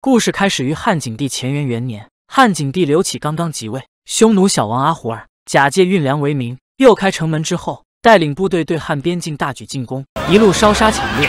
故事开始于汉景帝乾元元年，汉景帝刘启刚刚即位，匈奴小王阿胡儿假借运粮为名，又开城门之后，带领部队对汉边境大举进攻，一路烧杀抢掠。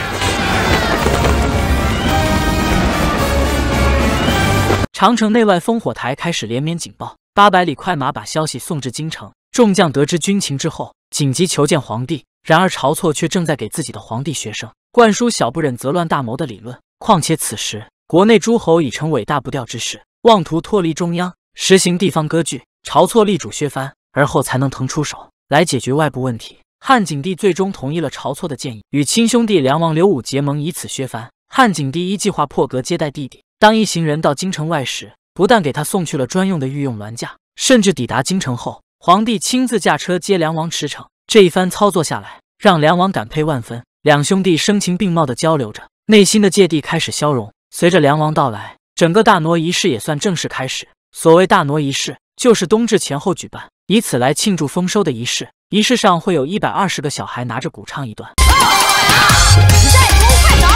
长城内外烽火台开始连绵警报，八百里快马把消息送至京城。众将得知军情之后，紧急求见皇帝。然而晁错却正在给自己的皇帝学生灌输“小不忍则乱大谋”的理论。况且此时。国内诸侯已成尾大不掉之势，妄图脱离中央，实行地方割据。晁错力主削藩，而后才能腾出手来解决外部问题。汉景帝最终同意了晁错的建议，与亲兄弟梁王刘武结盟，以此削藩。汉景帝一计划破格接待弟弟。当一行人到京城外时，不但给他送去了专用的御用銮驾，甚至抵达京城后，皇帝亲自驾车接梁王驰骋。这一番操作下来，让梁王感佩万分。两兄弟声情并茂地交流着，内心的芥蒂开始消融。随着梁王到来，整个大挪仪式也算正式开始。所谓大挪仪式，就是冬至前后举办，以此来庆祝丰收的仪式。仪式上会有一百二十个小孩拿着鼓唱一段。带快走，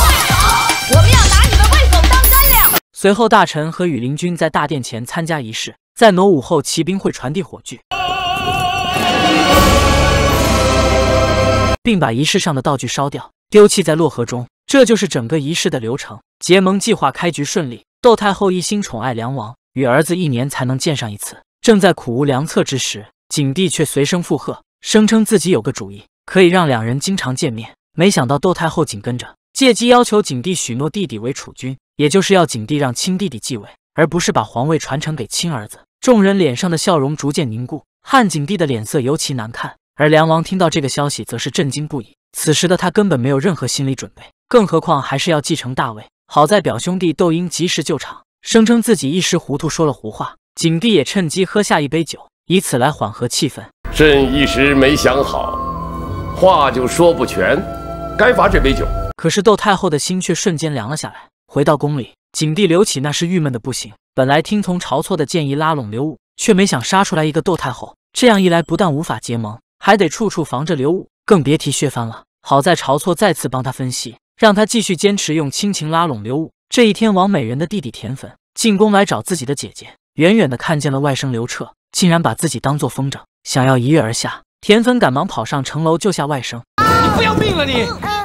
快走，我们要拿你们当干粮。随后，大臣和羽林军在大殿前参加仪式。在挪舞后，骑兵会传递火炬，并把仪式上的道具烧掉，丢弃在洛河中。这就是整个仪式的流程。结盟计划开局顺利。窦太后一心宠爱梁王，与儿子一年才能见上一次。正在苦无良策之时，景帝却随声附和，声称自己有个主意，可以让两人经常见面。没想到窦太后紧跟着借机要求景帝许诺弟弟为储君，也就是要景帝让亲弟弟继位，而不是把皇位传承给亲儿子。众人脸上的笑容逐渐凝固，汉景帝的脸色尤其难看。而梁王听到这个消息，则是震惊不已。此时的他根本没有任何心理准备。更何况还是要继承大位。好在表兄弟窦婴及时救场，声称自己一时糊涂说了胡话。景帝也趁机喝下一杯酒，以此来缓和气氛。朕一时没想好，话就说不全，该罚这杯酒。可是窦太后的心却瞬间凉了下来。回到宫里，景帝刘启那是郁闷的不行。本来听从晁错的建议拉拢刘武，却没想杀出来一个窦太后。这样一来，不但无法结盟，还得处处防着刘武，更别提削藩了。好在晁错再次帮他分析。让他继续坚持用亲情拉拢刘武。这一天，王美人的弟弟田汾进宫来找自己的姐姐，远远的看见了外甥刘彻，竟然把自己当做风筝，想要一跃而下。田汾赶忙跑上城楼救下外甥，你不要命了你！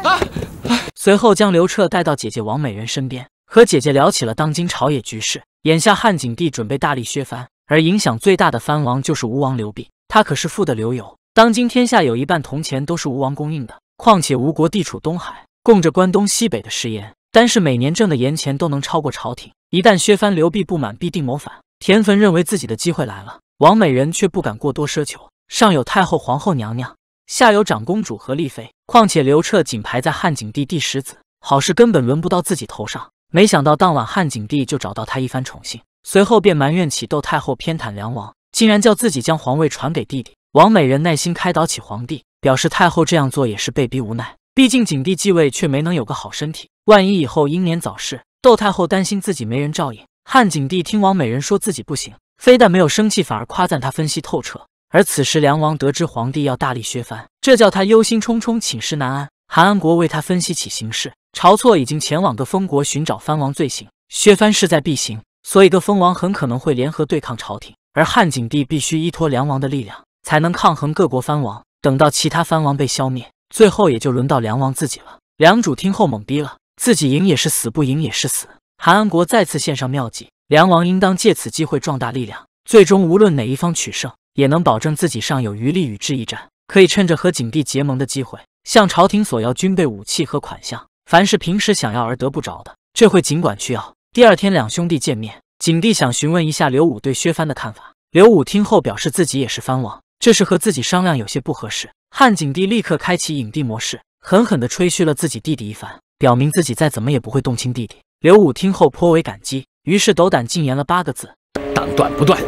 啊！随后将刘彻带到姐姐王美人身边，和姐姐聊起了当今朝野局势。眼下汉景帝准备大力削藩，而影响最大的藩王就是吴王刘濞，他可是富得流油，当今天下有一半铜钱都是吴王供应的。况且吴国地处东海。供着关东西北的食盐，单是每年挣的盐钱都能超过朝廷。一旦削藩刘弊不满，必定谋反。田汾认为自己的机会来了，王美人却不敢过多奢求。上有太后、皇后娘娘，下有长公主和丽妃，况且刘彻仅排在汉景帝第十子，好事根本轮不到自己头上。没想到当晚汉景帝就找到他一番宠幸，随后便埋怨起窦太后偏袒梁王，竟然叫自己将皇位传给弟弟。王美人耐心开导起皇帝，表示太后这样做也是被逼无奈。毕竟景帝继位却没能有个好身体，万一以后英年早逝，窦太后担心自己没人照应。汉景帝听王美人说自己不行，非但没有生气，反而夸赞他分析透彻。而此时梁王得知皇帝要大力削藩，这叫他忧心忡忡，寝食难安。韩安国为他分析起形势：晁错已经前往各封国寻找藩王罪行，削藩势在必行，所以各封王很可能会联合对抗朝廷。而汉景帝必须依托梁王的力量，才能抗衡各国藩王。等到其他藩王被消灭。最后也就轮到梁王自己了。梁主听后懵逼了，自己赢也是死，不赢也是死。韩安国再次献上妙计，梁王应当借此机会壮大力量，最终无论哪一方取胜，也能保证自己尚有余力与之一战。可以趁着和景帝结盟的机会，向朝廷索要军备、武器和款项，凡是平时想要而得不着的，这会尽管去要。第二天，两兄弟见面，景帝想询问一下刘武对薛藩的看法。刘武听后表示自己也是藩王，这是和自己商量有些不合适。汉景帝立刻开启影帝模式，狠狠地吹嘘了自己弟弟一番，表明自己再怎么也不会动亲弟弟。刘武听后颇为感激，于是斗胆进言了八个字：“当断不断，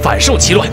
反受其乱。”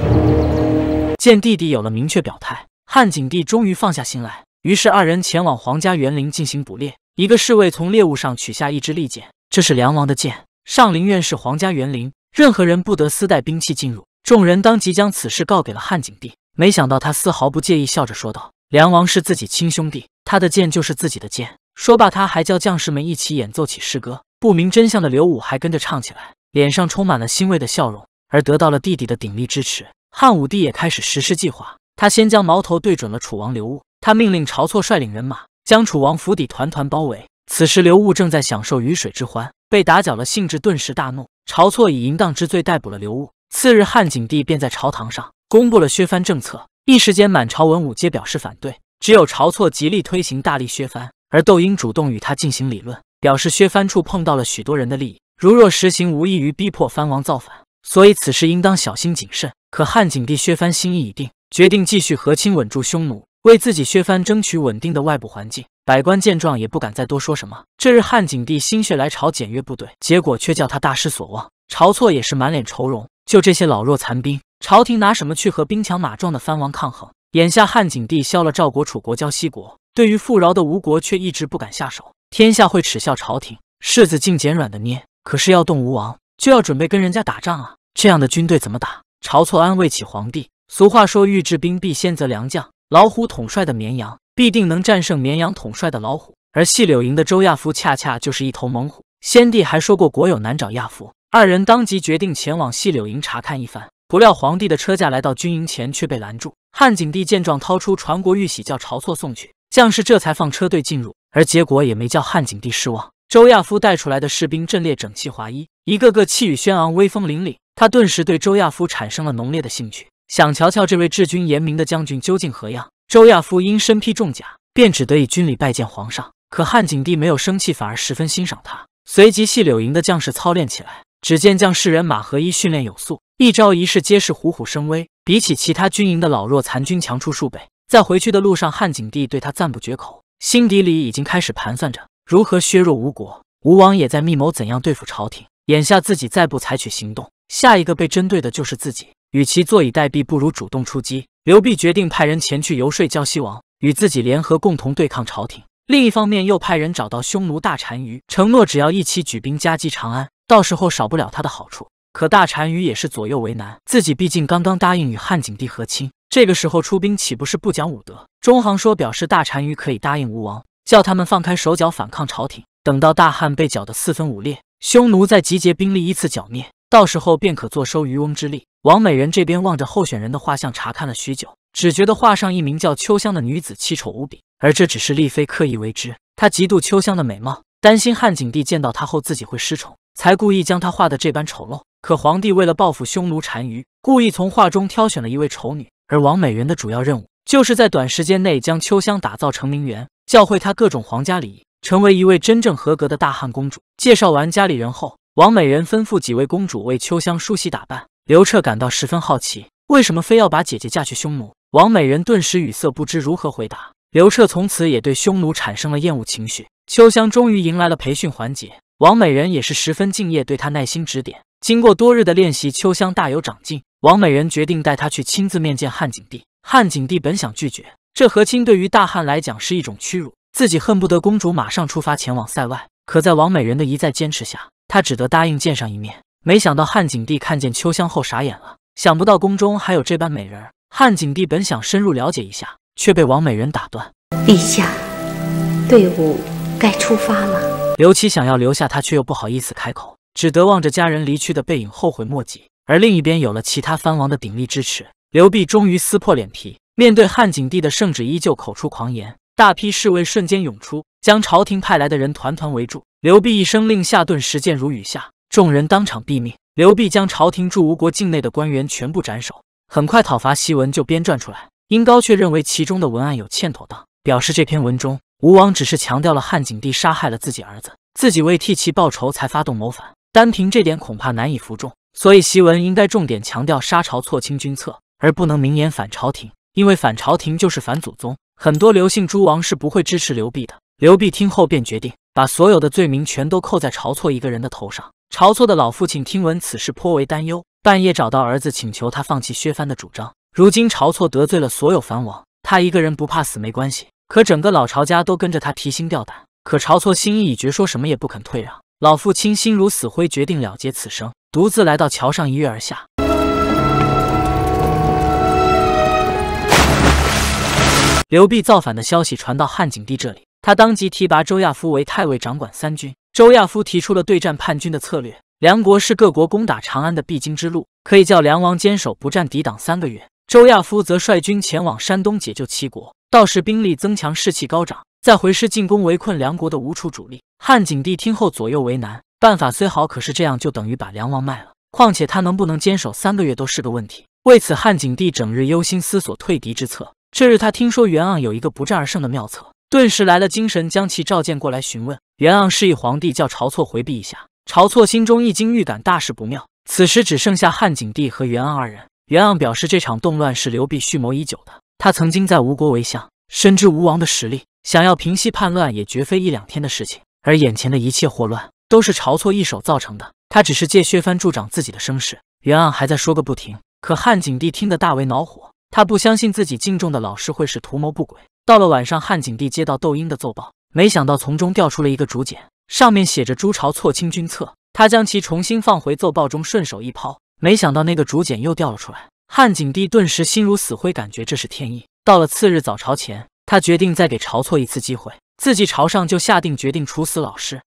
见弟弟有了明确表态，汉景帝终于放下心来。于是二人前往皇家园林进行捕猎。一个侍卫从猎物上取下一支利剑，这是梁王的剑。上林苑是皇家园林，任何人不得私带兵器进入。众人当即将此事告给了汉景帝。没想到他丝毫不介意，笑着说道：“梁王是自己亲兄弟，他的剑就是自己的剑。”说罢，他还叫将士们一起演奏起诗歌。不明真相的刘武还跟着唱起来，脸上充满了欣慰的笑容。而得到了弟弟的鼎力支持，汉武帝也开始实施计划。他先将矛头对准了楚王刘悟，他命令晁错率领人马将楚王府邸团团包围。此时，刘悟正在享受鱼水之欢，被打搅了兴致，顿时大怒。晁错以淫荡之罪逮捕了刘悟，次日，汉景帝便在朝堂上。公布了削藩政策，一时间满朝文武皆表示反对，只有晁错极力推行，大力削藩。而窦婴主动与他进行理论，表示削藩触碰到了许多人的利益，如若实行，无异于逼迫藩王造反，所以此事应当小心谨慎。可汉景帝削藩心意已定，决定继续和亲，稳住匈奴，为自己削藩争取稳定的外部环境。百官见状也不敢再多说什么。这日，汉景帝心血来潮检阅部队，结果却叫他大失所望。晁错也是满脸愁容，就这些老弱残兵。朝廷拿什么去和兵强马壮的藩王抗衡？眼下汉景帝削了赵国、楚国、交西国，对于富饶的吴国却一直不敢下手，天下会耻笑朝廷。世子竟捡软的捏，可是要动吴王，就要准备跟人家打仗啊！这样的军队怎么打？晁错安慰起皇帝。俗话说，欲治兵必先择良将，老虎统帅的绵羊必定能战胜绵羊统帅的老虎。而细柳营的周亚夫恰恰就是一头猛虎。先帝还说过，国有难找亚夫。二人当即决定前往细柳营查看一番。不料皇帝的车驾来到军营前，却被拦住。汉景帝见状，掏出传国玉玺，叫晁错送去，将士这才放车队进入。而结果也没叫汉景帝失望。周亚夫带出来的士兵阵列整齐划一，一个个气宇轩昂，威风凛凛。他顿时对周亚夫产生了浓烈的兴趣，想瞧瞧这位治军严明的将军究竟何样。周亚夫因身披重甲，便只得以军礼拜见皇上。可汉景帝没有生气，反而十分欣赏他，随即系柳营的将士操练起来。只见将士人马合一，训练有素。一招一式皆是虎虎生威，比起其他军营的老弱残军强出数倍。在回去的路上，汉景帝对他赞不绝口，心底里已经开始盘算着如何削弱吴国。吴王也在密谋怎样对付朝廷。眼下自己再不采取行动，下一个被针对的就是自己。与其坐以待毙，不如主动出击。刘辟决定派人前去游说教西王，与自己联合共同对抗朝廷。另一方面，又派人找到匈奴大单于，承诺只要一起举兵夹击长安，到时候少不了他的好处。可大单于也是左右为难，自己毕竟刚刚答应与汉景帝和亲，这个时候出兵岂不是不讲武德？中行说表示大单于可以答应吴王，叫他们放开手脚反抗朝廷，等到大汉被搅得四分五裂，匈奴再集结兵力依次剿灭，到时候便可坐收渔翁之利。王美人这边望着候选人的画像查看了许久，只觉得画上一名叫秋香的女子奇丑无比，而这只是丽妃刻意为之。她嫉妒秋香的美貌，担心汉景帝见到她后自己会失宠。才故意将她画的这般丑陋。可皇帝为了报复匈奴单于，故意从画中挑选了一位丑女。而王美人的主要任务，就是在短时间内将秋香打造成名媛，教会她各种皇家礼仪，成为一位真正合格的大汉公主。介绍完家里人后，王美人吩咐几位公主为秋香梳洗打扮。刘彻感到十分好奇，为什么非要把姐姐嫁去匈奴？王美人顿时语塞，不知如何回答。刘彻从此也对匈奴产生了厌恶情绪。秋香终于迎来了培训环节。王美人也是十分敬业，对她耐心指点。经过多日的练习，秋香大有长进。王美人决定带她去亲自面见汉景帝。汉景帝本想拒绝，这和亲对于大汉来讲是一种屈辱，自己恨不得公主马上出发前往塞外。可在王美人的一再坚持下，他只得答应见上一面。没想到汉景帝看见秋香后傻眼了，想不到宫中还有这般美人。汉景帝本想深入了解一下，却被王美人打断：“陛下，队伍该出发了。”刘琦想要留下他，却又不好意思开口，只得望着家人离去的背影，后悔莫及。而另一边，有了其他藩王的鼎力支持，刘辟终于撕破脸皮，面对汉景帝的圣旨，依旧口出狂言。大批侍卫瞬间涌出，将朝廷派来的人团团围住。刘辟一声令下，顿时箭如雨下，众人当场毙命。刘辟将朝廷驻吴国境内的官员全部斩首。很快，讨伐檄文就编撰出来，殷高却认为其中的文案有欠妥当，表示这篇文中。吴王只是强调了汉景帝杀害了自己儿子，自己为替其报仇才发动谋反，单凭这点恐怕难以服众，所以檄文应该重点强调杀晁错清君侧，而不能明言反朝廷，因为反朝廷就是反祖宗，很多刘姓诸王是不会支持刘辟的。刘辟听后便决定把所有的罪名全都扣在晁错一个人的头上。晁错的老父亲听闻此事颇为担忧，半夜找到儿子请求他放弃削藩的主张。如今晁错得罪了所有藩王，他一个人不怕死没关系。可整个老巢家都跟着他提心吊胆。可晁错心意已决，说什么也不肯退让。老父亲心如死灰，决定了结此生，独自来到桥上一跃而下。刘辟造反的消息传到汉景帝这里，他当即提拔周亚夫为太尉，掌管三军。周亚夫提出了对战叛军的策略：梁国是各国攻打长安的必经之路，可以叫梁王坚守不战，抵挡三个月。周亚夫则率军前往山东解救齐国。道士兵力增强，士气高涨，再回师进攻围困梁国的吴楚主力。汉景帝听后左右为难，办法虽好，可是这样就等于把梁王卖了。况且他能不能坚守三个月都是个问题。为此，汉景帝整日忧心思索退敌之策。这日，他听说袁盎有一个不战而胜的妙策，顿时来了精神，将其召见过来询问。袁盎示意皇帝叫晁错回避一下。晁错心中一惊，预感大事不妙。此时只剩下汉景帝和袁盎二人。袁盎表示，这场动乱是刘辟蓄谋已久的。他曾经在吴国为相，深知吴王的实力，想要平息叛乱也绝非一两天的事情。而眼前的一切祸乱都是晁错一手造成的，他只是借削藩助长自己的声势。袁盎还在说个不停，可汉景帝听得大为恼火，他不相信自己敬重的老师会是图谋不轨。到了晚上，汉景帝接到窦婴的奏报，没想到从中掉出了一个竹简，上面写着“朱晁错，清君侧”。他将其重新放回奏报中，顺手一抛，没想到那个竹简又掉了出来。汉景帝顿时心如死灰，感觉这是天意。到了次日早朝前，他决定再给晁错一次机会，自己朝上就下定决定处死老师。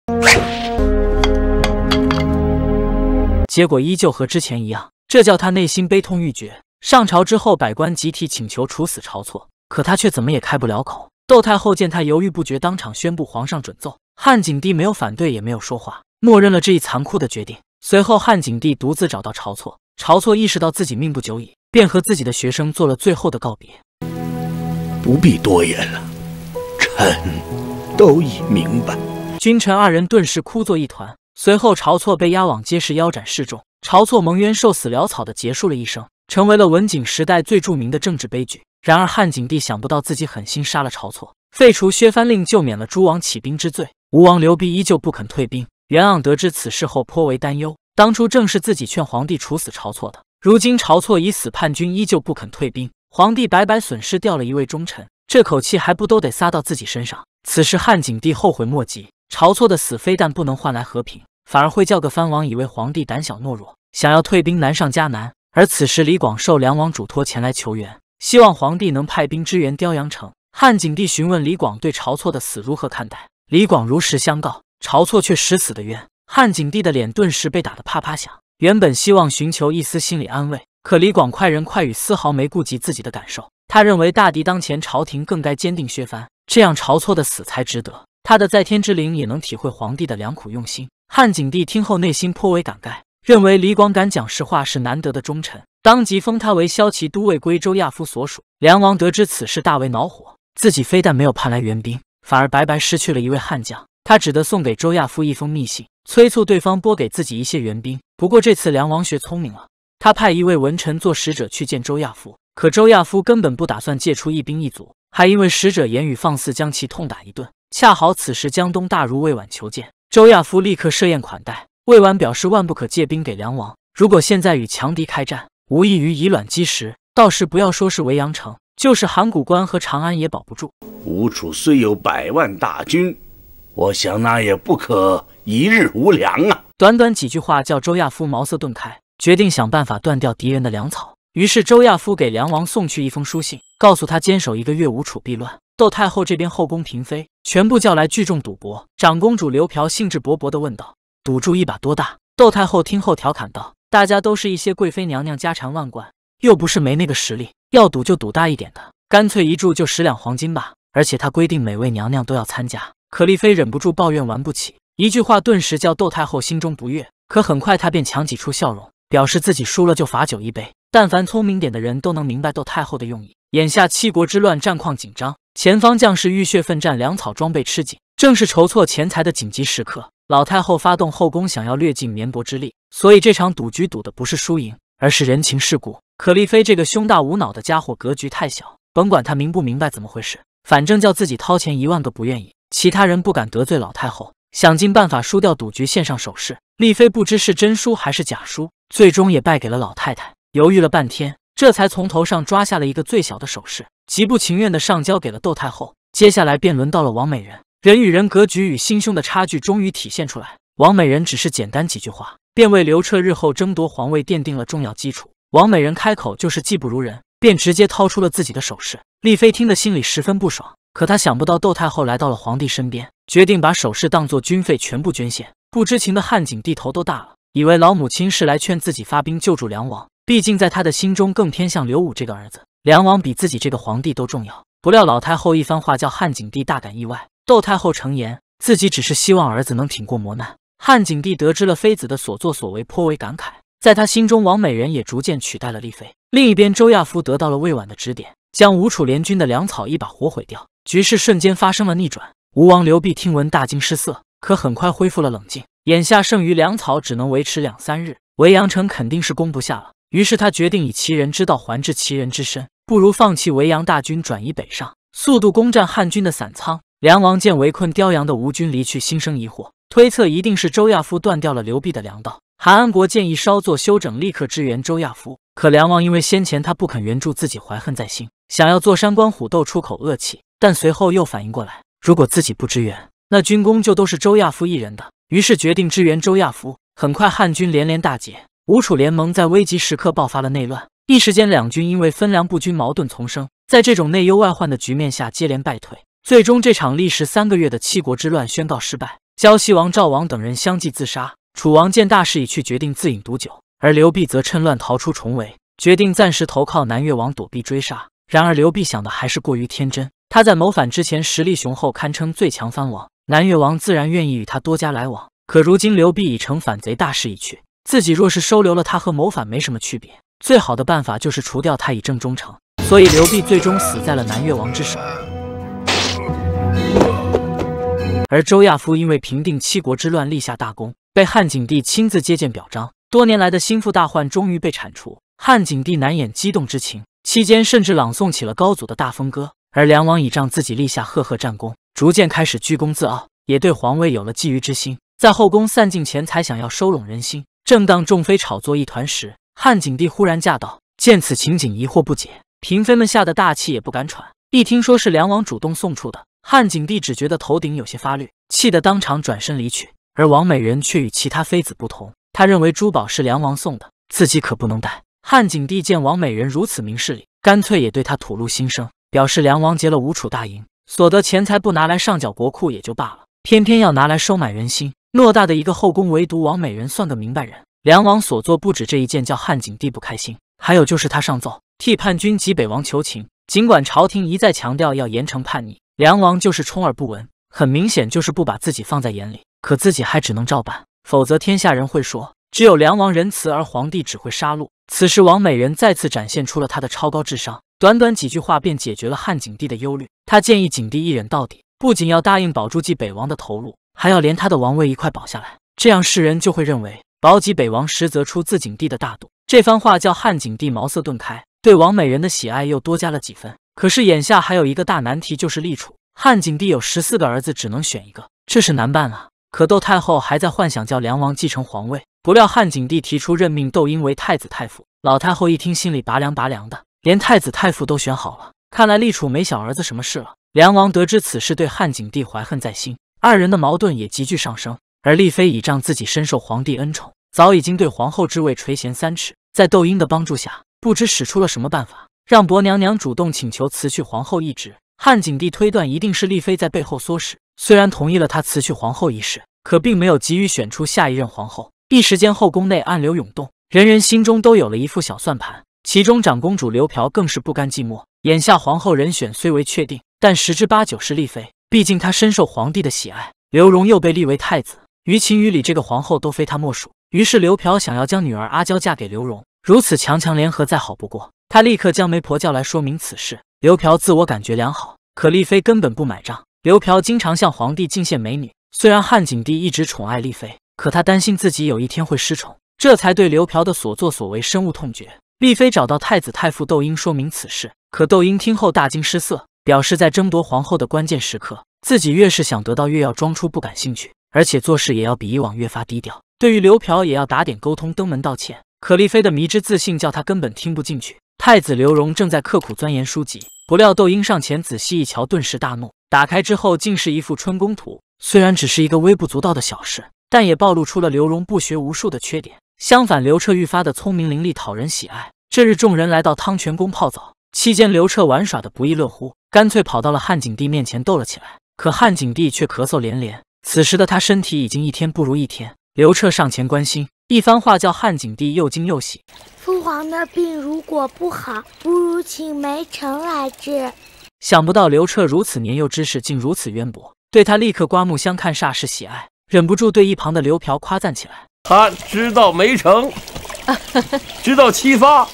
结果依旧和之前一样，这叫他内心悲痛欲绝。上朝之后，百官集体请求处死晁错，可他却怎么也开不了口。窦太后见他犹豫不决，当场宣布皇上准奏。汉景帝没有反对，也没有说话，默认了这一残酷的决定。随后，汉景帝独自找到晁错。晁错意识到自己命不久矣，便和自己的学生做了最后的告别。不必多言了，臣都已明白。君臣二人顿时哭作一团。随后，晁错被押往街市腰斩示众。晁错蒙冤受死，潦草的结束了一生，成为了文景时代最著名的政治悲剧。然而，汉景帝想不到自己狠心杀了晁错，废除削藩令，就免了诸王起兵之罪。吴王刘濞依旧不肯退兵。袁盎得知此事后，颇为担忧。当初正是自己劝皇帝处死晁错的，如今晁错已死，叛军依旧不肯退兵，皇帝白白损失掉了一位忠臣，这口气还不都得撒到自己身上？此时汉景帝后悔莫及，晁错的死非但不能换来和平，反而会叫个藩王以为皇帝胆小懦弱，想要退兵难上加难。而此时李广受梁王嘱托前来求援，希望皇帝能派兵支援雕阳城。汉景帝询问李广对晁错的死如何看待，李广如实相告，晁错却实死的冤。汉景帝的脸顿时被打得啪啪响。原本希望寻求一丝心理安慰，可李广快人快语，丝毫没顾及自己的感受。他认为大敌当前，朝廷更该坚定削藩，这样晁错的死才值得。他的在天之灵也能体会皇帝的良苦用心。汉景帝听后内心颇为感慨，认为李广敢讲实话是难得的忠臣，当即封他为骁骑都尉，归周亚夫所属。梁王得知此事大为恼火，自己非但没有盼来援兵，反而白白失去了一位悍将。他只得送给周亚夫一封密信。催促对方拨给自己一些援兵，不过这次梁王学聪明了，他派一位文臣做使者去见周亚夫，可周亚夫根本不打算借出一兵一卒，还因为使者言语放肆将其痛打一顿。恰好此时江东大儒魏婉求见，周亚夫立刻设宴款待。魏婉表示万不可借兵给梁王，如果现在与强敌开战，无异于以卵击石，到时不要说是围阳城，就是函谷关和长安也保不住。吴楚虽有百万大军。我想那也不可一日无粮啊！短短几句话叫周亚夫茅塞顿开，决定想办法断掉敌人的粮草。于是周亚夫给梁王送去一封书信，告诉他坚守一个月，吴楚必乱。窦太后这边后宫嫔妃全部叫来聚众赌博。长公主刘嫖兴致勃勃地问道：“赌注一把多大？”窦太后听后调侃道：“大家都是一些贵妃娘娘，家产万贯，又不是没那个实力，要赌就赌大一点的，干脆一注就十两黄金吧。而且她规定每位娘娘都要参加。”可丽妃忍不住抱怨玩不起，一句话顿时叫窦太后心中不悦。可很快她便强挤出笑容，表示自己输了就罚酒一杯。但凡聪明点的人都能明白窦太后的用意。眼下七国之乱战况紧张，前方将士浴血奋战，粮草装备吃紧，正是筹措钱财的紧急时刻。老太后发动后宫，想要略尽绵薄之力。所以这场赌局赌的不是输赢，而是人情世故。可丽妃这个胸大无脑的家伙格局太小，甭管他明不明白怎么回事，反正叫自己掏钱一万个不愿意。其他人不敢得罪老太后，想尽办法输掉赌局，献上首饰。丽妃不知是真输还是假输，最终也败给了老太太。犹豫了半天，这才从头上抓下了一个最小的首饰，极不情愿的上交给了窦太后。接下来便轮到了王美人，人与人格局与心胸的差距终于体现出来。王美人只是简单几句话，便为刘彻日后争夺皇位奠定了重要基础。王美人开口就是技不如人，便直接掏出了自己的首饰。丽妃听得心里十分不爽。可他想不到，窦太后来到了皇帝身边，决定把首饰当做军费全部捐献。不知情的汉景帝头都大了，以为老母亲是来劝自己发兵救助梁王。毕竟在他的心中更偏向刘武这个儿子，梁王比自己这个皇帝都重要。不料老太后一番话，叫汉景帝大感意外。窦太后承言，自己只是希望儿子能挺过磨难。汉景帝得知了妃子的所作所为，颇为感慨。在他心中，王美人也逐渐取代了丽妃。另一边，周亚夫得到了魏婉的指点，将吴楚联军的粮草一把火毁掉。局势瞬间发生了逆转。吴王刘濞听闻，大惊失色，可很快恢复了冷静。眼下剩余粮草只能维持两三日，围阳城肯定是攻不下了。于是他决定以其人之道还治其人之身，不如放弃围阳大军，转移北上，速度攻占汉军的散仓。梁王见围困雕阳的吴军离去，心生疑惑，推测一定是周亚夫断掉了刘濞的粮道。韩安国建议稍作休整，立刻支援周亚夫。可梁王因为先前他不肯援助自己，怀恨在心，想要坐山观虎斗，出口恶气。但随后又反应过来，如果自己不支援，那军功就都是周亚夫一人的。于是决定支援周亚夫。很快，汉军连连大捷。吴楚联盟在危急时刻爆发了内乱，一时间两军因为分粮不均矛盾丛生。在这种内忧外患的局面下，接连败退，最终这场历时三个月的七国之乱宣告失败。胶西王、赵王等人相继自杀。楚王见大势已去，决定自饮毒酒。而刘辟则趁乱逃出重围，决定暂时投靠南越王躲避追杀。然而刘辟想的还是过于天真。他在谋反之前实力雄厚，堪称最强藩王。南越王自然愿意与他多加来往。可如今刘辟已成反贼，大势已去，自己若是收留了他，和谋反没什么区别。最好的办法就是除掉他，以正忠诚。所以刘辟最终死在了南越王之手。而周亚夫因为平定七国之乱立下大功，被汉景帝亲自接见表彰。多年来的心腹大患终于被铲除，汉景帝难掩激动之情，期间甚至朗诵起了高祖的大风歌。而梁王倚仗自己立下赫赫战功，逐渐开始居功自傲，也对皇位有了觊觎之心。在后宫散尽前，才想要收拢人心。正当众妃炒作一团时，汉景帝忽然驾到，见此情景，疑惑不解。嫔妃们吓得大气也不敢喘。一听说是梁王主动送出的，汉景帝只觉得头顶有些发绿，气得当场转身离去。而王美人却与其他妃子不同，她认为珠宝是梁王送的，自己可不能戴。汉景帝见王美人如此明事理，干脆也对她吐露心声。表示梁王劫了吴楚大营，所得钱财不拿来上缴国库也就罢了，偏偏要拿来收买人心。偌大的一个后宫，唯独王美人算个明白人。梁王所做不止这一件，叫汉景帝不开心。还有就是他上奏替叛军及北王求情，尽管朝廷一再强调要严惩叛逆，梁王就是充耳不闻。很明显就是不把自己放在眼里，可自己还只能照办，否则天下人会说只有梁王仁慈，而皇帝只会杀戮。此时王美人再次展现出了她的超高智商。短短几句话便解决了汉景帝的忧虑，他建议景帝一忍到底，不仅要答应保住继北王的头颅，还要连他的王位一块保下来，这样世人就会认为保己北王实则出自景帝的大度。这番话叫汉景帝茅塞顿开，对王美人的喜爱又多加了几分。可是眼下还有一个大难题，就是立储。汉景帝有十四个儿子，只能选一个，这是难办啊！可窦太后还在幻想叫梁王继承皇位，不料汉景帝提出任命窦婴为太子太傅，老太后一听，心里拔凉拔凉的。连太子太傅都选好了，看来立储没小儿子什么事了。梁王得知此事，对汉景帝怀恨在心，二人的矛盾也急剧上升。而丽妃倚仗自己深受皇帝恩宠，早已经对皇后之位垂涎三尺。在窦婴的帮助下，不知使出了什么办法，让薄娘娘主动请求辞去皇后一职。汉景帝推断一定是丽妃在背后唆使，虽然同意了她辞去皇后一事，可并没有急于选出下一任皇后。一时间，后宫内暗流涌动，人人心中都有了一副小算盘。其中，长公主刘嫖更是不甘寂寞。眼下皇后人选虽为确定，但十之八九是丽妃，毕竟她深受皇帝的喜爱。刘荣又被立为太子，于情于理，这个皇后都非她莫属。于是，刘嫖想要将女儿阿娇嫁给刘荣，如此强强联合再好不过。他立刻将媒婆叫来，说明此事。刘嫖自我感觉良好，可丽妃根本不买账。刘嫖经常向皇帝进献美女，虽然汉景帝一直宠爱丽妃，可他担心自己有一天会失宠，这才对刘嫖的所作所为深恶痛绝。丽妃找到太子太傅窦婴说明此事，可窦婴听后大惊失色，表示在争夺皇后的关键时刻，自己越是想得到，越要装出不感兴趣，而且做事也要比以往越发低调。对于刘嫖也要打点沟通，登门道歉。可丽妃的迷之自信叫他根本听不进去。太子刘荣正在刻苦钻研书籍，不料窦婴上前仔细一瞧，顿时大怒。打开之后，竟是一幅春宫图。虽然只是一个微不足道的小事，但也暴露出了刘荣不学无术的缺点。相反，刘彻愈发的聪明伶俐，讨人喜爱。这日，众人来到汤泉宫泡澡，期间刘彻玩耍的不亦乐乎，干脆跑到了汉景帝面前斗了起来。可汉景帝却咳嗽连连，此时的他身体已经一天不如一天。刘彻上前关心一番话，叫汉景帝又惊又喜。父皇的病如果不好，不如请梅城来治。想不到刘彻如此年幼之识竟如此渊博，对他立刻刮目相看，煞是喜爱，忍不住对一旁的刘嫖夸赞起来。他知道没成，知道七发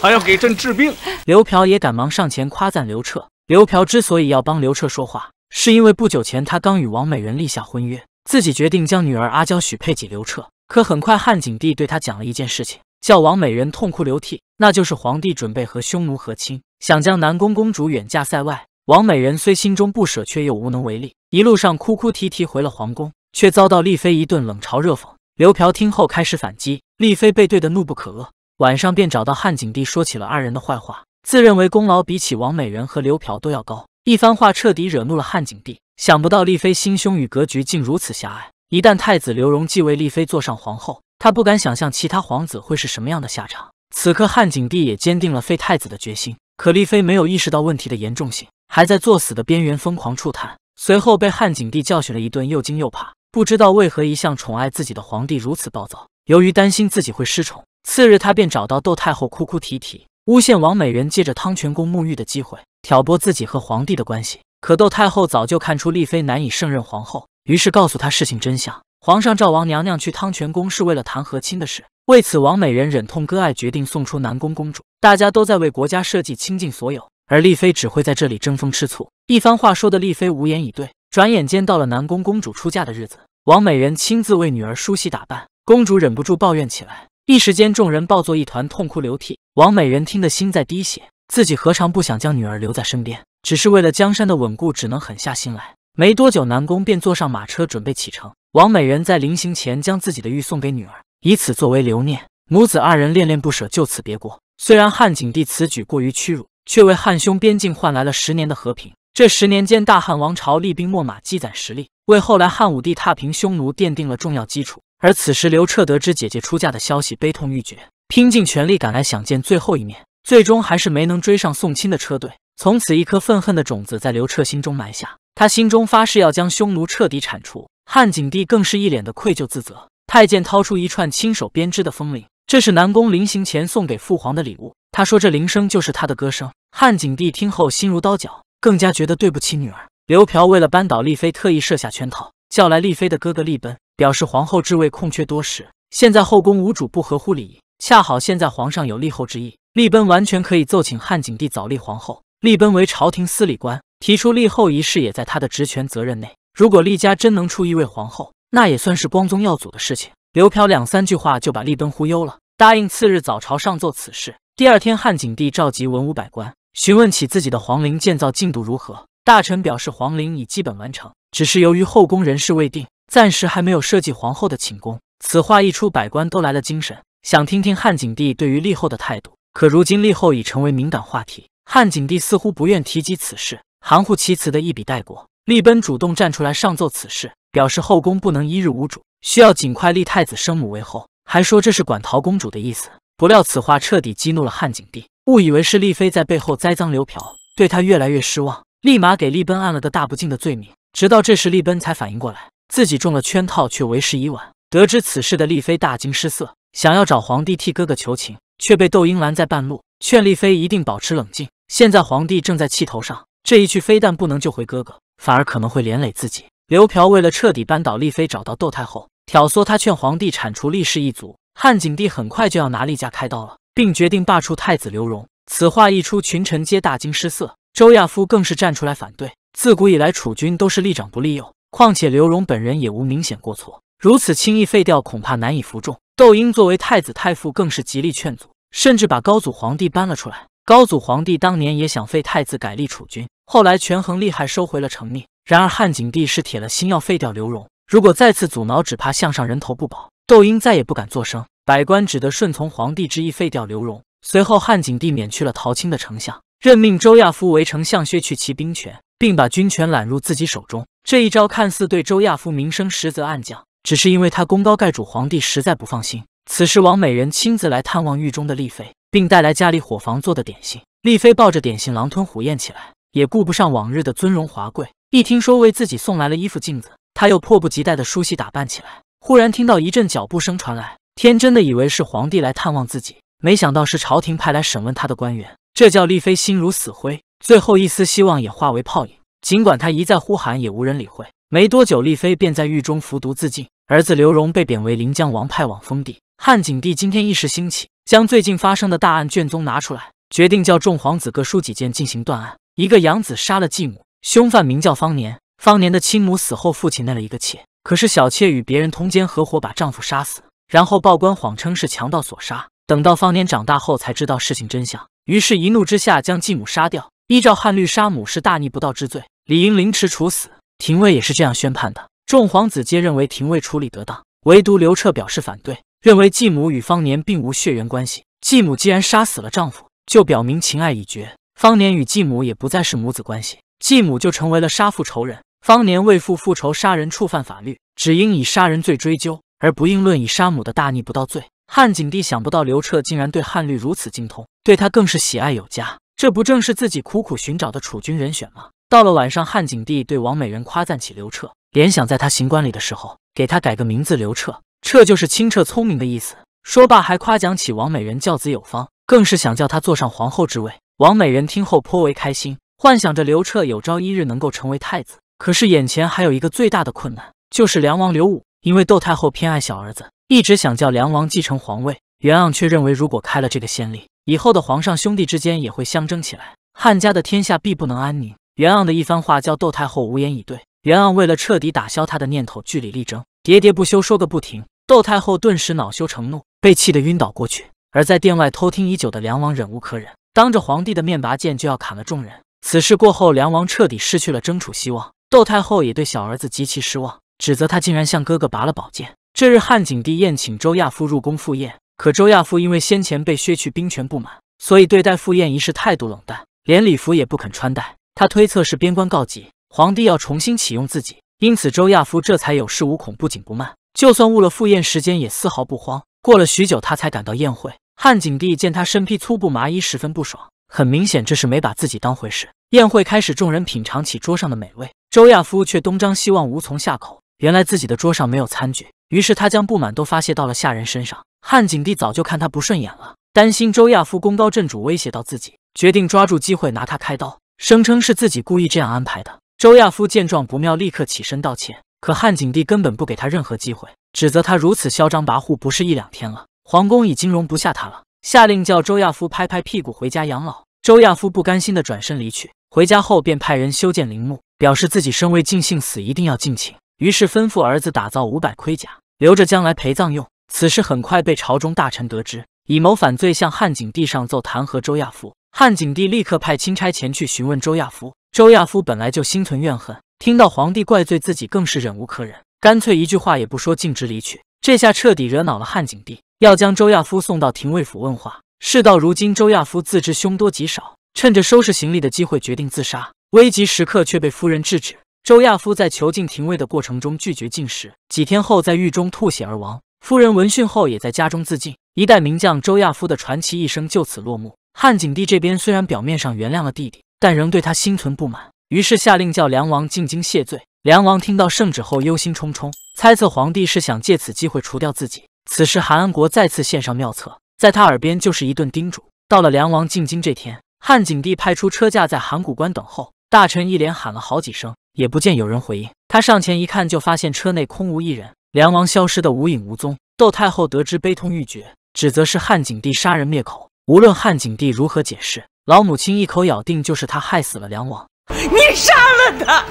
还要给朕治病。刘嫖也赶忙上前夸赞刘彻。刘嫖之所以要帮刘彻说话，是因为不久前他刚与王美人立下婚约，自己决定将女儿阿娇许配给刘彻。可很快汉景帝对他讲了一件事情，叫王美人痛哭流涕。那就是皇帝准备和匈奴和亲，想将南宫公主远嫁塞外。王美人虽心中不舍，却又无能为力，一路上哭哭啼啼回了皇宫，却遭到丽妃一顿冷嘲热讽。刘嫖听后开始反击，丽妃被怼得怒不可遏，晚上便找到汉景帝说起了二人的坏话，自认为功劳比起王美人和刘嫖都要高，一番话彻底惹怒了汉景帝。想不到丽妃心胸与格局竟如此狭隘，一旦太子刘荣继位，丽妃坐上皇后，他不敢想象其他皇子会是什么样的下场。此刻汉景帝也坚定了废太子的决心，可丽妃没有意识到问题的严重性，还在作死的边缘疯狂触探，随后被汉景帝教训了一顿，又惊又怕。不知道为何一向宠爱自己的皇帝如此暴躁。由于担心自己会失宠，次日他便找到窦太后，哭哭啼啼，诬陷王美人借着汤泉宫沐浴的机会挑拨自己和皇帝的关系。可窦太后早就看出丽妃难以胜任皇后，于是告诉她事情真相：皇上召王娘娘去汤泉宫是为了谈和亲的事。为此，王美人忍痛割爱，决定送出南宫公主。大家都在为国家社稷倾尽所有，而丽妃只会在这里争风吃醋。一番话说的丽妃无言以对。转眼间到了南宫公主出嫁的日子，王美人亲自为女儿梳洗打扮，公主忍不住抱怨起来。一时间，众人抱作一团，痛哭流涕。王美人听得心在滴血，自己何尝不想将女儿留在身边，只是为了江山的稳固，只能狠下心来。没多久，南宫便坐上马车，准备启程。王美人在临行前将自己的玉送给女儿，以此作为留念。母子二人恋恋不舍，就此别过。虽然汉景帝此举过于屈辱，却为汉匈边境换来了十年的和平。这十年间，大汉王朝厉兵秣马，积攒实力，为后来汉武帝踏平匈奴奠定了重要基础。而此时，刘彻得知姐姐出嫁的消息，悲痛欲绝，拼尽全力赶来想见最后一面，最终还是没能追上送亲的车队。从此，一颗愤恨的种子在刘彻心中埋下，他心中发誓要将匈奴彻底铲除。汉景帝更是一脸的愧疚自责。太监掏出一串亲手编织的风铃，这是南宫临行前送给父皇的礼物。他说：“这铃声就是他的歌声。”汉景帝听后，心如刀绞。更加觉得对不起女儿。刘嫖为了扳倒丽妃，特意设下圈套，叫来丽妃的哥哥丽奔，表示皇后之位空缺多时，现在后宫无主不合乎礼仪。恰好现在皇上有立后之意，丽奔完全可以奏请汉景帝早立皇后。丽奔为朝廷司礼官，提出立后一事也在他的职权责任内。如果丽家真能出一位皇后，那也算是光宗耀祖的事情。刘嫖两三句话就把丽奔忽悠了，答应次日早朝上奏此事。第二天，汉景帝召集文武百官。询问起自己的皇陵建造进度如何，大臣表示皇陵已基本完成，只是由于后宫人事未定，暂时还没有设计皇后的寝宫。此话一出，百官都来了精神，想听听汉景帝对于立后的态度。可如今立后已成为敏感话题，汉景帝似乎不愿提及此事，含糊其辞的一笔带过。立奔主动站出来上奏此事，表示后宫不能一日无主，需要尽快立太子生母为后，还说这是馆陶公主的意思。不料此话彻底激怒了汉景帝。误以为是丽妃在背后栽赃刘嫖，对他越来越失望，立马给丽奔按了个大不敬的罪名。直到这时，丽奔才反应过来自己中了圈套，却为时已晚。得知此事的丽妃大惊失色，想要找皇帝替哥哥求情，却被窦婴拦在半路，劝丽妃一定保持冷静。现在皇帝正在气头上，这一去非但不能救回哥哥，反而可能会连累自己。刘嫖为了彻底扳倒丽妃，找到窦太后，挑唆她劝皇帝铲除丽氏一族。汉景帝很快就要拿丽家开刀了。并决定罢黜太子刘荣。此话一出，群臣皆大惊失色。周亚夫更是站出来反对。自古以来，储君都是立长不立幼，况且刘荣本人也无明显过错，如此轻易废掉，恐怕难以服众。窦婴作为太子太傅，更是极力劝阻，甚至把高祖皇帝搬了出来。高祖皇帝当年也想废太子，改立储君，后来权衡利害，收回了成命。然而汉景帝是铁了心要废掉刘荣，如果再次阻挠，只怕项上人头不保。窦婴再也不敢作声。百官只得顺从皇帝之意废掉刘荣。随后，汉景帝免去了陶青的丞相，任命周亚夫为丞相，削去其兵权，并把军权揽入自己手中。这一招看似对周亚夫名声，实则暗降。只是因为他功高盖主，皇帝实在不放心。此时，王美人亲自来探望狱中的丽妃，并带来家里伙房做的点心。丽妃抱着点心狼吞虎咽起来，也顾不上往日的尊荣华贵。一听说为自己送来了衣服、镜子，她又迫不及待的梳洗打扮起来。忽然听到一阵脚步声传来。天真的以为是皇帝来探望自己，没想到是朝廷派来审问他的官员。这叫丽妃心如死灰，最后一丝希望也化为泡影。尽管她一再呼喊，也无人理会。没多久，丽妃便在狱中服毒自尽。儿子刘荣被贬为临江王，派往封地。汉景帝今天一时兴起，将最近发生的大案卷宗拿出来，决定叫众皇子各抒己见进行断案。一个养子杀了继母，凶犯名叫方年。方年的亲母死后，父亲纳了一个妾，可是小妾与别人通奸，合伙把丈夫杀死。然后报官，谎称是强盗所杀。等到方年长大后，才知道事情真相，于是一怒之下将继母杀掉。依照汉律，杀母是大逆不道之罪，理应凌迟处死。廷尉也是这样宣判的。众皇子皆认为廷尉处理得当，唯独刘彻表示反对，认为继母与方年并无血缘关系。继母既然杀死了丈夫，就表明情爱已绝，方年与继母也不再是母子关系，继母就成为了杀父仇人。方年为父复仇杀人，触犯法律，只应以杀人罪追究。而不应论以杀母的大逆不道罪。汉景帝想不到刘彻竟然对汉律如此精通，对他更是喜爱有加。这不正是自己苦苦寻找的储君人选吗？到了晚上，汉景帝对王美人夸赞起刘彻，联想在他行冠礼的时候，给他改个名字，刘彻，彻就是清澈聪明的意思。说罢，还夸奖起王美人教子有方，更是想叫他坐上皇后之位。王美人听后颇为开心，幻想着刘彻有朝一日能够成为太子。可是眼前还有一个最大的困难，就是梁王刘武。因为窦太后偏爱小儿子，一直想叫梁王继承皇位。袁盎却认为，如果开了这个先例，以后的皇上兄弟之间也会相争起来，汉家的天下必不能安宁。袁盎的一番话叫窦太后无言以对。袁盎为了彻底打消他的念头，据理力争，喋喋不休，说个不停。窦太后顿时恼羞成怒，被气得晕倒过去。而在殿外偷听已久的梁王忍无可忍，当着皇帝的面拔剑就要砍了众人。此事过后，梁王彻底失去了争储希望。窦太后也对小儿子极其失望。指责他竟然向哥哥拔了宝剑。这日，汉景帝宴请周亚夫入宫赴宴，可周亚夫因为先前被削去兵权不满，所以对待赴宴一事态度冷淡，连礼服也不肯穿戴。他推测是边关告急，皇帝要重新启用自己，因此周亚夫这才有恃无恐，不紧不慢，就算误了赴宴时间也丝毫不慌。过了许久，他才赶到宴会。汉景帝见他身披粗布麻衣，十分不爽，很明显这是没把自己当回事。宴会开始，众人品尝起桌上的美味，周亚夫却东张西望，无从下口。原来自己的桌上没有餐具，于是他将不满都发泄到了下人身上。汉景帝早就看他不顺眼了，担心周亚夫功高震主威胁到自己，决定抓住机会拿他开刀，声称是自己故意这样安排的。周亚夫见状不妙，立刻起身道歉，可汉景帝根本不给他任何机会，指责他如此嚣张跋扈不是一两天了，皇宫已经容不下他了，下令叫周亚夫拍拍屁股回家养老。周亚夫不甘心的转身离去，回家后便派人修建陵墓，表示自己身为尽兴死，一定要尽情。于是吩咐儿子打造五百盔甲，留着将来陪葬用。此事很快被朝中大臣得知，以谋反罪向汉景帝上奏弹劾周亚夫。汉景帝立刻派钦差前去询问周亚夫。周亚夫本来就心存怨恨，听到皇帝怪罪自己，更是忍无可忍，干脆一句话也不说，径直离去。这下彻底惹恼了汉景帝，要将周亚夫送到廷尉府问话。事到如今，周亚夫自知凶多吉少，趁着收拾行李的机会，决定自杀。危急时刻却被夫人制止。周亚夫在囚禁廷尉的过程中拒绝进食，几天后在狱中吐血而亡。夫人闻讯后也在家中自尽。一代名将周亚夫的传奇一生就此落幕。汉景帝这边虽然表面上原谅了弟弟，但仍对他心存不满，于是下令叫梁王进京谢罪。梁王听到圣旨后忧心忡忡，猜测皇帝是想借此机会除掉自己。此时韩安国再次献上妙策，在他耳边就是一顿叮嘱。到了梁王进京这天，汉景帝派出车驾在函谷关等候。大臣一连喊了好几声，也不见有人回应。他上前一看，就发现车内空无一人，梁王消失得无影无踪。窦太后得知，悲痛欲绝，指责是汉景帝杀人灭口。无论汉景帝如何解释，老母亲一口咬定就是他害死了梁王。你杀了他，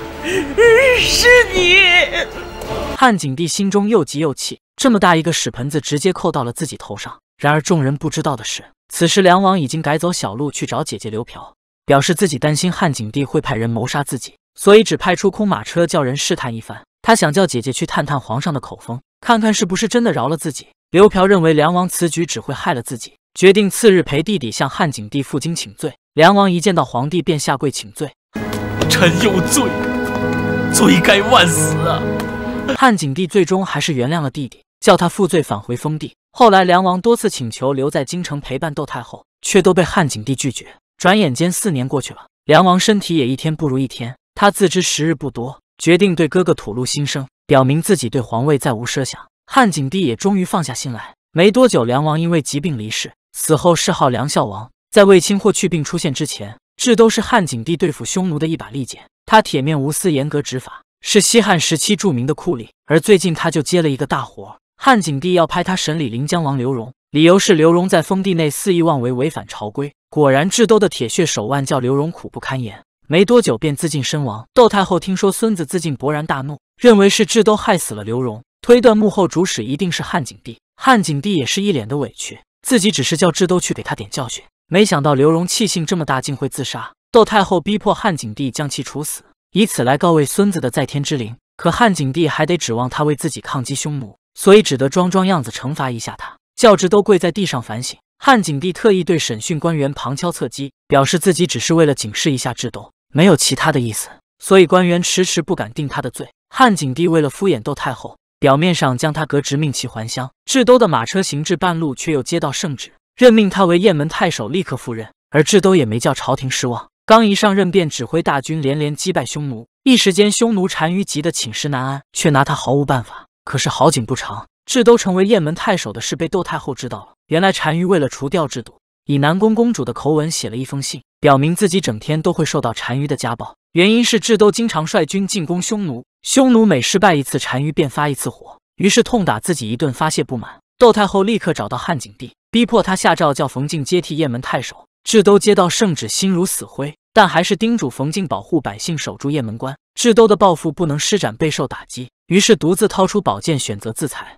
是你！汉景帝心中又急又气，这么大一个屎盆子直接扣到了自己头上。然而众人不知道的是，此时梁王已经改走小路去找姐姐刘嫖。表示自己担心汉景帝会派人谋杀自己，所以只派出空马车叫人试探一番。他想叫姐姐去探探皇上的口风，看看是不是真的饶了自己。刘嫖认为梁王此举只会害了自己，决定次日陪弟弟向汉景帝负荆请罪。梁王一见到皇帝便下跪请罪：“臣有罪，罪该万死。”啊！”汉景帝最终还是原谅了弟弟，叫他负罪返回封地。后来，梁王多次请求留在京城陪伴窦太后，却都被汉景帝拒绝。转眼间四年过去了，梁王身体也一天不如一天。他自知时日不多，决定对哥哥吐露心声，表明自己对皇位再无奢想。汉景帝也终于放下心来。没多久，梁王因为疾病离世，死后谥号梁孝王。在卫青、霍去病出现之前，这都是汉景帝对付匈奴的一把利剑。他铁面无私，严格执法，是西汉时期著名的酷吏。而最近，他就接了一个大活：汉景帝要派他审理临江王刘荣，理由是刘荣在封地内肆意妄为，违反朝规。果然，智都的铁血手腕叫刘荣苦不堪言，没多久便自尽身亡。窦太后听说孙子自尽，勃然大怒，认为是智都害死了刘荣，推断幕后主使一定是汉景帝。汉景帝也是一脸的委屈，自己只是叫智都去给他点教训，没想到刘荣气性这么大，竟会自杀。窦太后逼迫汉景帝将其处死，以此来告慰孙子的在天之灵。可汉景帝还得指望他为自己抗击匈奴，所以只得装装样子惩罚一下他，叫智都跪在地上反省。汉景帝特意对审讯官员旁敲侧击，表示自己只是为了警示一下智斗，没有其他的意思，所以官员迟迟不敢定他的罪。汉景帝为了敷衍窦太后，表面上将他革职，命其还乡。智都的马车行至半路，却又接到圣旨，任命他为雁门太守，立刻赴任。而智都也没叫朝廷失望，刚一上任便指挥大军连连击败匈奴，一时间匈奴单于急得寝食难安，却拿他毫无办法。可是好景不长。智都成为雁门太守的事被窦太后知道了。原来单于为了除掉智都，以南宫公主的口吻写了一封信，表明自己整天都会受到单于的家暴，原因是智都经常率军进攻匈奴，匈奴每失败一次，单于便发一次火，于是痛打自己一顿发泄不满。窦太后立刻找到汉景帝，逼迫他下诏叫冯敬接替雁门太守。智都接到圣旨，心如死灰，但还是叮嘱冯敬保护百姓，守住雁门关。智都的报复不能施展，备受打击，于是独自掏出宝剑，选择自裁。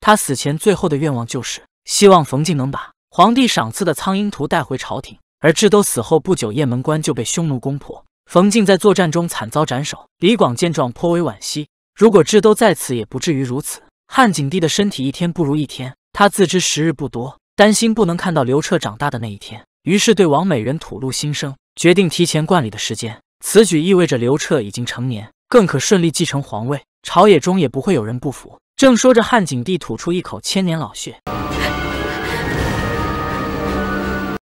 他死前最后的愿望就是希望冯敬能把皇帝赏赐的苍鹰图带回朝廷。而智都死后不久，雁门关就被匈奴攻破，冯敬在作战中惨遭斩首。李广见状颇为惋惜，如果智都在此，也不至于如此。汉景帝的身体一天不如一天，他自知时日不多。担心不能看到刘彻长大的那一天，于是对王美人吐露心声，决定提前冠礼的时间。此举意味着刘彻已经成年，更可顺利继承皇位，朝野中也不会有人不服。正说着，汉景帝吐出一口千年老血，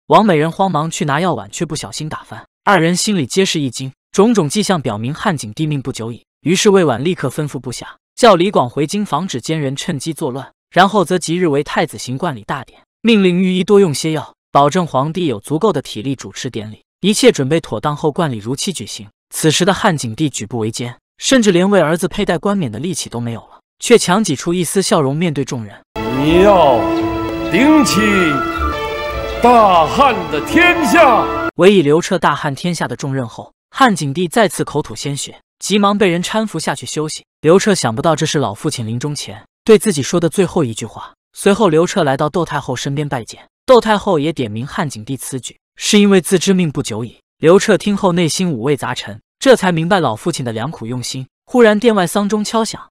王美人慌忙去拿药碗，却不小心打翻。二人心里皆是一惊，种种迹象表明汉景帝命不久矣。于是魏婉立刻吩咐部下，叫李广回京，防止奸人趁机作乱，然后则即日为太子行冠礼大典。命令御医多用些药，保证皇帝有足够的体力主持典礼。一切准备妥当后，冠礼如期举行。此时的汉景帝举步维艰，甚至连为儿子佩戴冠冕的力气都没有了，却强挤出一丝笑容面对众人：“你要顶起大汉的天下，委以刘彻大汉天下的重任。”后，汉景帝再次口吐鲜血，急忙被人搀扶下去休息。刘彻想不到，这是老父亲临终前对自己说的最后一句话。随后，刘彻来到窦太后身边拜见，窦太后也点名汉景帝此举是因为自知命不久矣。刘彻听后内心五味杂陈，这才明白老父亲的良苦用心。忽然，殿外丧钟敲响，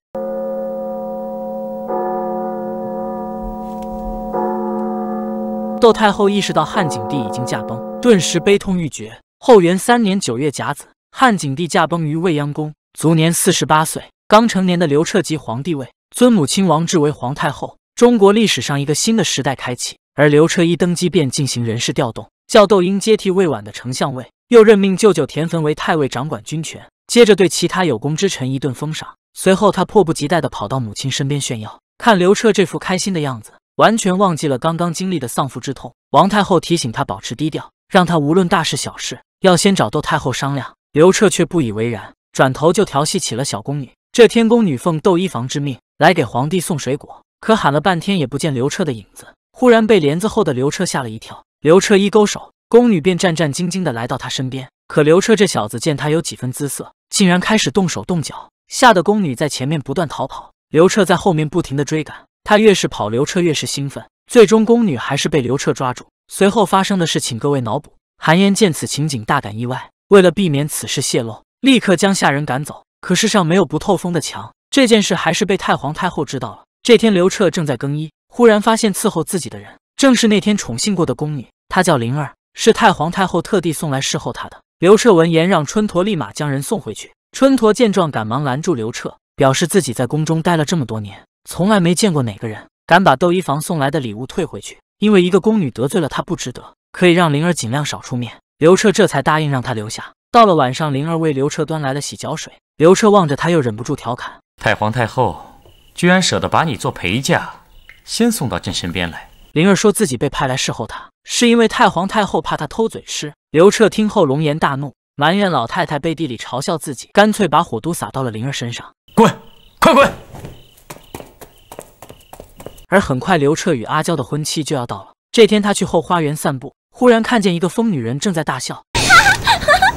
窦太后意识到汉景帝已经驾崩，顿时悲痛欲绝。后元三年九月甲子，汉景帝驾崩于未央宫，卒年四十八岁。刚成年的刘彻即皇帝位，尊母亲王志为皇太后。中国历史上一个新的时代开启，而刘彻一登基便进行人事调动，叫窦婴接替魏晚的丞相位，又任命舅舅田汾为太尉，掌管军权。接着对其他有功之臣一顿封赏。随后，他迫不及待的跑到母亲身边炫耀。看刘彻这副开心的样子，完全忘记了刚刚经历的丧父之痛。王太后提醒他保持低调，让他无论大事小事要先找窦太后商量。刘彻却不以为然，转头就调戏起了小宫女。这天宫女奉窦漪房之命来给皇帝送水果。可喊了半天也不见刘彻的影子，忽然被帘子后的刘彻吓了一跳。刘彻一勾手，宫女便战战兢兢的来到他身边。可刘彻这小子见他有几分姿色，竟然开始动手动脚，吓得宫女在前面不断逃跑，刘彻在后面不停的追赶。他越是跑，刘彻越是兴奋。最终，宫女还是被刘彻抓住。随后发生的事情，各位脑补。韩嫣见此情景，大感意外。为了避免此事泄露，立刻将下人赶走。可世上没有不透风的墙，这件事还是被太皇太后知道了。这天，刘彻正在更衣，忽然发现伺候自己的人正是那天宠幸过的宫女，她叫灵儿，是太皇太后特地送来侍候她的。刘彻闻言，让春陀立马将人送回去。春陀见状，赶忙拦住刘彻，表示自己在宫中待了这么多年，从来没见过哪个人敢把窦漪房送来的礼物退回去，因为一个宫女得罪了他不值得，可以让灵儿尽量少出面。刘彻这才答应让她留下。到了晚上，灵儿为刘彻端来了洗脚水，刘彻望着她，又忍不住调侃：“太皇太后。”居然舍得把你做陪嫁，先送到朕身边来。灵儿说自己被派来侍候他，是因为太皇太后怕他偷嘴吃。刘彻听后龙颜大怒，埋怨老太太背地里嘲笑自己，干脆把火都撒到了灵儿身上，滚，快滚！而很快，刘彻与阿娇的婚期就要到了。这天，他去后花园散步，忽然看见一个疯女人正在大笑。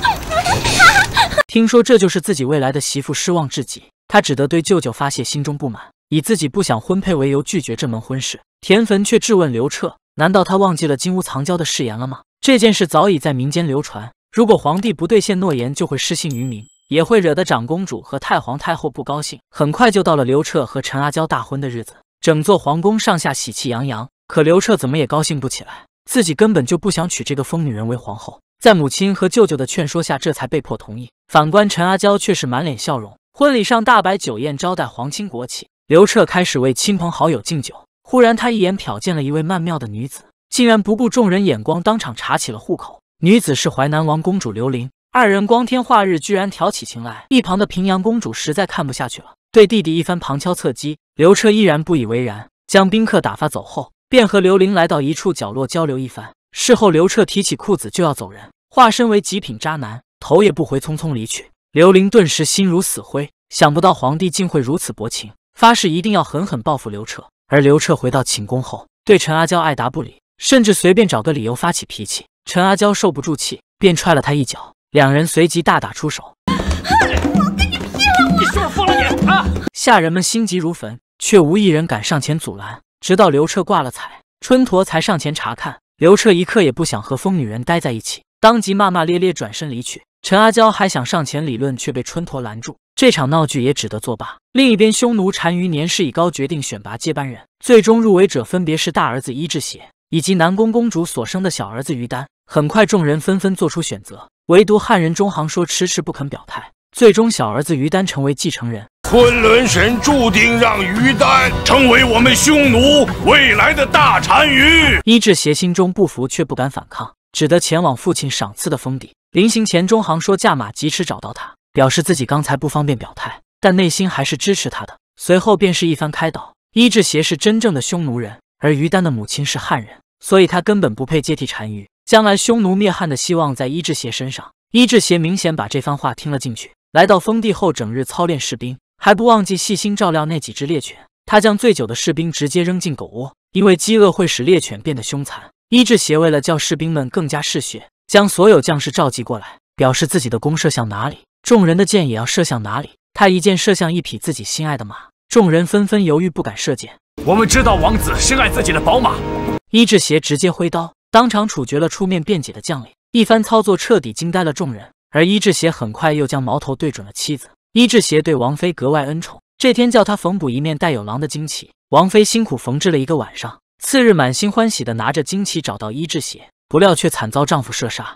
听说这就是自己未来的媳妇，失望至极，他只得对舅舅发泄心中不满。以自己不想婚配为由拒绝这门婚事，田汾却质问刘彻：“难道他忘记了金屋藏娇的誓言了吗？”这件事早已在民间流传，如果皇帝不兑现诺言，就会失信于民，也会惹得长公主和太皇太后不高兴。很快就到了刘彻和陈阿娇大婚的日子，整座皇宫上下喜气洋洋，可刘彻怎么也高兴不起来，自己根本就不想娶这个疯女人为皇后，在母亲和舅舅的劝说下，这才被迫同意。反观陈阿娇却是满脸笑容，婚礼上大摆酒宴招待皇亲国戚。刘彻开始为亲朋好友敬酒，忽然他一眼瞟见了一位曼妙的女子，竟然不顾众人眼光，当场查起了户口。女子是淮南王公主刘玲，二人光天化日居然挑起情来。一旁的平阳公主实在看不下去了，对弟弟一番旁敲侧击，刘彻依然不以为然。将宾客打发走后，便和刘玲来到一处角落交流一番。事后，刘彻提起裤子就要走人，化身为极品渣男，头也不回匆匆离去。刘玲顿时心如死灰，想不到皇帝竟会如此薄情。发誓一定要狠狠报复刘彻，而刘彻回到寝宫后，对陈阿娇爱答不理，甚至随便找个理由发起脾气。陈阿娇受不住气，便踹了他一脚，两人随即大打出手。我跟你拼了！你是不是疯了？你！下人们心急如焚，却无一人敢上前阻拦。直到刘彻挂了彩，春陀才上前查看。刘彻一刻也不想和疯女人待在一起，当即骂骂咧咧，转身离去。陈阿娇还想上前理论，却被春陀拦住。这场闹剧也只得作罢。另一边，匈奴单于年事已高，决定选拔接班人。最终入围者分别是大儿子伊稚邪，以及南宫公主所生的小儿子于丹。很快，众人纷纷做出选择，唯独汉人中行说迟迟不肯表态。最终，小儿子于丹成为继承人。昆仑神注定让于丹成为我们匈奴未来的大单于。伊稚邪心中不服，却不敢反抗，只得前往父亲赏赐的封地。临行前，中行说驾马疾驰找到他。表示自己刚才不方便表态，但内心还是支持他的。随后便是一番开导，伊志邪是真正的匈奴人，而于丹的母亲是汉人，所以他根本不配接替单于。将来匈奴灭汉的希望在伊志邪身上。伊志邪明显把这番话听了进去，来到封地后整日操练士兵，还不忘记细心照料那几只猎犬。他将醉酒的士兵直接扔进狗窝，因为饥饿会使猎犬变得凶残。伊志邪为了叫士兵们更加嗜血，将所有将士召集过来，表示自己的公射向哪里。众人的箭也要射向哪里？他一箭射向一匹自己心爱的马，众人纷纷犹豫不敢射箭。我们知道王子深爱自己的宝马。伊志鞋直接挥刀，当场处决了出面辩解的将领。一番操作彻底惊呆了众人。而伊志鞋很快又将矛头对准了妻子。伊志鞋对王妃格外恩宠，这天叫她缝补一面带有狼的旌旗。王妃辛苦缝制了一个晚上，次日满心欢喜的拿着旌旗找到伊志鞋，不料却惨遭丈夫射杀。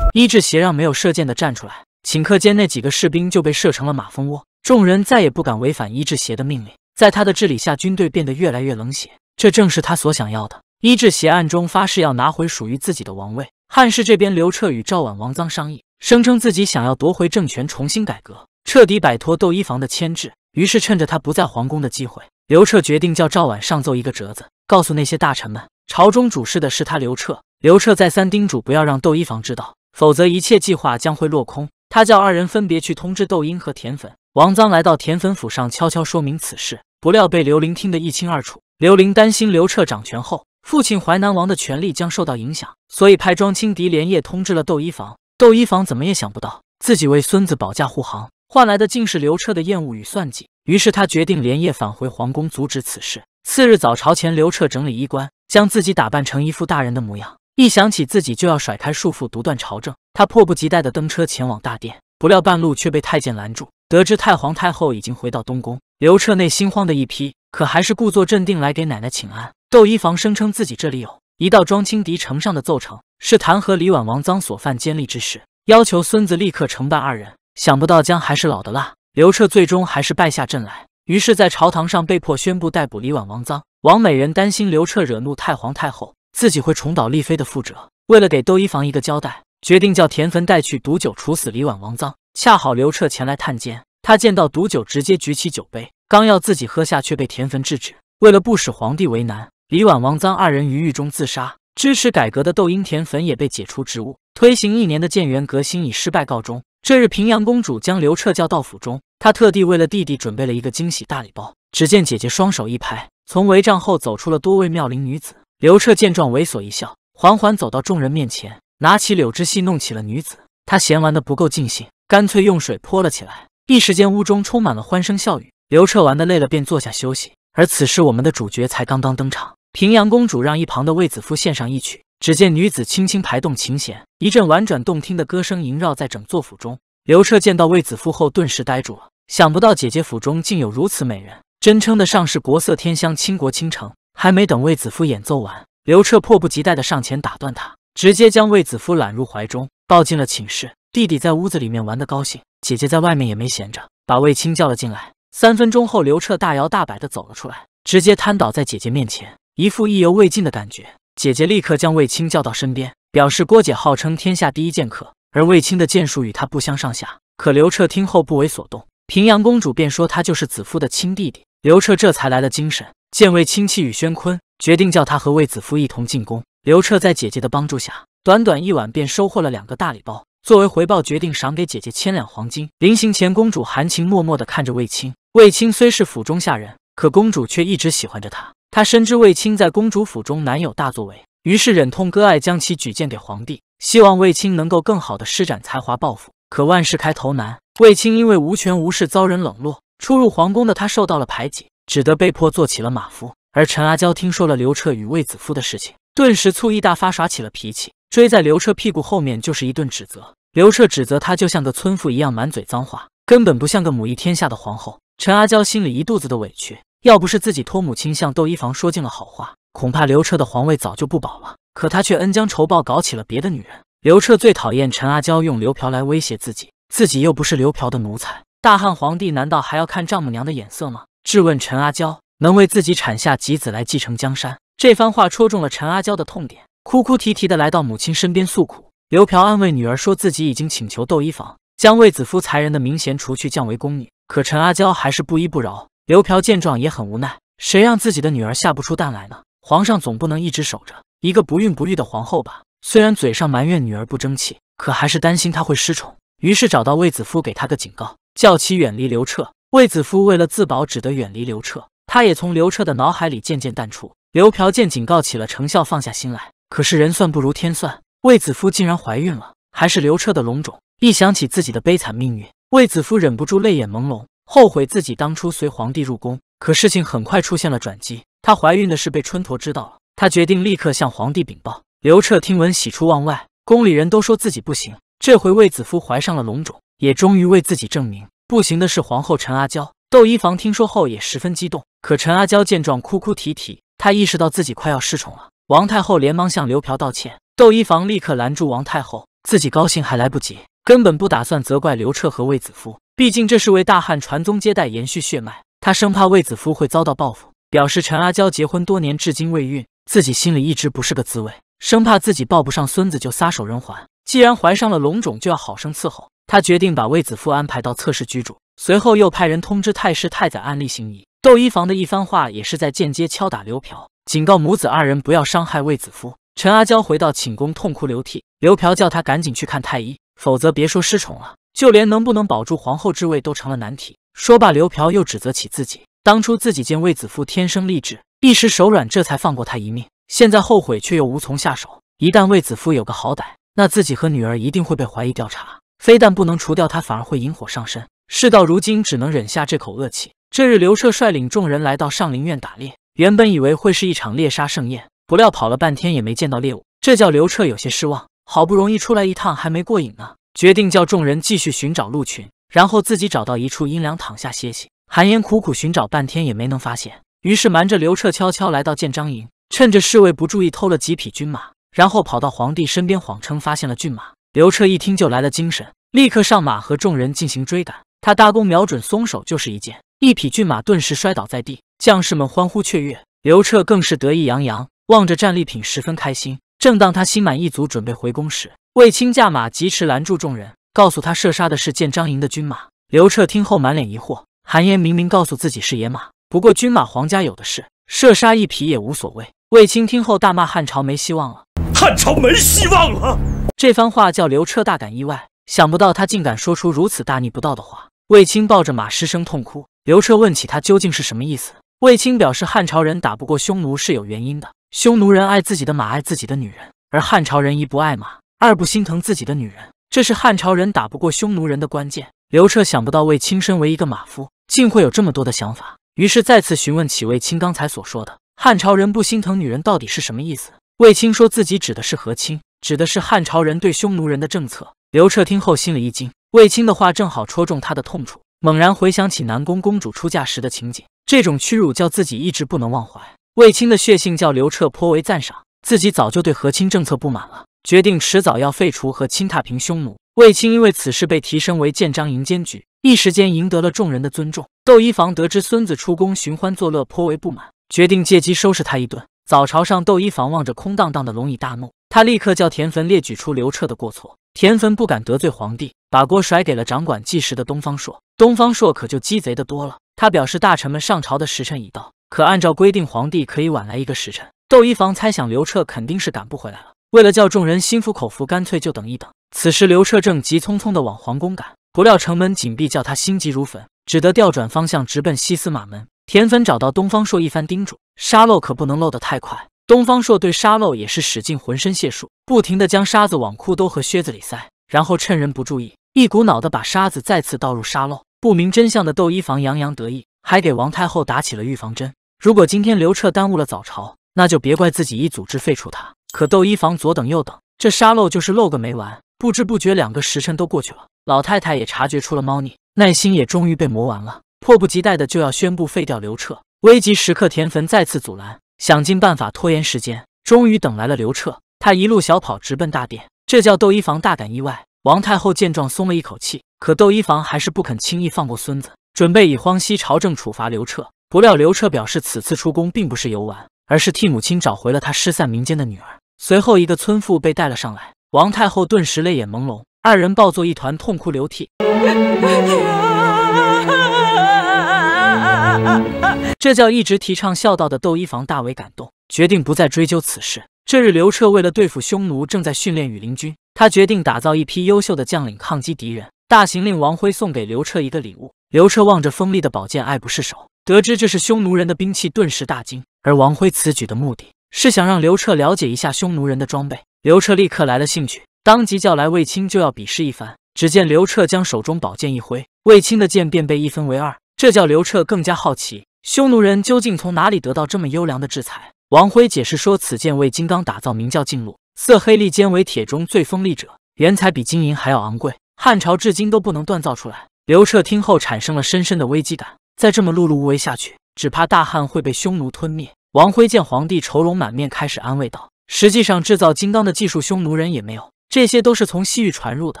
医治邪让没有射箭的站出来，顷刻间那几个士兵就被射成了马蜂窝。众人再也不敢违反医治邪的命令，在他的治理下，军队变得越来越冷血，这正是他所想要的。医治邪暗中发誓要拿回属于自己的王位。汉室这边，刘彻与赵婉、王臧商议，声称自己想要夺回政权，重新改革，彻底摆脱窦漪房的牵制。于是趁着他不在皇宫的机会，刘彻决定叫赵婉上奏一个折子，告诉那些大臣们，朝中主事的是他刘彻。刘彻再三叮嘱，不要让窦漪房知道，否则一切计划将会落空。他叫二人分别去通知窦婴和田粉。王臧来到田粉府上，悄悄说明此事，不料被刘玲听得一清二楚。刘玲担心刘彻掌权后，父亲淮南王的权力将受到影响，所以派庄青敌连夜通知了窦漪房。窦漪房怎么也想不到，自己为孙子保驾护航，换来的竟是刘彻的厌恶与算计。于是他决定连夜返回皇宫，阻止此事。次日早朝前，刘彻整理衣冠，将自己打扮成一副大人的模样。一想起自己就要甩开束缚、独断朝政，他迫不及待地登车前往大殿，不料半路却被太监拦住，得知太皇太后已经回到东宫，刘彻内心慌的一批，可还是故作镇定来给奶奶请安。窦漪房声称自己这里有一道庄青敌呈上的奏呈，是弹劾李婉王臧所犯奸利之事，要求孙子立刻惩办二人。想不到姜还是老的辣，刘彻最终还是败下阵来，于是，在朝堂上被迫宣布逮捕李婉王臧。王美人担心刘彻惹怒太皇太后。自己会重蹈丽妃的覆辙。为了给窦漪房一个交代，决定叫田汾带去毒酒处死李婉王臧。恰好刘彻前来探监，他见到毒酒，直接举起酒杯，刚要自己喝下，却被田汾制止。为了不使皇帝为难，李婉王臧二人于狱中自杀。支持改革的窦婴田汾也被解除职务。推行一年的建元革新以失败告终。这日，平阳公主将刘彻叫到府中，她特地为了弟弟准备了一个惊喜大礼包。只见姐姐双手一拍，从帷帐后走出了多位妙龄女子。刘彻见状，猥琐一笑，缓缓走到众人面前，拿起柳枝戏弄起了女子。他嫌玩的不够尽兴，干脆用水泼了起来。一时间，屋中充满了欢声笑语。刘彻玩的累了，便坐下休息。而此时，我们的主角才刚刚登场。平阳公主让一旁的卫子夫献上一曲。只见女子轻轻排动琴弦，一阵婉转动听的歌声萦绕在整座府中。刘彻见到卫子夫后，顿时呆住了。想不到姐姐府中竟有如此美人，真称得上是国色天香，倾国倾城。还没等卫子夫演奏完，刘彻迫不及待的上前打断他，直接将卫子夫揽入怀中，抱进了寝室。弟弟在屋子里面玩的高兴，姐姐在外面也没闲着，把卫青叫了进来。三分钟后，刘彻大摇大摆的走了出来，直接瘫倒在姐姐面前，一副意犹未尽的感觉。姐姐立刻将卫青叫到身边，表示郭姐号称天下第一剑客，而卫青的剑术与他不相上下。可刘彻听后不为所动，平阳公主便说他就是子夫的亲弟弟，刘彻这才来了精神。见卫青气宇轩坤，决定叫他和卫子夫一同进宫。刘彻在姐姐的帮助下，短短一晚便收获了两个大礼包。作为回报，决定赏给姐姐千两黄金。临行前，公主含情脉脉的看着卫青。卫青虽是府中下人，可公主却一直喜欢着他。他深知卫青在公主府中难有大作为，于是忍痛割爱，将其举荐给皇帝，希望卫青能够更好的施展才华，报复。可万事开头难，卫青因为无权无势，遭人冷落。初入皇宫的他，受到了排挤。只得被迫做起了马夫。而陈阿娇听说了刘彻与卫子夫的事情，顿时醋意大发，耍起了脾气，追在刘彻屁股后面就是一顿指责。刘彻指责她就像个村妇一样，满嘴脏话，根本不像个母仪天下的皇后。陈阿娇心里一肚子的委屈，要不是自己托母亲向窦漪房说尽了好话，恐怕刘彻的皇位早就不保了。可她却恩将仇报，搞起了别的女人。刘彻最讨厌陈阿娇用刘嫖来威胁自己，自己又不是刘嫖的奴才，大汉皇帝难道还要看丈母娘的眼色吗？质问陈阿娇能为自己产下几子来继承江山，这番话戳中了陈阿娇的痛点，哭哭啼啼的来到母亲身边诉苦。刘嫖安慰女儿说，自己已经请求窦漪房将卫子夫才人的名衔除去，降为宫女。可陈阿娇还是不依不饶。刘嫖见状也很无奈，谁让自己的女儿下不出蛋来呢？皇上总不能一直守着一个不孕不育的皇后吧？虽然嘴上埋怨女儿不争气，可还是担心她会失宠，于是找到卫子夫给她个警告，叫其远离刘彻。卫子夫为了自保，只得远离刘彻，他也从刘彻的脑海里渐渐淡出。刘嫖见警告起了成效，放下心来。可是人算不如天算，卫子夫竟然怀孕了，还是刘彻的龙种。一想起自己的悲惨命运，卫子夫忍不住泪眼朦胧，后悔自己当初随皇帝入宫。可事情很快出现了转机，她怀孕的事被春陀知道了，她决定立刻向皇帝禀报。刘彻听闻，喜出望外。宫里人都说自己不行，这回卫子夫怀上了龙种，也终于为自己证明。不行的是皇后陈阿娇，窦漪房听说后也十分激动。可陈阿娇见状，哭哭啼啼，她意识到自己快要失宠了。王太后连忙向刘嫖道歉，窦漪房立刻拦住王太后，自己高兴还来不及，根本不打算责怪刘彻和卫子夫，毕竟这是为大汉传宗接代、延续血脉。他生怕卫子夫会遭到报复，表示陈阿娇结婚多年，至今未孕，自己心里一直不是个滋味，生怕自己抱不上孙子就撒手人寰。既然怀上了龙种，就要好生伺候。他决定把卫子夫安排到侧室居住，随后又派人通知太师、太宰按例行医。窦漪房的一番话也是在间接敲打刘嫖，警告母子二人不要伤害卫子夫。陈阿娇回到寝宫，痛哭流涕。刘嫖叫她赶紧去看太医，否则别说失宠了，就连能不能保住皇后之位都成了难题。说罢，刘嫖又指责起自己，当初自己见卫子夫天生丽质，一时手软，这才放过她一命。现在后悔却又无从下手，一旦卫子夫有个好歹，那自己和女儿一定会被怀疑调查。非但不能除掉他，反而会引火上身。事到如今，只能忍下这口恶气。这日，刘彻率领众人来到上林苑打猎，原本以为会是一场猎杀盛宴，不料跑了半天也没见到猎物，这叫刘彻有些失望。好不容易出来一趟，还没过瘾呢，决定叫众人继续寻找鹿群，然后自己找到一处阴凉躺下歇息。韩嫣苦苦寻找半天也没能发现，于是瞒着刘彻悄悄来到建章营，趁着侍卫不注意偷了几匹军马，然后跑到皇帝身边，谎称发现了骏马。刘彻一听就来了精神，立刻上马和众人进行追赶。他搭弓瞄准，松手就是一箭，一匹骏马顿时摔倒在地。将士们欢呼雀跃，刘彻更是得意洋洋，望着战利品十分开心。正当他心满意足准备回宫时，卫青驾马疾驰拦住众人，告诉他射杀的是见张营的军马。刘彻听后满脸疑惑，韩嫣明明告诉自己是野马，不过军马皇家有的是，射杀一匹也无所谓。卫青听后大骂汉朝没希望了，汉朝没希望了。这番话叫刘彻大感意外，想不到他竟敢说出如此大逆不道的话。卫青抱着马失声痛哭。刘彻问起他究竟是什么意思，卫青表示汉朝人打不过匈奴是有原因的。匈奴人爱自己的马，爱自己的女人，而汉朝人一不爱马，二不心疼自己的女人，这是汉朝人打不过匈奴人的关键。刘彻想不到卫青身为一个马夫，竟会有这么多的想法，于是再次询问起卫青刚才所说的汉朝人不心疼女人到底是什么意思。卫青说自己指的是和亲。指的是汉朝人对匈奴人的政策。刘彻听后心里一惊，卫青的话正好戳中他的痛处，猛然回想起南宫公主出嫁时的情景，这种屈辱叫自己一直不能忘怀。卫青的血性叫刘彻颇为赞赏，自己早就对和亲政策不满了，决定迟早要废除和亲，踏平匈奴。卫青因为此事被提升为建章营监局，一时间赢得了众人的尊重。窦漪房得知孙子出宫寻欢作乐，颇为不满，决定借机收拾他一顿。早朝上，窦漪房望着空荡荡的龙椅，大怒。他立刻叫田汾列举出刘彻的过错，田汾不敢得罪皇帝，把锅甩给了掌管计时的东方朔。东方朔可就鸡贼的多了，他表示大臣们上朝的时辰已到，可按照规定，皇帝可以晚来一个时辰。窦漪房猜想刘彻肯定是赶不回来了，为了叫众人心服口服，干脆就等一等。此时刘彻正急匆匆的往皇宫赶，不料城门紧闭，叫他心急如焚，只得调转方向，直奔西司马门。田汾找到东方朔一番叮嘱，沙漏可不能漏得太快。东方朔对沙漏也是使尽浑身解数，不停的将沙子往裤兜和靴子里塞，然后趁人不注意，一股脑的把沙子再次倒入沙漏。不明真相的窦漪房洋洋得意，还给王太后打起了预防针：如果今天刘彻耽误了早朝，那就别怪自己一组织废除他。可窦漪房左等右等，这沙漏就是漏个没完。不知不觉两个时辰都过去了，老太太也察觉出了猫腻，耐心也终于被磨完了，迫不及待的就要宣布废掉刘彻。危急时刻，田汾再次阻拦。想尽办法拖延时间，终于等来了刘彻。他一路小跑直奔大殿，这叫窦漪房大感意外。王太后见状松了一口气，可窦漪房还是不肯轻易放过孙子，准备以荒西朝政处罚刘彻。不料刘彻表示此次出宫并不是游玩，而是替母亲找回了他失散民间的女儿。随后一个村妇被带了上来，王太后顿时泪眼朦胧，二人抱作一团痛哭流涕。这叫一直提倡孝道的窦漪房大为感动，决定不再追究此事。这日，刘彻为了对付匈奴，正在训练羽林军。他决定打造一批优秀的将领，抗击敌人。大行令王辉送给刘彻一个礼物，刘彻望着锋利的宝剑，爱不释手。得知这是匈奴人的兵器，顿时大惊。而王辉此举的目的是想让刘彻了解一下匈奴人的装备。刘彻立刻来了兴趣，当即叫来卫青，就要比试一番。只见刘彻将手中宝剑一挥，卫青的剑便被一分为二。这叫刘彻更加好奇。匈奴人究竟从哪里得到这么优良的制裁？王辉解释说，此剑为金刚打造，名叫“镜路，色黑利坚为铁中最锋利者，原材比金银还要昂贵，汉朝至今都不能锻造出来。刘彻听后产生了深深的危机感，再这么碌碌无为下去，只怕大汉会被匈奴吞灭。王辉见皇帝愁容满面，开始安慰道：“实际上制造金刚的技术，匈奴人也没有，这些都是从西域传入的。”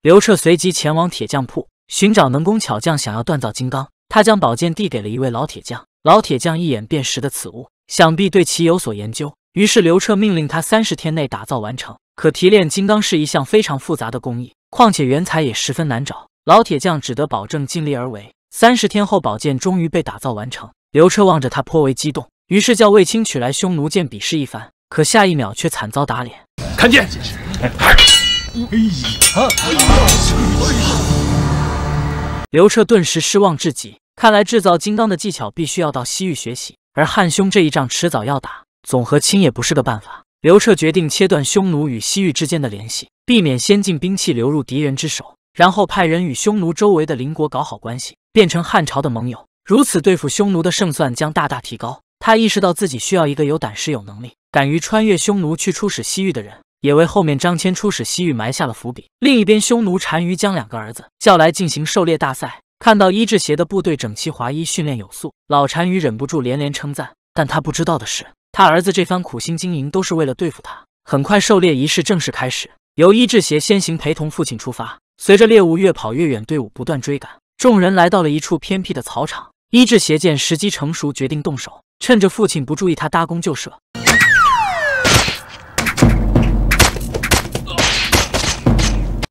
刘彻随即前往铁匠铺寻找能工巧匠，想要锻造金刚。他将宝剑递给了一位老铁匠。老铁匠一眼便识得此物，想必对其有所研究。于是刘彻命令他三十天内打造完成。可提炼金刚是一项非常复杂的工艺，况且原材也十分难找。老铁匠只得保证尽力而为。三十天后，宝剑终于被打造完成。刘彻望着他颇为激动，于是叫卫青取来匈奴剑比试一番。可下一秒却惨遭打脸，看剑！刘彻顿时失望至极。看来制造金刚的技巧必须要到西域学习，而汉匈这一仗迟早要打，总和亲也不是个办法。刘彻决定切断匈奴与西域之间的联系，避免先进兵器流入敌人之手，然后派人与匈奴周围的邻国搞好关系，变成汉朝的盟友。如此对付匈奴的胜算将大大提高。他意识到自己需要一个有胆识、有能力、敢于穿越匈奴去出使西域的人，也为后面张骞出使西域埋下了伏笔。另一边，匈奴单于将两个儿子叫来进行狩猎大赛。看到伊志邪的部队整齐划一、训练有素，老单于忍不住连连称赞。但他不知道的是，他儿子这番苦心经营都是为了对付他。很快，狩猎仪式正式开始，由伊志邪先行陪同父亲出发。随着猎物越跑越远，队伍不断追赶，众人来到了一处偏僻的草场。伊志邪见时机成熟，决定动手，趁着父亲不注意，他搭弓就射。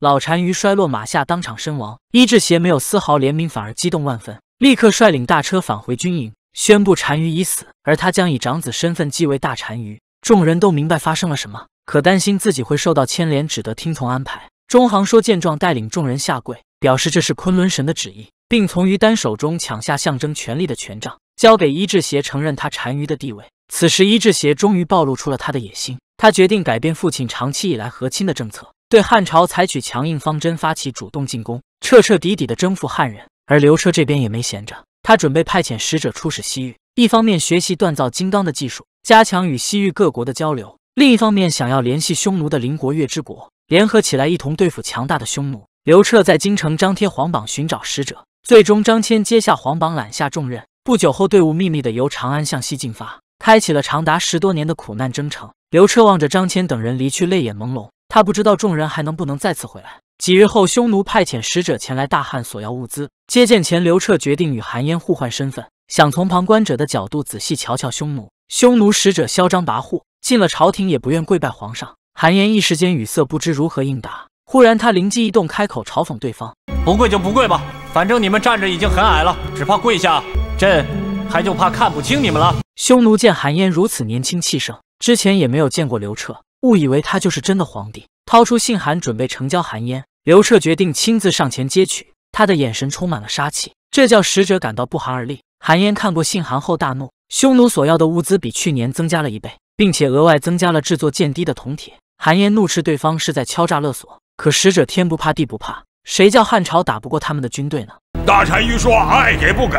老单于摔落马下，当场身亡。伊志邪没有丝毫怜悯，反而激动万分，立刻率领大车返回军营，宣布单于已死，而他将以长子身份继位大单于。众人都明白发生了什么，可担心自己会受到牵连，只得听从安排。中行说见状，带领众人下跪，表示这是昆仑神的旨意，并从于丹手中抢下象征权力的权杖，交给伊志邪，承认他单于的地位。此时，伊志邪终于暴露出了他的野心，他决定改变父亲长期以来和亲的政策。对汉朝采取强硬方针，发起主动进攻，彻彻底底的征服汉人。而刘彻这边也没闲着，他准备派遣使者出使西域，一方面学习锻造金刚的技术，加强与西域各国的交流；另一方面，想要联系匈奴的邻国月之国，联合起来一同对付强大的匈奴。刘彻在京城张贴皇榜，寻找使者，最终张骞接下皇榜，揽下重任。不久后，队伍秘密的由长安向西进发，开启了长达十多年的苦难征程。刘彻望着张骞等人离去，泪眼朦胧。他不知道众人还能不能再次回来。几日后，匈奴派遣使者前来大汉索要物资。接见前，刘彻决定与韩嫣互换身份，想从旁观者的角度仔细瞧瞧匈奴。匈奴使者嚣张跋扈，进了朝廷也不愿跪拜皇上。韩嫣一时间语塞，不知如何应答。忽然，他灵机一动，开口嘲讽对方：“不跪就不跪吧，反正你们站着已经很矮了，只怕跪下，朕还就怕看不清你们了。”匈奴见韩嫣如此年轻气盛，之前也没有见过刘彻。误以为他就是真的皇帝，掏出信函准备成交。韩嫣、刘彻决定亲自上前接取，他的眼神充满了杀气，这叫使者感到不寒而栗。韩嫣看过信函后大怒，匈奴所要的物资比去年增加了一倍，并且额外增加了制作剑滴的铜铁。韩嫣怒斥对方是在敲诈勒索，可使者天不怕地不怕，谁叫汉朝打不过他们的军队呢？大单于说：“爱给不给，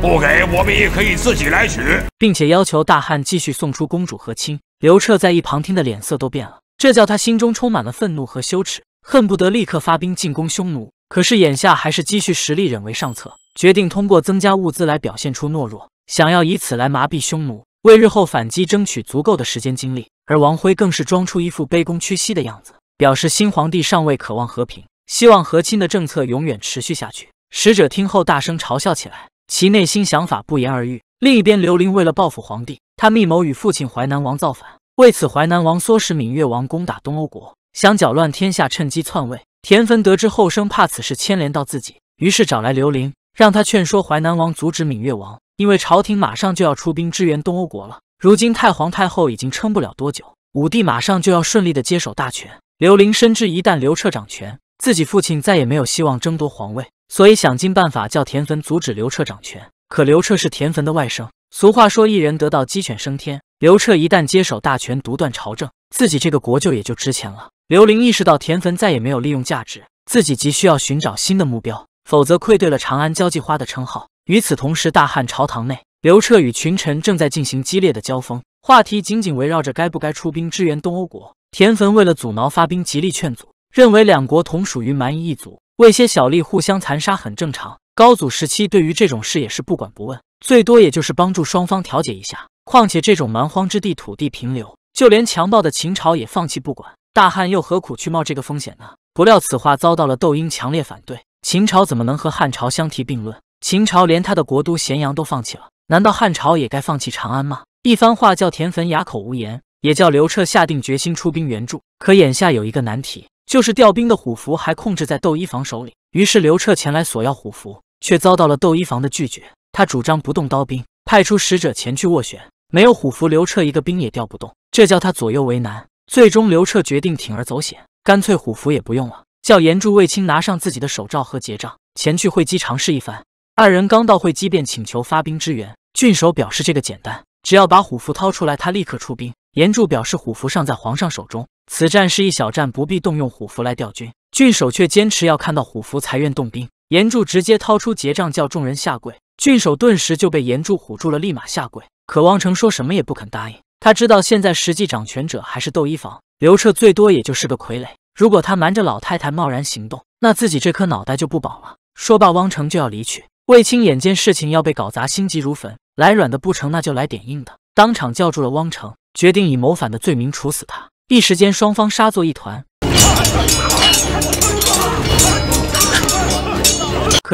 不给我们也可以自己来取，并且要求大汉继续送出公主和亲。”刘彻在一旁听的脸色都变了，这叫他心中充满了愤怒和羞耻，恨不得立刻发兵进攻匈奴。可是眼下还是积蓄实力，忍为上策，决定通过增加物资来表现出懦弱，想要以此来麻痹匈奴，为日后反击争取足够的时间精力。而王辉更是装出一副卑躬屈膝的样子，表示新皇帝尚未渴望和平，希望和亲的政策永远持续下去。使者听后大声嘲笑起来，其内心想法不言而喻。另一边，刘林为了报复皇帝。他密谋与父亲淮南王造反，为此淮南王唆使闽越王攻打东欧国，想搅乱天下，趁机篡位。田汾得知后，生怕此事牵连到自己，于是找来刘伶，让他劝说淮南王阻止闽越王，因为朝廷马上就要出兵支援东欧国了。如今太皇太后已经撑不了多久，武帝马上就要顺利的接手大权。刘伶深知一旦刘彻掌权，自己父亲再也没有希望争夺皇位，所以想尽办法叫田汾阻止刘彻掌权。可刘彻是田汾的外甥。俗话说，一人得道，鸡犬升天。刘彻一旦接手大权，独断朝政，自己这个国舅也就值钱了。刘伶意识到田汾再也没有利用价值，自己急需要寻找新的目标，否则愧对了长安交际花的称号。与此同时，大汉朝堂内，刘彻与群臣正在进行激烈的交锋，话题紧紧围绕着该不该出兵支援东欧国。田汾为了阻挠发兵，极力劝阻，认为两国同属于蛮夷一族，为些小利互相残杀很正常。高祖时期对于这种事也是不管不问。最多也就是帮助双方调解一下，况且这种蛮荒之地土地平流，就连强暴的秦朝也放弃不管，大汉又何苦去冒这个风险呢？不料此话遭到了窦婴强烈反对，秦朝怎么能和汉朝相提并论？秦朝连他的国都咸阳都放弃了，难道汉朝也该放弃长安吗？一番话叫田汾哑口无言，也叫刘彻下定决心出兵援助。可眼下有一个难题，就是调兵的虎符还控制在窦漪房手里，于是刘彻前来索要虎符，却遭到了窦漪房的拒绝。他主张不动刀兵，派出使者前去斡旋。没有虎符，刘彻一个兵也调不动，这叫他左右为难。最终，刘彻决定铤而走险，干脆虎符也不用了，叫严助卫青拿上自己的手诏和节杖，前去会稽尝试一番。二人刚到会稽，便请求发兵支援。郡守表示这个简单，只要把虎符掏出来，他立刻出兵。严助表示虎符尚在皇上手中，此战是一小战，不必动用虎符来调军。郡守却坚持要看到虎符才愿动兵。严助直接掏出节杖，叫众人下跪。郡守顿时就被严柱唬住了，立马下跪。可汪成说什么也不肯答应。他知道现在实际掌权者还是窦漪房，刘彻最多也就是个傀儡。如果他瞒着老太太贸然行动，那自己这颗脑袋就不保了。说罢，汪成就要离去。卫青眼见事情要被搞砸，心急如焚。来软的不成，那就来点硬的。当场叫住了汪成，决定以谋反的罪名处死他。一时间，双方杀作一团。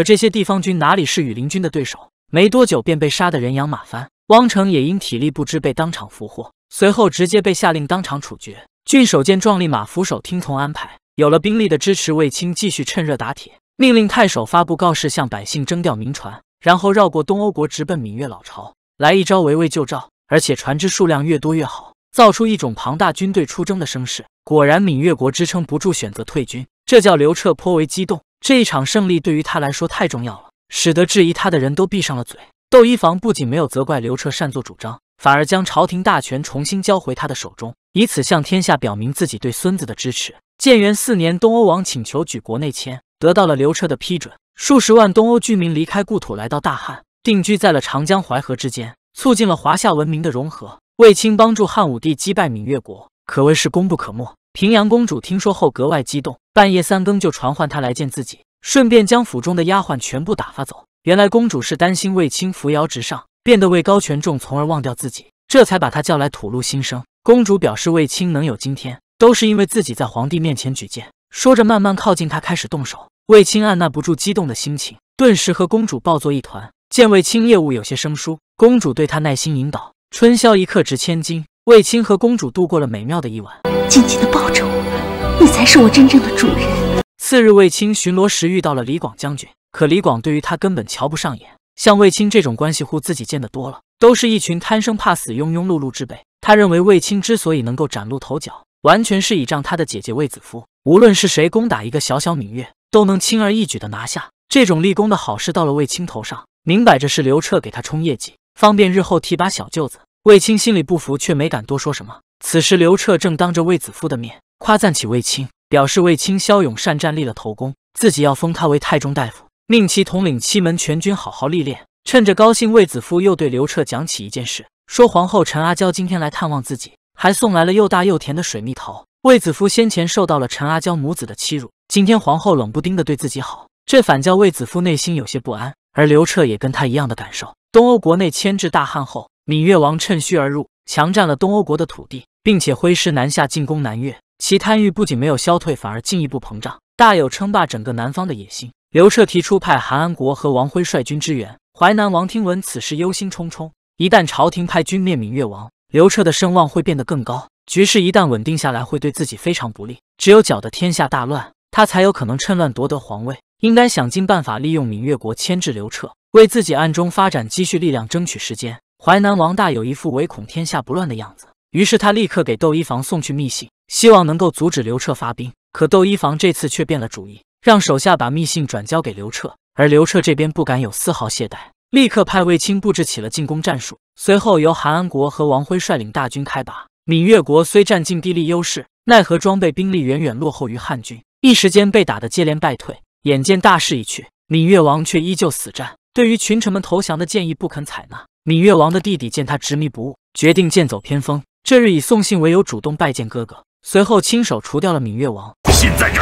可这些地方军哪里是羽林军的对手？没多久便被杀的人仰马翻，汪成也因体力不支被当场俘获，随后直接被下令当场处决。郡守见状立马俯首听从安排。有了兵力的支持，卫青继续趁热打铁，命令太守发布告示，向百姓征调民船，然后绕过东欧国，直奔闽越老巢，来一招围魏救赵。而且船只数量越多越好，造出一种庞大军队出征的声势。果然，闽越国支撑不住，选择退军。这叫刘彻颇为激动。这一场胜利对于他来说太重要了，使得质疑他的人都闭上了嘴。窦漪房不仅没有责怪刘彻擅作主张，反而将朝廷大权重新交回他的手中，以此向天下表明自己对孙子的支持。建元四年，东欧王请求举国内迁，得到了刘彻的批准，数十万东欧居民离开故土，来到大汉，定居在了长江、淮河之间，促进了华夏文明的融合。卫青帮助汉武帝击败闽越国，可谓是功不可没。平阳公主听说后格外激动，半夜三更就传唤他来见自己，顺便将府中的丫鬟全部打发走。原来公主是担心卫青扶摇直上，变得位高权重，从而忘掉自己，这才把他叫来吐露心声。公主表示，卫青能有今天，都是因为自己在皇帝面前举荐。说着，慢慢靠近他，开始动手。卫青按捺不住激动的心情，顿时和公主抱作一团。见卫青业务有些生疏，公主对他耐心引导。春宵一刻值千金，卫青和公主度过了美妙的一晚。紧紧的抱着我，你才是我真正的主人。次日，卫青巡逻时遇到了李广将军，可李广对于他根本瞧不上眼。像卫青这种关系户，自己见得多了，都是一群贪生怕死、庸庸碌碌之辈。他认为卫青之所以能够崭露头角，完全是倚仗他的姐姐卫子夫。无论是谁攻打一个小小芈月，都能轻而易举的拿下。这种立功的好事到了卫青头上，明摆着是刘彻给他冲业绩，方便日后提拔小舅子。卫青心里不服，却没敢多说什么。此时，刘彻正当着卫子夫的面夸赞起卫青，表示卫青骁勇善战，立了头功，自己要封他为太中大夫，命其统领七门全军，好好历练。趁着高兴，卫子夫又对刘彻讲起一件事，说皇后陈阿娇今天来探望自己，还送来了又大又甜的水蜜桃。卫子夫先前受到了陈阿娇母子的欺辱，今天皇后冷不丁的对自己好，这反叫卫子夫内心有些不安。而刘彻也跟他一样的感受。东欧国内牵制大汉后，闽越王趁虚而入。强占了东欧国的土地，并且挥师南下进攻南越，其贪欲不仅没有消退，反而进一步膨胀，大有称霸整个南方的野心。刘彻提出派韩安国和王辉率军支援淮南王，听闻此事忧心忡忡。一旦朝廷派军灭闽越王，刘彻的声望会变得更高，局势一旦稳定下来，会对自己非常不利。只有搅得天下大乱，他才有可能趁乱夺得皇位。应该想尽办法利用闽越国牵制刘彻，为自己暗中发展积蓄力量，争取时间。淮南王大有一副唯恐天下不乱的样子，于是他立刻给窦漪房送去密信，希望能够阻止刘彻发兵。可窦漪房这次却变了主意，让手下把密信转交给刘彻。而刘彻这边不敢有丝毫懈怠，立刻派卫青布置起了进攻战术。随后由韩安国和王辉率领大军开拔。闽越国虽占尽地利优势，奈何装备兵力远远落后于汉军，一时间被打得接连败退。眼见大势已去，闽越王却依旧死战，对于群臣们投降的建议不肯采纳。闽越王的弟弟见他执迷不悟，决定剑走偏锋。这日以送信为由，主动拜见哥哥，随后亲手除掉了闽越王，现在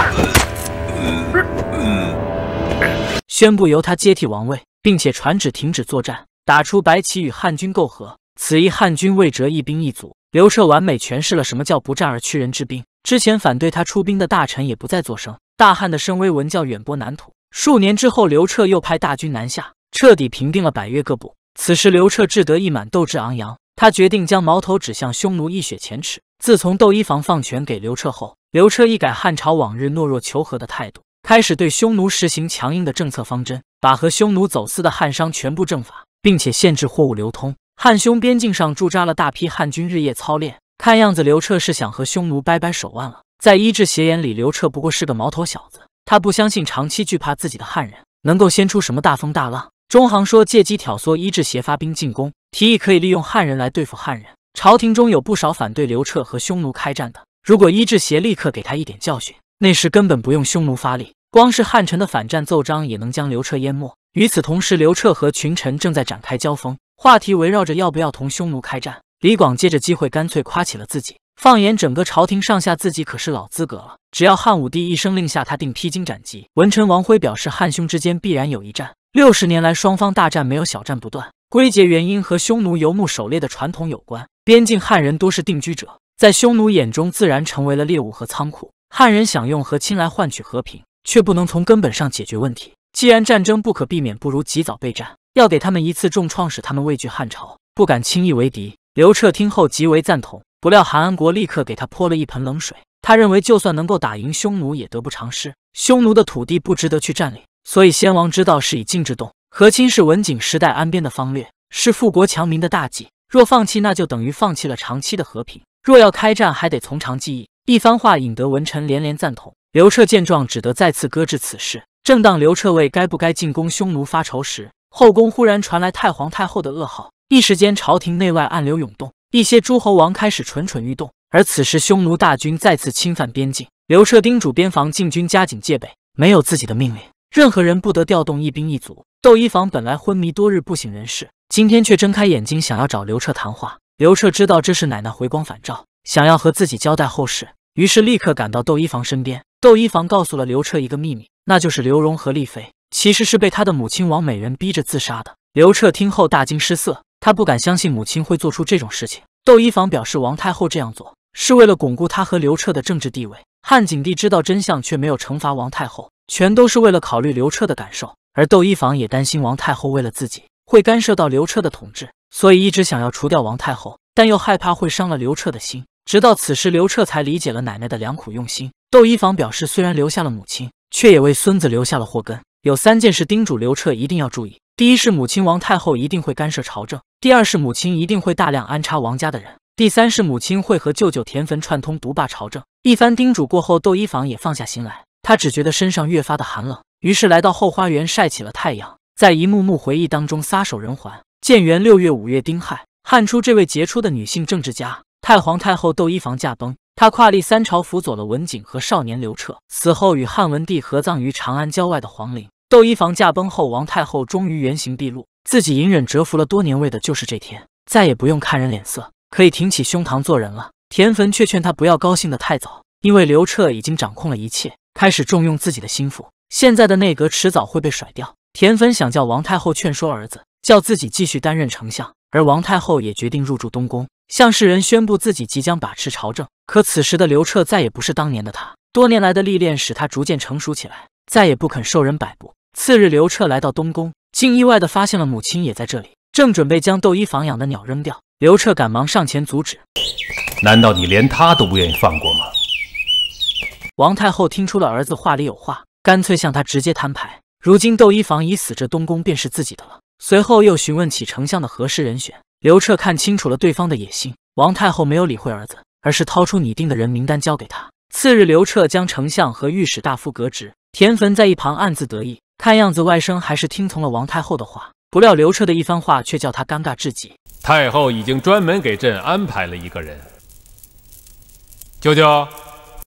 宣布由他接替王位，并且传旨停止作战，打出白旗与汉军媾和。此役汉军未折一兵一卒，刘彻完美诠释了什么叫不战而屈人之兵。之前反对他出兵的大臣也不再作声。大汉的声威文教远播南土。数年之后，刘彻又派大军南下，彻底平定了百越各部。此时，刘彻志得意满，斗志昂扬。他决定将矛头指向匈奴，一雪前耻。自从窦漪房放权给刘彻后，刘彻一改汉朝往日懦弱求和的态度，开始对匈奴实行强硬的政策方针，把和匈奴走私的汉商全部正法，并且限制货物流通。汉匈边境上驻扎了大批汉军，日夜操练。看样子，刘彻是想和匈奴掰掰手腕了。在伊稚邪眼里，刘彻不过是个毛头小子，他不相信长期惧怕自己的汉人能够掀出什么大风大浪。中行说：“借机挑唆伊稚邪发兵进攻，提议可以利用汉人来对付汉人。朝廷中有不少反对刘彻和匈奴开战的。如果伊稚邪立刻给他一点教训，那时根本不用匈奴发力，光是汉臣的反战奏章也能将刘彻淹没。”与此同时，刘彻和群臣正在展开交锋，话题围绕着要不要同匈奴开战。李广借着机会，干脆夸起了自己。放眼整个朝廷上下，自己可是老资格了。只要汉武帝一声令下，他定披荆斩棘。文臣王辉表示：“汉匈之间必然有一战。”六十年来，双方大战没有小战不断。归结原因和匈奴游牧狩猎的传统有关。边境汉人多是定居者，在匈奴眼中自然成为了猎物和仓库。汉人想用和亲来换取和平，却不能从根本上解决问题。既然战争不可避免，不如及早备战，要给他们一次重创，使他们畏惧汉朝，不敢轻易为敌。刘彻听后极为赞同，不料韩安国立刻给他泼了一盆冷水。他认为，就算能够打赢匈奴，也得不偿失。匈奴的土地不值得去占领。所以，先王之道是以静制动。和亲是文景时代安边的方略，是富国强民的大计。若放弃，那就等于放弃了长期的和平。若要开战，还得从长计议。一番话引得文臣连连赞同。刘彻见状，只得再次搁置此事。正当刘彻为该不该进攻匈奴发愁时，后宫忽然传来太皇太后的噩耗。一时间，朝廷内外暗流涌动，一些诸侯王开始蠢蠢欲动。而此时，匈奴大军再次侵犯边境。刘彻叮嘱边防禁军加紧戒备，没有自己的命令。任何人不得调动一兵一卒。窦漪房本来昏迷多日不省人事，今天却睁开眼睛，想要找刘彻谈话。刘彻知道这是奶奶回光返照，想要和自己交代后事，于是立刻赶到窦漪房身边。窦漪房告诉了刘彻一个秘密，那就是刘荣和丽妃其实是被他的母亲王美人逼着自杀的。刘彻听后大惊失色，他不敢相信母亲会做出这种事情。窦漪房表示，王太后这样做是为了巩固他和刘彻的政治地位。汉景帝知道真相却没有惩罚王太后。全都是为了考虑刘彻的感受，而窦漪房也担心王太后为了自己会干涉到刘彻的统治，所以一直想要除掉王太后，但又害怕会伤了刘彻的心。直到此时，刘彻才理解了奶奶的良苦用心。窦漪房表示，虽然留下了母亲，却也为孙子留下了祸根。有三件事叮嘱刘彻一定要注意：第一是母亲王太后一定会干涉朝政；第二是母亲一定会大量安插王家的人；第三是母亲会和舅舅田汾串通独霸朝政。一番叮嘱过后，窦漪房也放下心来。他只觉得身上越发的寒冷，于是来到后花园晒起了太阳，在一幕幕回忆当中撒手人寰。建元六月、五月，丁亥，汉初这位杰出的女性政治家太皇太后窦漪房驾崩。她跨立三朝，辅佐了文景和少年刘彻。死后与汉文帝合葬于长安郊外的皇陵。窦漪房驾崩后，王太后终于原形毕露，自己隐忍蛰伏了多年，为的就是这天，再也不用看人脸色，可以挺起胸膛做人了。田汾却劝她不要高兴得太早，因为刘彻已经掌控了一切。开始重用自己的心腹，现在的内阁迟早会被甩掉。田汾想叫王太后劝说儿子，叫自己继续担任丞相，而王太后也决定入住东宫，向世人宣布自己即将把持朝政。可此时的刘彻再也不是当年的他，多年来的历练使他逐渐成熟起来，再也不肯受人摆布。次日，刘彻来到东宫，竟意外地发现了母亲也在这里，正准备将窦漪房养的鸟扔掉，刘彻赶忙上前阻止。难道你连他都不愿意放过吗？王太后听出了儿子话里有话，干脆向他直接摊牌。如今窦漪房已死，这东宫便是自己的了。随后又询问起丞相的合适人选。刘彻看清楚了对方的野心，王太后没有理会儿子，而是掏出拟定的人名单交给他。次日，刘彻将丞相和御史大夫革职。田汾在一旁暗自得意，看样子外甥还是听从了王太后的话。不料刘彻的一番话却叫他尴尬至极。太后已经专门给朕安排了一个人，舅舅。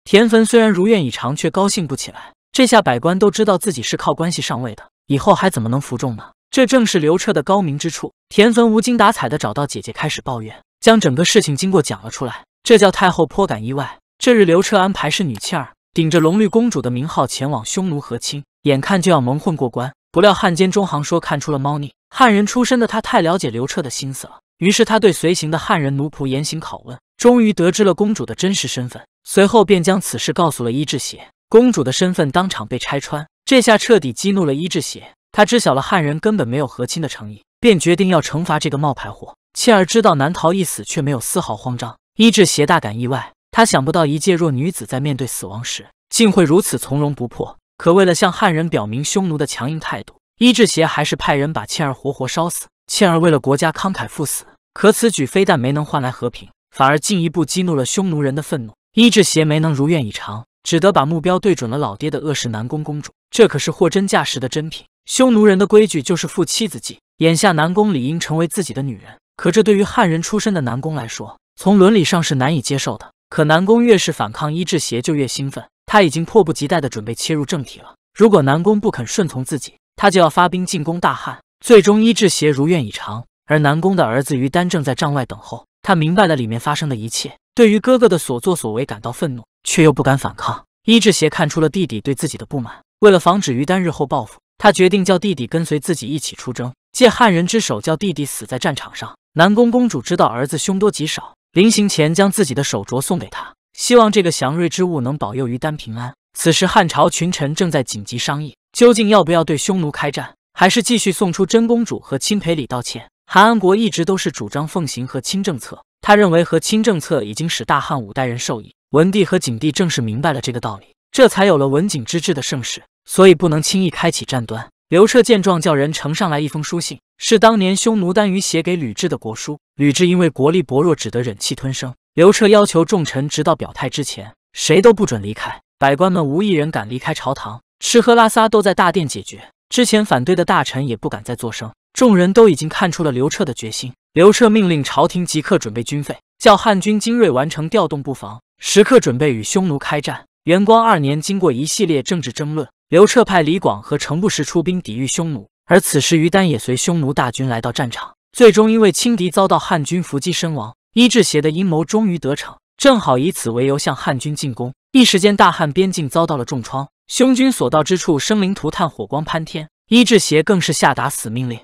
田汾虽然如愿以偿，却高兴不起来。这下百官都知道自己是靠关系上位的，以后还怎么能服众呢？这正是刘彻的高明之处。田汾无精打采的找到姐姐，开始抱怨，将整个事情经过讲了出来。这叫太后颇感意外。这日，刘彻安排侍女倩儿顶着龙绿公主的名号前往匈奴和亲，眼看就要蒙混过关，不料汉奸中行说看出了猫腻。汉人出身的他太了解刘彻的心思了，于是他对随行的汉人奴仆严刑拷问。终于得知了公主的真实身份，随后便将此事告诉了伊志邪。公主的身份当场被拆穿，这下彻底激怒了伊志邪。他知晓了汉人根本没有和亲的诚意，便决定要惩罚这个冒牌货。倩儿知道难逃一死，却没有丝毫慌张。伊志邪大感意外，他想不到一介弱女子在面对死亡时竟会如此从容不迫。可为了向汉人表明匈奴的强硬态度，伊志邪还是派人把倩儿活活烧死。倩儿为了国家慷慨赴死，可此举非但没能换来和平。反而进一步激怒了匈奴人的愤怒，伊志邪没能如愿以偿，只得把目标对准了老爹的恶势南宫公主，这可是货真价实的珍品。匈奴人的规矩就是父妻子祭，眼下南宫理应成为自己的女人，可这对于汉人出身的南宫来说，从伦理上是难以接受的。可南宫越是反抗，伊志邪就越兴奋，他已经迫不及待地准备切入正题了。如果南宫不肯顺从自己，他就要发兵进攻大汉。最终，伊志邪如愿以偿，而南宫的儿子于丹正在帐外等候。他明白了里面发生的一切，对于哥哥的所作所为感到愤怒，却又不敢反抗。伊志邪看出了弟弟对自己的不满，为了防止于丹日后报复，他决定叫弟弟跟随自己一起出征，借汉人之手叫弟弟死在战场上。南宫公主知道儿子凶多吉少，临行前将自己的手镯送给他，希望这个祥瑞之物能保佑于丹平安。此时，汉朝群臣正在紧急商议，究竟要不要对匈奴开战，还是继续送出真公主和钦佩礼道歉。韩安国一直都是主张奉行和亲政策，他认为和亲政策已经使大汉五代人受益。文帝和景帝正是明白了这个道理，这才有了文景之治的盛世。所以不能轻易开启战端。刘彻见状，叫人呈上来一封书信，是当年匈奴单于写给吕雉的国书。吕雉因为国力薄弱，只得忍气吞声。刘彻要求众臣直到表态之前，谁都不准离开。百官们无一人敢离开朝堂，吃喝拉撒都在大殿解决。之前反对的大臣也不敢再作声。众人都已经看出了刘彻的决心。刘彻命令朝廷即刻准备军费，叫汉军精锐完成调动布防，时刻准备与匈奴开战。元光二年，经过一系列政治争论，刘彻派李广和程不识出兵抵御匈奴。而此时，于丹也随匈奴大军来到战场，最终因为轻敌遭到汉军伏击身亡。伊志邪的阴谋终于得逞，正好以此为由向汉军进攻。一时间，大汉边境遭到了重创，匈军所到之处生灵涂炭，火光攀天。伊志邪更是下达死命令。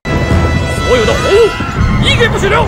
所有的活物一个不许留，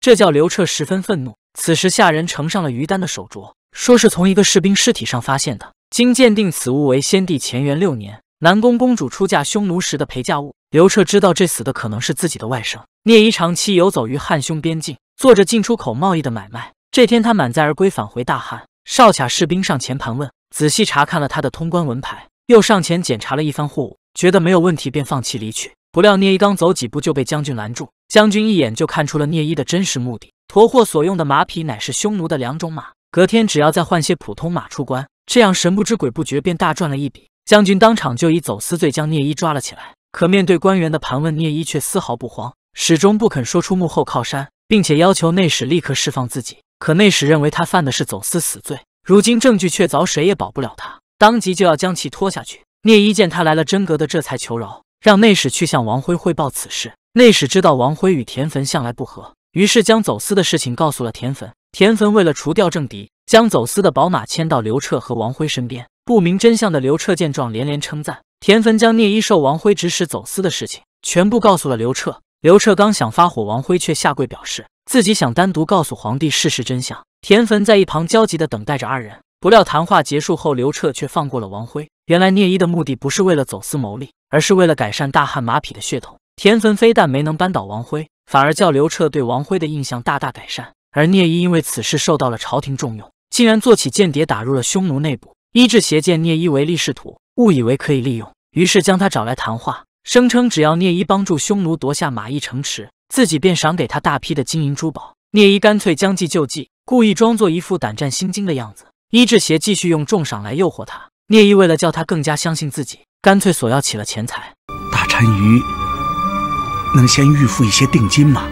这叫刘彻十分愤怒。此时下人呈上了于丹的手镯，说是从一个士兵尸体上发现的。经鉴定，此物为先帝乾元六年南宫公主出嫁匈奴时的陪嫁物。刘彻知道这死的可能是自己的外甥。聂伊长期游走于汉匈边境，做着进出口贸易的买卖。这天他满载而归，返回大汉，哨卡士兵上前盘问，仔细查看了他的通关文牌，又上前检查了一番货物，觉得没有问题，便放弃离去。不料聂一刚走几步就被将军拦住，将军一眼就看出了聂一的真实目的。驮货所用的马匹乃是匈奴的两种马，隔天只要再换些普通马出关，这样神不知鬼不觉便大赚了一笔。将军当场就以走私罪将聂一抓了起来。可面对官员的盘问，聂一却丝毫不慌，始终不肯说出幕后靠山，并且要求内史立刻释放自己。可内史认为他犯的是走私死罪，如今证据确凿，谁也保不了他，当即就要将其拖下去。聂一见他来了真格的，这才求饶。让内史去向王辉汇报此事。内史知道王辉与田汾向来不和，于是将走私的事情告诉了田汾。田汾为了除掉政敌，将走私的宝马牵到刘彻和王辉身边。不明真相的刘彻见状连连称赞。田汾将聂一受王辉指使走私的事情全部告诉了刘彻。刘彻刚想发火，王辉却下跪表示自己想单独告诉皇帝事实真相。田汾在一旁焦急的等待着二人。不料谈话结束后，刘彻却放过了王辉。原来聂一的目的不是为了走私牟利。而是为了改善大汉马匹的血统，田汾非但没能扳倒王辉，反而叫刘彻对王辉的印象大大改善。而聂一因为此事受到了朝廷重用，竟然做起间谍，打入了匈奴内部。伊志邪见聂一唯利是图，误以为可以利用，于是将他找来谈话，声称只要聂一帮助匈奴夺下马邑城池，自己便赏给他大批的金银珠宝。聂一干脆将计就计，故意装作一副胆战心惊的样子。伊志邪继续用重赏来诱惑他，聂一为了叫他更加相信自己。干脆索要起了钱财。大单于能先预付一些定金吗？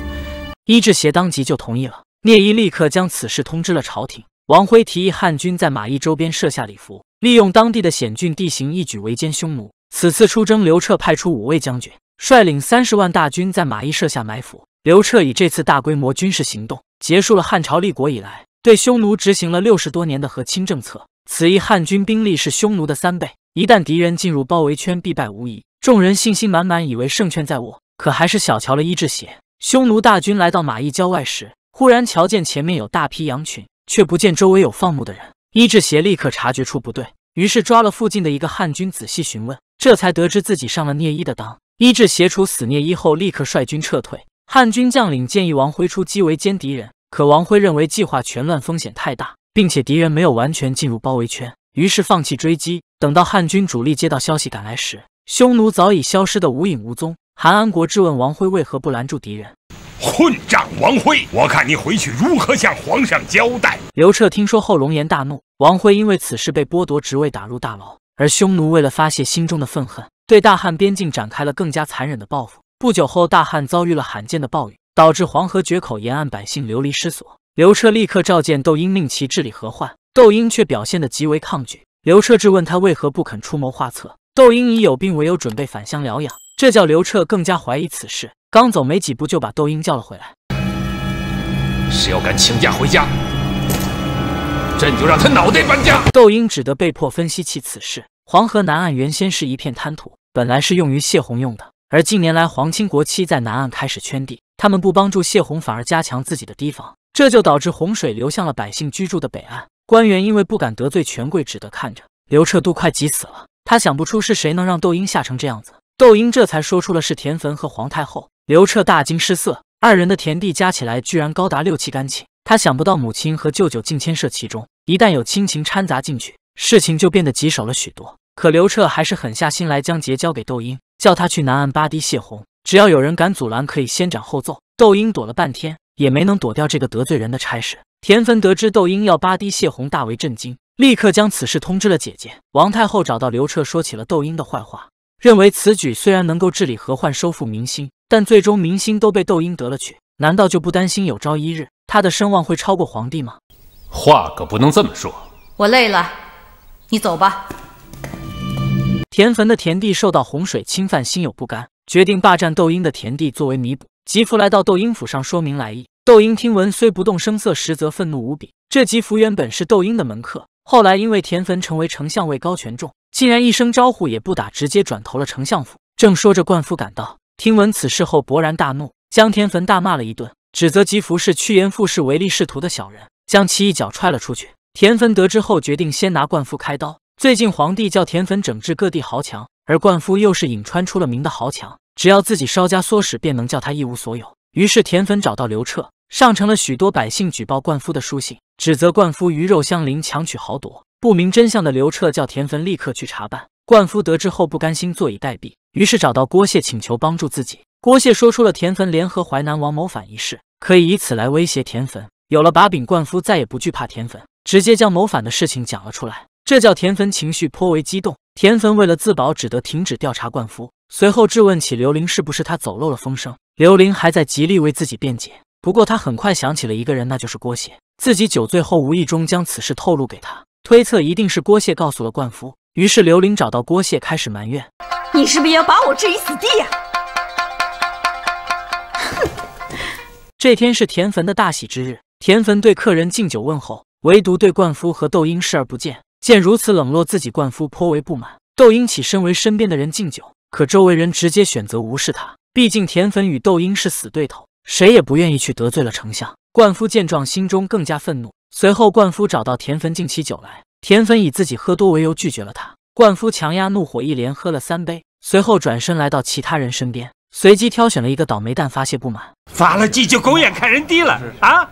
伊志邪当即就同意了。聂伊立刻将此事通知了朝廷。王辉提议汉军在马邑周边设下礼服，利用当地的险峻地形一举围歼匈奴。此次出征，刘彻派出五位将军，率领三十万大军在马邑设下埋伏。刘彻以这次大规模军事行动，结束了汉朝立国以来对匈奴执行了六十多年的和亲政策。此役汉军兵力是匈奴的三倍。一旦敌人进入包围圈，必败无疑。众人信心满满，以为胜券在握，可还是小瞧了伊志邪。匈奴大军来到马邑郊外时，忽然瞧见前面有大批羊群，却不见周围有放牧的人。伊志邪立刻察觉出不对，于是抓了附近的一个汉军，仔细询问，这才得知自己上了聂一的当。伊志邪处死聂一后，立刻率军撤退。汉军将领建议王辉出击围歼敌人，可王辉认为计划全乱，风险太大，并且敌人没有完全进入包围圈。于是放弃追击。等到汉军主力接到消息赶来时，匈奴早已消失得无影无踪。韩安国质问王辉：“为何不拦住敌人？”混账！王辉，我看你回去如何向皇上交代！刘彻听说后，龙颜大怒。王辉因为此事被剥夺职位，打入大牢。而匈奴为了发泄心中的愤恨，对大汉边境展开了更加残忍的报复。不久后，大汉遭遇了罕见的暴雨，导致黄河决口，沿岸百姓流离失所。刘彻立刻召见窦婴，命其治理河患。窦婴却表现得极为抗拒。刘彻质问他为何不肯出谋划策，窦婴以有病为由准备返乡疗养，这叫刘彻更加怀疑此事。刚走没几步，就把窦婴叫了回来：“谁要敢请假回家，朕就让他脑袋搬家。”窦婴只得被迫分析起此事：黄河南岸原先是一片滩涂，本来是用于泄洪用的，而近年来皇亲国戚在南岸开始圈地，他们不帮助泄洪，反而加强自己的堤防，这就导致洪水流向了百姓居住的北岸。官员因为不敢得罪权贵，只得看着刘彻，都快急死了。他想不出是谁能让窦婴吓成这样子。窦婴这才说出了是田汾和皇太后。刘彻大惊失色，二人的田地加起来居然高达六七干顷。他想不到母亲和舅舅竟牵涉其中，一旦有亲情掺杂进去，事情就变得棘手了许多。可刘彻还是狠下心来，将结交给窦婴，叫他去南岸八堤泄洪。只要有人敢阻拦，可以先斩后奏。窦婴躲了半天，也没能躲掉这个得罪人的差事。田汾得知窦婴要扒堤泄洪，大为震惊，立刻将此事通知了姐姐王太后。找到刘彻，说起了窦婴的坏话，认为此举虽然能够治理河患、收复民心，但最终民心都被窦婴得了去，难道就不担心有朝一日他的声望会超过皇帝吗？话可不能这么说。我累了，你走吧。田汾的田地受到洪水侵犯，心有不甘，决定霸占窦婴的田地作为弥补。吉福来到窦婴府上，说明来意。窦婴听闻虽不动声色，实则愤怒无比。这吉服原本是窦婴的门客，后来因为田汾成为丞相，位高权重，竟然一声招呼也不打，直接转投了丞相府。正说着，灌夫赶到，听闻此事后勃然大怒，将田汾大骂了一顿，指责吉服是趋炎附势、唯利是图的小人，将其一脚踹了出去。田汾得知后，决定先拿灌夫开刀。最近皇帝叫田汾整治各地豪强，而灌夫又是颍川出了名的豪强，只要自己稍加唆使，便能叫他一无所有。于是田汾找到刘彻，上呈了许多百姓举报灌夫的书信，指责灌夫鱼肉乡邻、强取豪夺。不明真相的刘彻叫田汾立刻去查办。灌夫得知后不甘心坐以待毙，于是找到郭谢请求帮助自己。郭谢说出了田汾联合淮南王谋反一事，可以以此来威胁田汾。有了把柄，灌夫再也不惧怕田汾，直接将谋反的事情讲了出来。这叫田汾情绪颇为激动。田汾为了自保，只得停止调查灌夫，随后质问起刘玲是不是他走漏了风声。刘玲还在极力为自己辩解，不过她很快想起了一个人，那就是郭谢。自己酒醉后无意中将此事透露给他，推测一定是郭谢告诉了冠夫。于是刘玲找到郭谢，开始埋怨：“你是不是要把我置于死地呀？” 这天是田汾的大喜之日，田汾对客人敬酒问候，唯独对冠夫和窦英视而不见。见如此冷落自己，冠夫颇为不满。窦英起身为身边的人敬酒，可周围人直接选择无视他。毕竟田汾与窦婴是死对头，谁也不愿意去得罪了丞相。灌夫见状，心中更加愤怒。随后，灌夫找到田汾敬起酒来，田汾以自己喝多为由拒绝了他。灌夫强压怒火，一连喝了三杯，随后转身来到其他人身边，随即挑选了一个倒霉蛋发泄不满。发了迹就狗眼看人低了啊！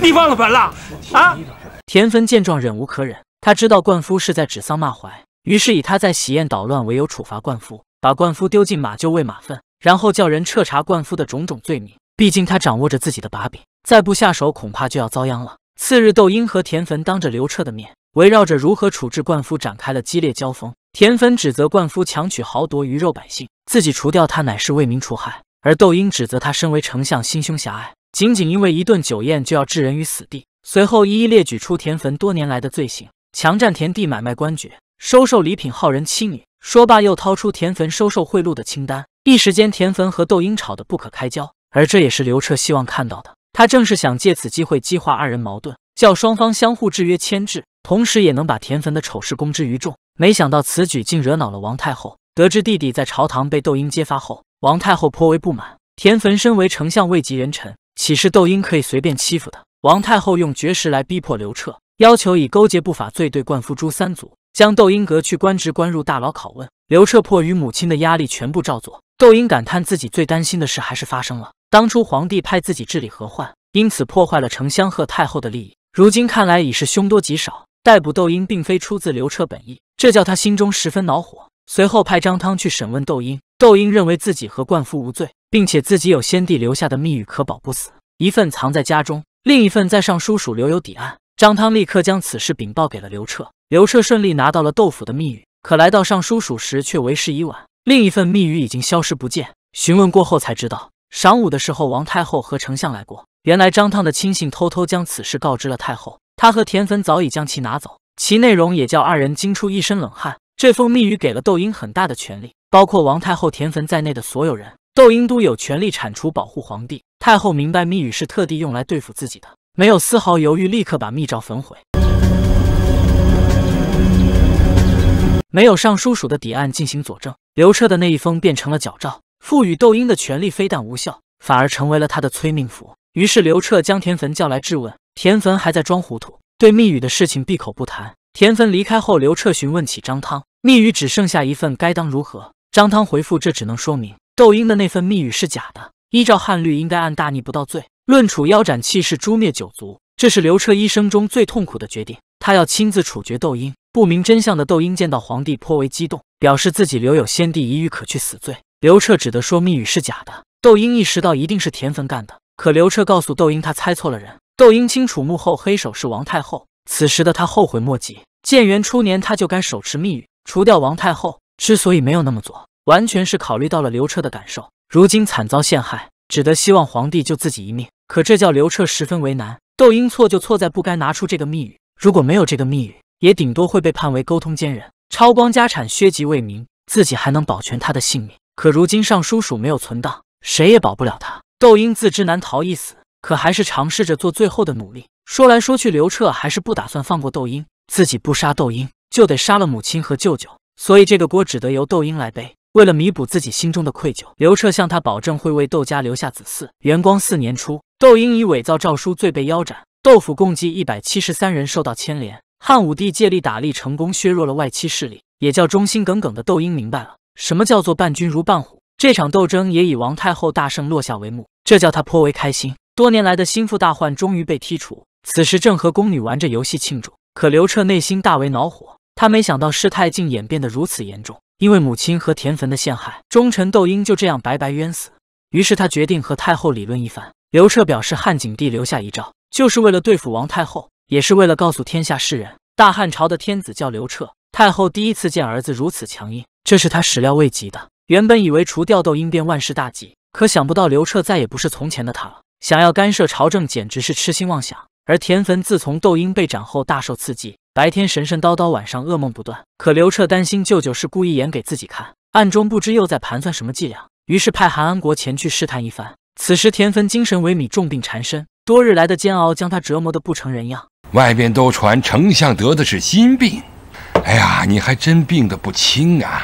你忘了本了啊！田汾见状忍无可忍，他知道灌夫是在指桑骂槐，于是以他在喜宴捣乱为由处罚灌夫，把灌夫丢进马厩喂马粪。然后叫人彻查灌夫的种种罪名，毕竟他掌握着自己的把柄，再不下手恐怕就要遭殃了。次日，窦婴和田汾当着刘彻的面，围绕着如何处置灌夫展开了激烈交锋。田汾指责灌夫强取豪夺、鱼肉百姓，自己除掉他乃是为民除害；而窦婴指责他身为丞相心胸狭隘，仅仅因为一顿酒宴就要置人于死地。随后，一一列举出田汾多年来的罪行：强占田地、买卖官爵、收受礼品、号人妻女。说罢，又掏出田汾收受贿赂的清单。一时间，田汾和窦婴吵得不可开交，而这也是刘彻希望看到的。他正是想借此机会激化二人矛盾，叫双方相互制约牵制，同时也能把田汾的丑事公之于众。没想到此举竟惹恼了王太后。得知弟弟在朝堂被窦婴揭发后，王太后颇为不满。田汾身为丞相，位极人臣，岂是窦婴可以随便欺负的？王太后用绝食来逼迫刘彻，要求以勾结不法罪对灌夫诛三族，将窦婴革去官职，关入大牢拷问。刘彻迫于母亲的压力，全部照做。窦婴感叹自己最担心的事还是发生了。当初皇帝派自己治理河患，因此破坏了丞相贺太后的利益。如今看来已是凶多吉少。逮捕窦婴并非出自刘彻本意，这叫他心中十分恼火。随后派张汤去审问窦婴。窦婴认为自己和灌夫无罪，并且自己有先帝留下的密语可保不死，一份藏在家中，另一份在尚书署留有底案。张汤立刻将此事禀报给了刘彻。刘彻顺利拿到了窦府的密语，可来到尚书署时却为时已晚。另一份密语已经消失不见。询问过后才知道，晌午的时候王太后和丞相来过。原来张汤的亲信偷偷将此事告知了太后，他和田汾早已将其拿走，其内容也叫二人惊出一身冷汗。这封密语给了窦婴很大的权利，包括王太后、田汾在内的所有人，窦婴都有权利铲除、保护皇帝。太后明白密语是特地用来对付自己的，没有丝毫犹豫，立刻把密诏焚毁。没有尚书署的底案进行佐证，刘彻的那一封变成了矫诏，赋予窦婴的权力非但无效，反而成为了他的催命符。于是刘彻将田汾叫来质问，田汾还在装糊涂，对密语的事情闭口不谈。田汾离开后，刘彻询问起张汤，密语只剩下一份，该当如何？张汤回复：这只能说明窦婴的那份密语是假的。依照汉律，应该按大逆不道罪论处，腰斩弃市，诛灭九族。这是刘彻一生中最痛苦的决定，他要亲自处决窦婴。不明真相的窦婴见到皇帝颇为激动，表示自己留有先帝遗语可去死罪。刘彻只得说密语是假的。窦婴意识到一定是田汾干的，可刘彻告诉窦婴他猜错了人。窦婴清楚幕后黑手是王太后，此时的他后悔莫及。建元初年他就该手持密语除掉王太后，之所以没有那么做，完全是考虑到了刘彻的感受。如今惨遭陷害，只得希望皇帝救自己一命。可这叫刘彻十分为难。窦婴错就错在不该拿出这个密语，如果没有这个密语。也顶多会被判为沟通奸人，超光家产，削籍为民，自己还能保全他的性命。可如今尚书署没有存档，谁也保不了他。窦婴自知难逃一死，可还是尝试着做最后的努力。说来说去，刘彻还是不打算放过窦婴，自己不杀窦婴，就得杀了母亲和舅舅，所以这个锅只得由窦婴来背。为了弥补自己心中的愧疚，刘彻向他保证会为窦家留下子嗣。元光四年初，窦婴以伪造诏书罪被腰斩，窦府共计一百七十三人受到牵连。汉武帝借力打力，成功削弱了外戚势力，也叫忠心耿耿的窦婴明白了什么叫做伴君如伴虎。这场斗争也以王太后大胜落下帷幕，这叫他颇为开心。多年来的心腹大患终于被剔除，此时正和宫女玩着游戏庆祝。可刘彻内心大为恼火，他没想到事态竟演变得如此严重，因为母亲和田汾的陷害，忠臣窦婴就这样白白冤死。于是他决定和太后理论一番。刘彻表示，汉景帝留下遗诏，就是为了对付王太后。也是为了告诉天下世人，大汉朝的天子叫刘彻。太后第一次见儿子如此强硬，这是她始料未及的。原本以为除掉窦婴便万事大吉，可想不到刘彻再也不是从前的他了。想要干涉朝政，简直是痴心妄想。而田汾自从窦婴被斩后，大受刺激，白天神神叨叨，晚上噩梦不断。可刘彻担心舅舅是故意演给自己看，暗中不知又在盘算什么伎俩，于是派韩安国前去试探一番。此时田汾精神萎靡，重病缠身，多日来的煎熬将他折磨得不成人样。外边都传丞相得的是心病，哎呀，你还真病得不轻啊！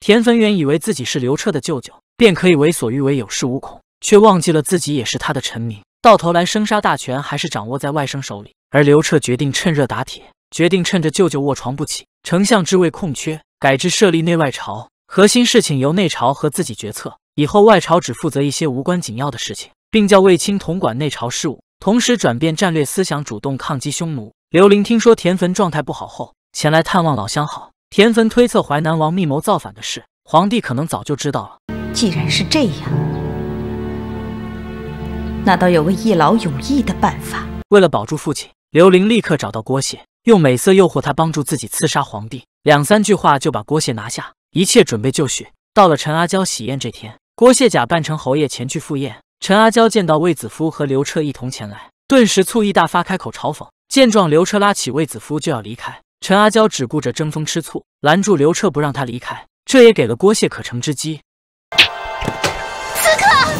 田汾原以为自己是刘彻的舅舅，便可以为所欲为，有恃无恐，却忘记了自己也是他的臣民，到头来生杀大权还是掌握在外甥手里。而刘彻决定趁热打铁，决定趁着舅舅卧床不起，丞相之位空缺，改制设立内外朝，核心事情由内朝和自己决策，以后外朝只负责一些无关紧要的事情，并叫卫青统管内朝事务。同时转变战略思想，主动抗击匈奴。刘玲听说田汾状态不好后，前来探望老相好。田汾推测淮南王密谋造反的事，皇帝可能早就知道了。既然是这样，那倒有个一劳永逸的办法。为了保住父亲，刘玲立刻找到郭谢，用美色诱惑他，帮助自己刺杀皇帝。两三句话就把郭谢拿下，一切准备就绪。到了陈阿娇喜宴这天，郭谢假扮成侯爷前去赴宴。陈阿娇见到卫子夫和刘彻一同前来，顿时醋意大发，开口嘲讽。见状，刘彻拉起卫子夫就要离开，陈阿娇只顾着争风吃醋，拦住刘彻不让他离开，这也给了郭谢可乘之机。刺客！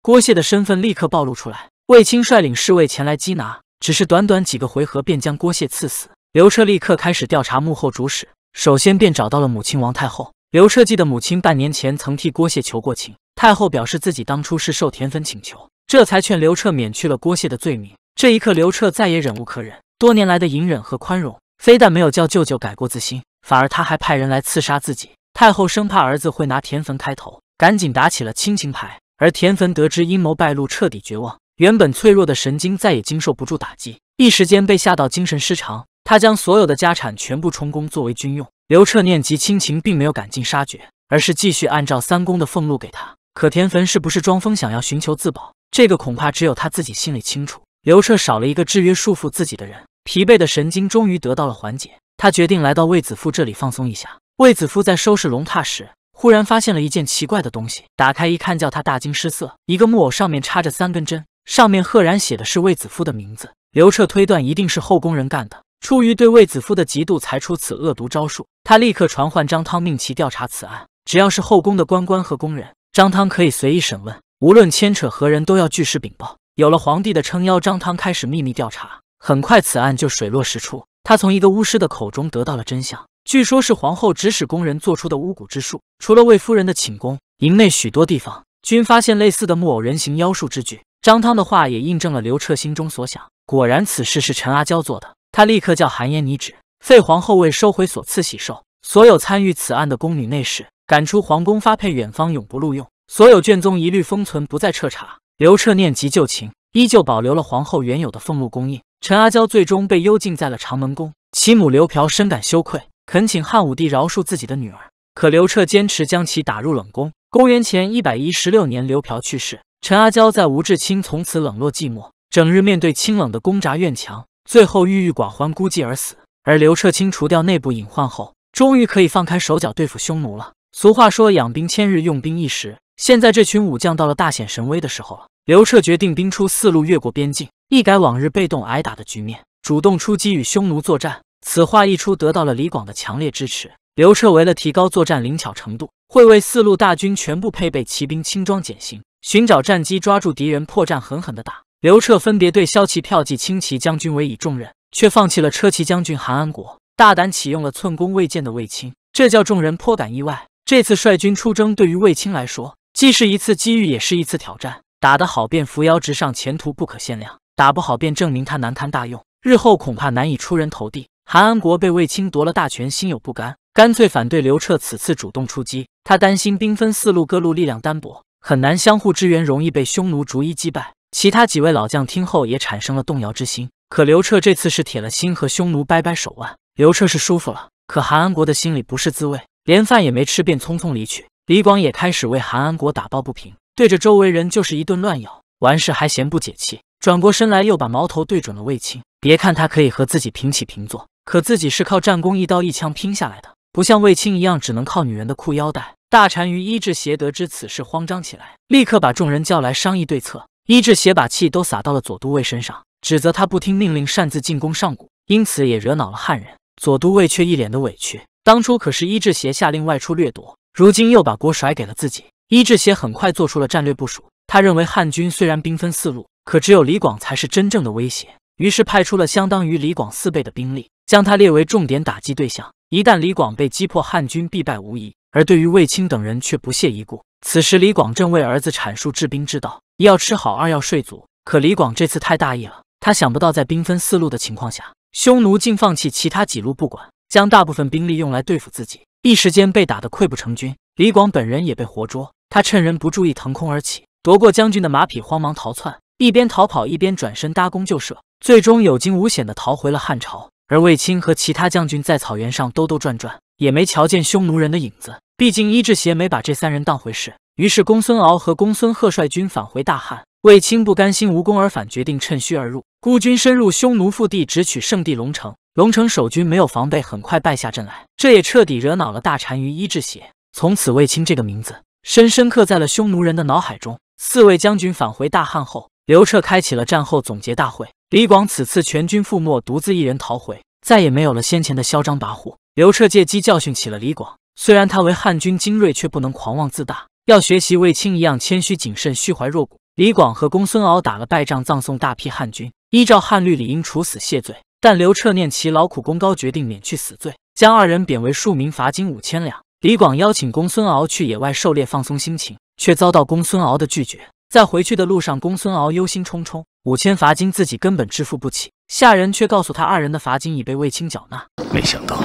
郭谢的身份立刻暴露出来，卫青率领侍卫前来缉拿，只是短短几个回合便将郭谢刺死。刘彻立刻开始调查幕后主使，首先便找到了母亲王太后。刘彻记的母亲半年前曾替郭谢求过情，太后表示自己当初是受田汾请求，这才劝刘彻免去了郭谢的罪名。这一刻，刘彻再也忍无可忍，多年来的隐忍和宽容，非但没有叫舅舅改过自新，反而他还派人来刺杀自己。太后生怕儿子会拿田汾开头，赶紧打起了亲情牌。而田汾得知阴谋败露，彻底绝望，原本脆弱的神经再也经受不住打击，一时间被吓到精神失常。他将所有的家产全部充公，作为军用。刘彻念及亲情，并没有赶尽杀绝，而是继续按照三公的俸禄给他。可田汾是不是装疯想要寻求自保？这个恐怕只有他自己心里清楚。刘彻少了一个制约束缚自己的人，疲惫的神经终于得到了缓解。他决定来到卫子夫这里放松一下。卫子夫在收拾龙榻时，忽然发现了一件奇怪的东西，打开一看，叫他大惊失色：一个木偶上面插着三根针，上面赫然写的是卫子夫的名字。刘彻推断，一定是后宫人干的。出于对卫子夫的嫉妒，才出此恶毒招数。他立刻传唤张汤，命其调查此案。只要是后宫的官官和宫人，张汤可以随意审问，无论牵扯何人，都要据实禀报。有了皇帝的撑腰，张汤开始秘密调查。很快，此案就水落石出。他从一个巫师的口中得到了真相，据说是皇后指使宫人做出的巫蛊之术。除了卫夫人的寝宫，营内许多地方均发现类似的木偶人形妖术之具。张汤的话也印证了刘彻心中所想，果然此事是陈阿娇做的。他立刻叫韩嫣拟旨，废皇后位，收回所赐喜寿。所有参与此案的宫女内侍，赶出皇宫，发配远方，永不录用。所有卷宗一律封存，不再彻查。刘彻念及旧情，依旧保留了皇后原有的俸禄供应。陈阿娇最终被幽禁在了长门宫，其母刘嫖深感羞愧，恳请汉武帝饶恕自己的女儿。可刘彻坚持将其打入冷宫。公元前一百一十六年，刘嫖去世，陈阿娇在吴至清从此冷落寂寞，整日面对清冷的宫宅院墙。最后郁郁寡欢、孤寂而死。而刘彻清除掉内部隐患后，终于可以放开手脚对付匈奴了。俗话说“养兵千日，用兵一时”，现在这群武将到了大显神威的时候了。刘彻决定兵出四路，越过边境，一改往日被动挨打的局面，主动出击与匈奴作战。此话一出，得到了李广的强烈支持。刘彻为了提高作战灵巧程度，会为四路大军全部配备骑兵，轻装简行，寻找战机，抓住敌人破绽，狠狠地打。刘彻分别对骁骑骠骑轻骑将军委以重任，却放弃了车骑将军韩安国，大胆启用了寸功未见的卫青，这叫众人颇感意外。这次率军出征，对于卫青来说，既是一次机遇，也是一次挑战。打得好，便扶摇直上，前途不可限量；打不好，便证明他难堪大用，日后恐怕难以出人头地。韩安国被卫青夺了大权，心有不甘，干脆反对刘彻此次主动出击。他担心兵分四路，各路力量单薄，很难相互支援，容易被匈奴逐一击败。其他几位老将听后也产生了动摇之心，可刘彻这次是铁了心和匈奴掰掰手腕。刘彻是舒服了，可韩安国的心里不是滋味，连饭也没吃便匆匆离去。李广也开始为韩安国打抱不平，对着周围人就是一顿乱咬，完事还嫌不解气，转过身来又把矛头对准了卫青。别看他可以和自己平起平坐，可自己是靠战功一刀一枪拼下来的，不像卫青一样只能靠女人的裤腰带。大单于伊稚邪得知此事，慌张起来，立刻把众人叫来商议对策。伊挚邪把气都撒到了左都尉身上，指责他不听命令擅自进攻上古，因此也惹恼了汉人。左都尉却一脸的委屈，当初可是伊挚邪下令外出掠夺，如今又把锅甩给了自己。伊挚邪很快做出了战略部署，他认为汉军虽然兵分四路，可只有李广才是真正的威胁，于是派出了相当于李广四倍的兵力，将他列为重点打击对象。一旦李广被击破，汉军必败无疑。而对于卫青等人却不屑一顾。此时，李广正为儿子阐述治兵之道。一要吃好，二要睡足。可李广这次太大意了，他想不到在兵分四路的情况下，匈奴竟放弃其他几路不管，将大部分兵力用来对付自己，一时间被打得溃不成军。李广本人也被活捉，他趁人不注意腾空而起，夺过将军的马匹，慌忙逃窜，一边逃跑一边转身搭弓就射，最终有惊无险地逃回了汉朝。而卫青和其他将军在草原上兜兜转转，也没瞧见匈奴人的影子。毕竟伊稚邪没把这三人当回事。于是公孙敖和公孙贺率军返回大汉，卫青不甘心无功而返，决定趁虚而入，孤军深入匈奴腹地，直取圣地龙城。龙城守军没有防备，很快败下阵来，这也彻底惹恼了大单于伊稚邪。从此，卫青这个名字深深刻在了匈奴人的脑海中。四位将军返回大汉后，刘彻开启了战后总结大会。李广此次全军覆没，独自一人逃回，再也没有了先前的嚣张跋扈。刘彻借机教训起了李广，虽然他为汉军精锐，却不能狂妄自大。要学习卫青一样谦虚谨慎，虚怀若谷。李广和公孙敖打了败仗，葬送大批汉军，依照汉律理应处死谢罪，但刘彻念其劳苦功高，决定免去死罪，将二人贬为庶民，罚金五千两。李广邀请公孙敖去野外狩猎，放松心情，却遭到公孙敖的拒绝。在回去的路上，公孙敖忧心忡忡，五千罚金自己根本支付不起，下人却告诉他，二人的罚金已被卫青缴纳。没想到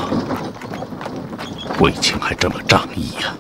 卫青还这么仗义呀！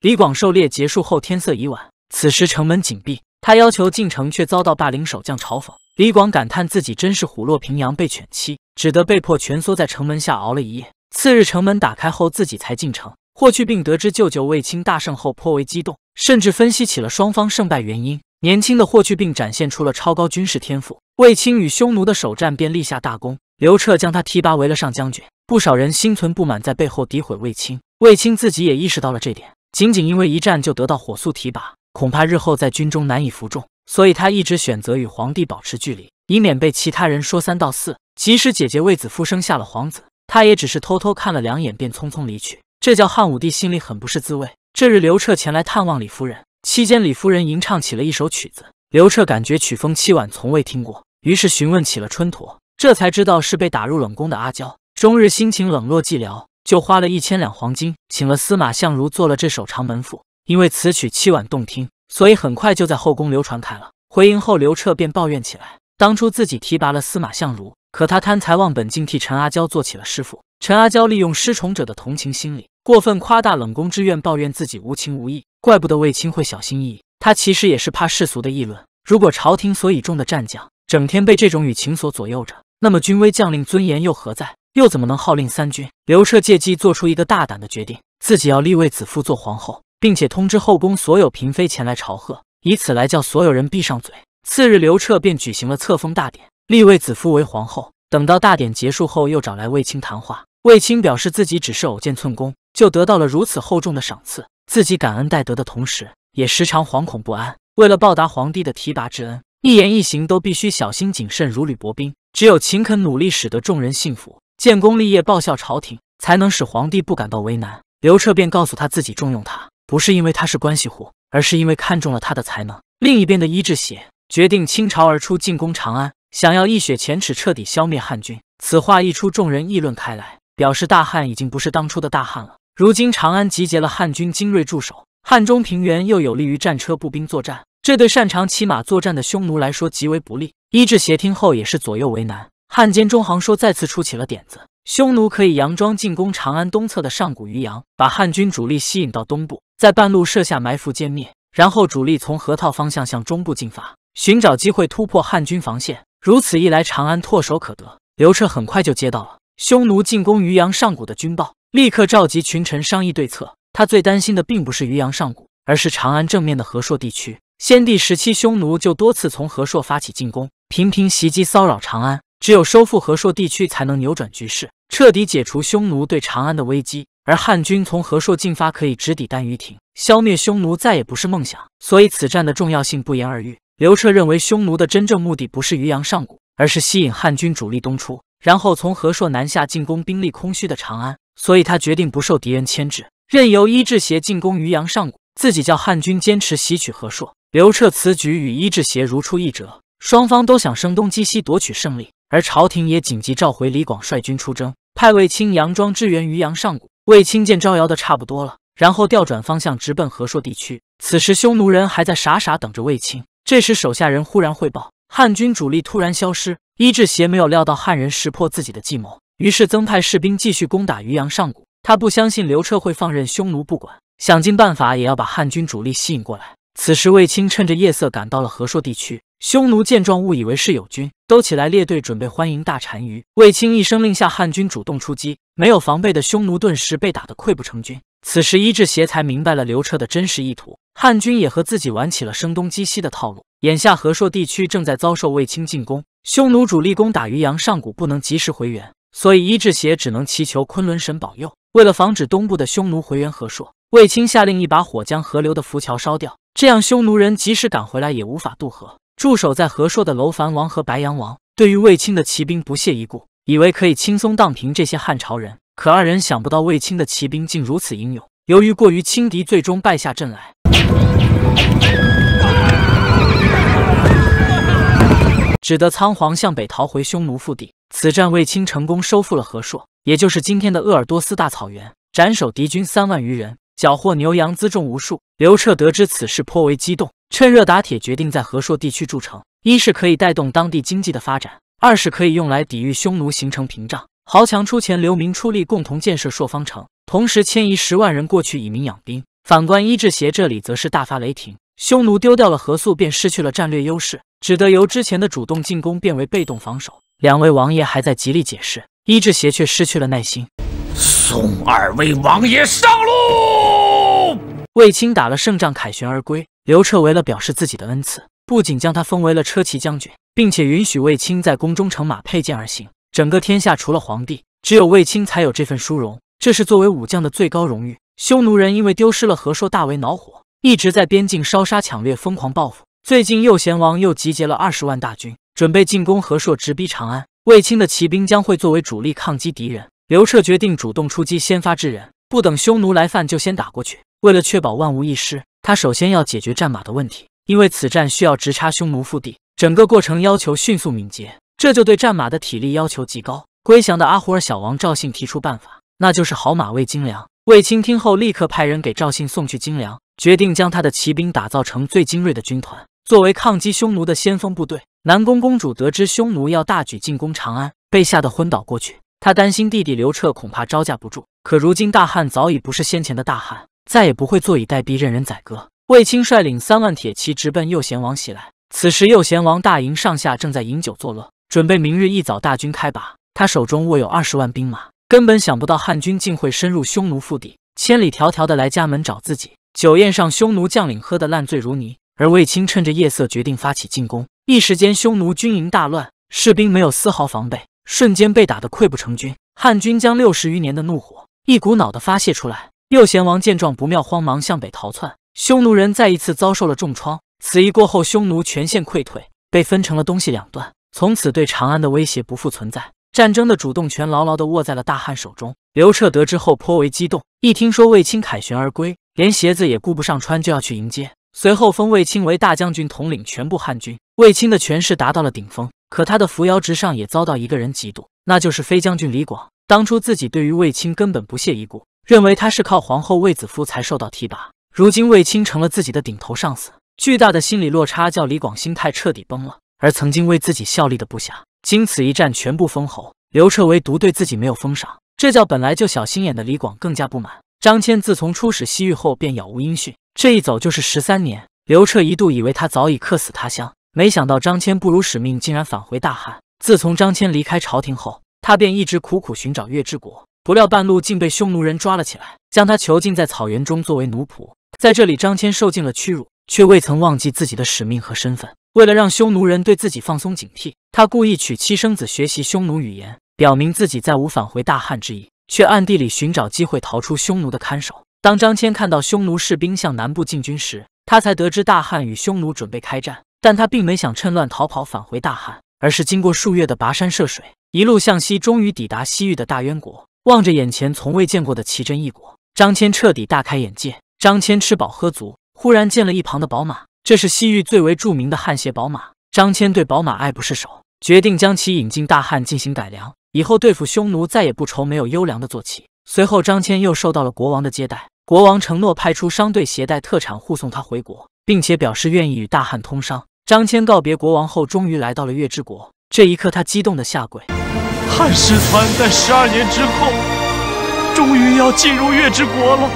李广狩猎结束后，天色已晚，此时城门紧闭，他要求进城，却遭到霸陵守将嘲讽。李广感叹自己真是虎落平阳被犬欺，只得被迫蜷缩在城门下熬了一夜。次日城门打开后，自己才进城。霍去病得知舅舅卫青大胜后颇为激动，甚至分析起了双方胜败原因。年轻的霍去病展现出了超高军事天赋，卫青与匈奴的首战便立下大功，刘彻将他提拔为了上将军。不少人心存不满，在背后诋毁卫青，卫青自己也意识到了这点。仅仅因为一战就得到火速提拔，恐怕日后在军中难以服众，所以他一直选择与皇帝保持距离，以免被其他人说三道四。即使姐姐卫子夫生下了皇子，他也只是偷偷看了两眼便匆匆离去。这叫汉武帝心里很不是滋味。这日，刘彻前来探望李夫人，期间李夫人吟唱起了一首曲子，刘彻感觉曲风凄婉，从未听过，于是询问起了春陀，这才知道是被打入冷宫的阿娇，终日心情冷落寂寥。就花了一千两黄金，请了司马相如做了这首《长门赋》，因为此曲凄婉动听，所以很快就在后宫流传开了。回营后，刘彻便抱怨起来：当初自己提拔了司马相如，可他贪财忘本，竟替陈阿娇做起了师傅。陈阿娇利用失宠者的同情心理，过分夸大冷宫之怨，抱怨自己无情无义，怪不得卫青会小心翼翼。他其实也是怕世俗的议论。如果朝廷所以重的战将整天被这种语情所左右着，那么君威将领尊严又何在？又怎么能号令三军？刘彻借机做出一个大胆的决定，自己要立卫子夫做皇后，并且通知后宫所有嫔妃前来朝贺，以此来叫所有人闭上嘴。次日，刘彻便举行了册封大典，立卫子夫为皇后。等到大典结束后，又找来卫青谈话。卫青表示自己只是偶见寸功，就得到了如此厚重的赏赐，自己感恩戴德的同时，也时常惶恐不安。为了报答皇帝的提拔之恩，一言一行都必须小心谨慎，如履薄冰。只有勤恳努力，使得众人信服。建功立业，报效朝廷，才能使皇帝不感到为难。刘彻便告诉他自己重用他，不是因为他是关系户，而是因为看中了他的才能。另一边的伊稚邪决定倾巢而出进攻长安，想要一雪前耻，彻底消灭汉军。此话一出，众人议论开来，表示大汉已经不是当初的大汉了。如今长安集结了汉军精锐驻守，汉中平原又有利于战车步兵作战，这对擅长骑马作战的匈奴来说极为不利。伊稚邪听后也是左右为难。汉奸中行说再次出起了点子，匈奴可以佯装进攻长安东侧的上古渔阳，把汉军主力吸引到东部，在半路设下埋伏歼灭，然后主力从河套方向向中部进发，寻找机会突破汉军防线。如此一来，长安唾手可得。刘彻很快就接到了匈奴进攻渔阳上古的军报，立刻召集群臣商议对策。他最担心的并不是渔阳上古，而是长安正面的河朔地区。先帝时期，匈奴就多次从河朔发起进攻，频频袭击骚扰长安。只有收复河朔地区，才能扭转局势，彻底解除匈奴对长安的危机。而汉军从河朔进发，可以直抵单于庭，消灭匈奴再也不是梦想。所以此战的重要性不言而喻。刘彻认为，匈奴的真正目的不是渔阳上谷，而是吸引汉军主力东出，然后从河朔南下进攻兵力空虚的长安。所以他决定不受敌人牵制，任由伊稚邪进攻渔阳上谷，自己叫汉军坚持袭取河朔。刘彻此举与伊稚邪如出一辙，双方都想声东击西，夺取胜利。而朝廷也紧急召回李广率军出征，派卫青佯装支援渔洋上谷。卫青见招摇的差不多了，然后调转方向直奔河朔地区。此时匈奴人还在傻傻等着卫青。这时手下人忽然汇报，汉军主力突然消失。伊志邪没有料到汉人识破自己的计谋，于是增派士兵继续攻打渔洋上谷。他不相信刘彻会放任匈奴不管，想尽办法也要把汉军主力吸引过来。此时卫青趁着夜色赶到了河朔地区。匈奴见状，误以为是友军，都起来列队准备欢迎大单于。卫青一声令下，汉军主动出击，没有防备的匈奴顿时被打得溃不成军。此时伊志邪才明白了刘彻的真实意图，汉军也和自己玩起了声东击西的套路。眼下河朔地区正在遭受卫青进攻，匈奴主力攻打渔阳，上谷不能及时回援，所以伊志邪只能祈求昆仑神保佑。为了防止东部的匈奴回援河朔，卫青下令一把火将河流的浮桥烧掉，这样匈奴人即使赶回来也无法渡河。驻守在和硕的楼烦王和白羊王，对于卫青的骑兵不屑一顾，以为可以轻松荡平这些汉朝人。可二人想不到卫青的骑兵竟如此英勇，由于过于轻敌，最终败下阵来，只得仓皇向北逃回匈奴腹地。此战，卫青成功收复了和硕，也就是今天的鄂尔多斯大草原，斩首敌军三万余人。缴获牛羊辎重无数，刘彻得知此事颇为激动，趁热打铁，决定在和硕地区筑城。一是可以带动当地经济的发展，二是可以用来抵御匈奴，形成屏障。豪强出钱，流民出力，共同建设朔方城，同时迁移十万人过去以民养兵。反观伊志邪这里，则是大发雷霆。匈奴丢掉了河朔，便失去了战略优势，只得由之前的主动进攻变为被动防守。两位王爷还在极力解释，伊志邪却失去了耐心。送二位王爷上路。卫青打了胜仗，凯旋而归。刘彻为了表示自己的恩赐，不仅将他封为了车骑将军，并且允许卫青在宫中乘马佩剑而行。整个天下除了皇帝，只有卫青才有这份殊荣，这是作为武将的最高荣誉。匈奴人因为丢失了和硕，大为恼火，一直在边境烧杀抢掠，疯狂报复。最近右贤王又集结了二十万大军，准备进攻和硕，直逼长安。卫青的骑兵将会作为主力抗击敌人。刘彻决定主动出击，先发制人，不等匈奴来犯就先打过去。为了确保万无一失，他首先要解决战马的问题，因为此战需要直插匈奴腹地，整个过程要求迅速敏捷，这就对战马的体力要求极高。归降的阿胡尔小王赵信提出办法，那就是好马喂精粮。卫青听后立刻派人给赵信送去精粮，决定将他的骑兵打造成最精锐的军团，作为抗击匈奴的先锋部队。南宫公主得知匈奴要大举进攻长安，被吓得昏倒过去。他担心弟弟刘彻恐怕招架不住，可如今大汉早已不是先前的大汉，再也不会坐以待毙，任人宰割。卫青率领三万铁骑直奔右贤王袭来。此时右贤王大营上下正在饮酒作乐，准备明日一早大军开拔。他手中握有二十万兵马，根本想不到汉军竟会深入匈奴腹地，千里迢迢的来家门找自己。酒宴上，匈奴将领喝得烂醉如泥，而卫青趁着夜色决定发起进攻。一时间，匈奴军营大乱，士兵没有丝毫防备。瞬间被打得溃不成军，汉军将六十余年的怒火一股脑的发泄出来。右贤王见状不妙，慌忙向北逃窜，匈奴人再一次遭受了重创。此役过后，匈奴全线溃退，被分成了东西两段，从此对长安的威胁不复存在。战争的主动权牢牢的握在了大汉手中。刘彻得知后颇为激动，一听说卫青凯旋而归，连鞋子也顾不上穿，就要去迎接。随后封卫青为大将军，统领全部汉军，卫青的权势达到了顶峰。可他的扶摇直上也遭到一个人嫉妒，那就是飞将军李广。当初自己对于卫青根本不屑一顾，认为他是靠皇后卫子夫才受到提拔。如今卫青成了自己的顶头上司，巨大的心理落差叫李广心态彻底崩了。而曾经为自己效力的部下，经此一战全部封侯，刘彻唯独对自己没有封赏，这叫本来就小心眼的李广更加不满。张骞自从出使西域后便杳无音讯，这一走就是十三年，刘彻一度以为他早已客死他乡。没想到张骞不辱使命，竟然返回大汉。自从张骞离开朝廷后，他便一直苦苦寻找月之国。不料半路竟被匈奴人抓了起来，将他囚禁在草原中作为奴仆。在这里，张骞受尽了屈辱，却未曾忘记自己的使命和身份。为了让匈奴人对自己放松警惕，他故意娶妻生子，学习匈奴语言，表明自己再无返回大汉之意。却暗地里寻找机会逃出匈奴的看守。当张骞看到匈奴士兵向南部进军时，他才得知大汉与匈奴准备开战。但他并没想趁乱逃跑返回大汉，而是经过数月的跋山涉水，一路向西，终于抵达西域的大渊国。望着眼前从未见过的奇珍异果，张骞彻底大开眼界。张骞吃饱喝足，忽然见了一旁的宝马，这是西域最为著名的汗血宝马。张骞对宝马爱不释手，决定将其引进大汉进行改良，以后对付匈奴再也不愁没有优良的坐骑。随后，张骞又受到了国王的接待，国王承诺派出商队携带特产护送他回国，并且表示愿意与大汉通商。张骞告别国王后，终于来到了月之国。这一刻，他激动的下跪。汉使团在十二年之后，终于要进入月之国了。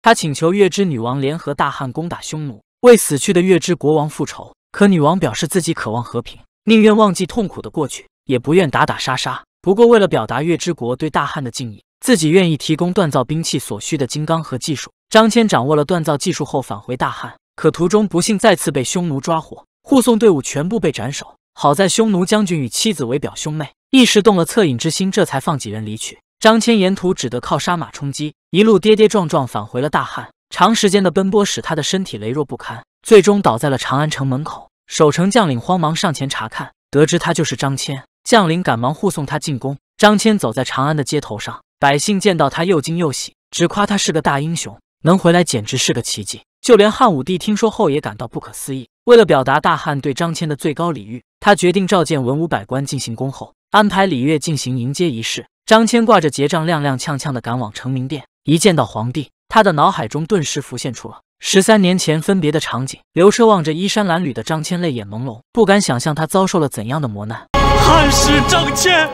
他请求月之女王联合大汉攻打匈奴，为死去的月之国王复仇。可女王表示自己渴望和平，宁愿忘记痛苦的过去，也不愿打打杀杀。不过，为了表达月之国对大汉的敬意，自己愿意提供锻造兵器所需的金刚和技术。张骞掌握了锻造技术后，返回大汉。可途中不幸再次被匈奴抓获，护送队伍全部被斩首。好在匈奴将军与妻子为表兄妹，一时动了恻隐之心，这才放几人离去。张骞沿途只得靠杀马充饥，一路跌跌撞撞返回了大汉。长时间的奔波使他的身体羸弱不堪，最终倒在了长安城门口。守城将领慌忙上前查看，得知他就是张骞，将领赶忙护送他进宫。张骞走在长安的街头上，百姓见到他又惊又喜，直夸他是个大英雄，能回来简直是个奇迹。就连汉武帝听说后也感到不可思议。为了表达大汉对张骞的最高礼遇，他决定召见文武百官进行恭候，安排礼乐进行迎接仪式。张骞挂着结账，踉踉跄跄地赶往成明殿。一见到皇帝，他的脑海中顿时浮现出了十三年前分别的场景。刘彻望着衣衫褴褛的张骞，泪眼朦胧，不敢想象他遭受了怎样的磨难。汉使张骞，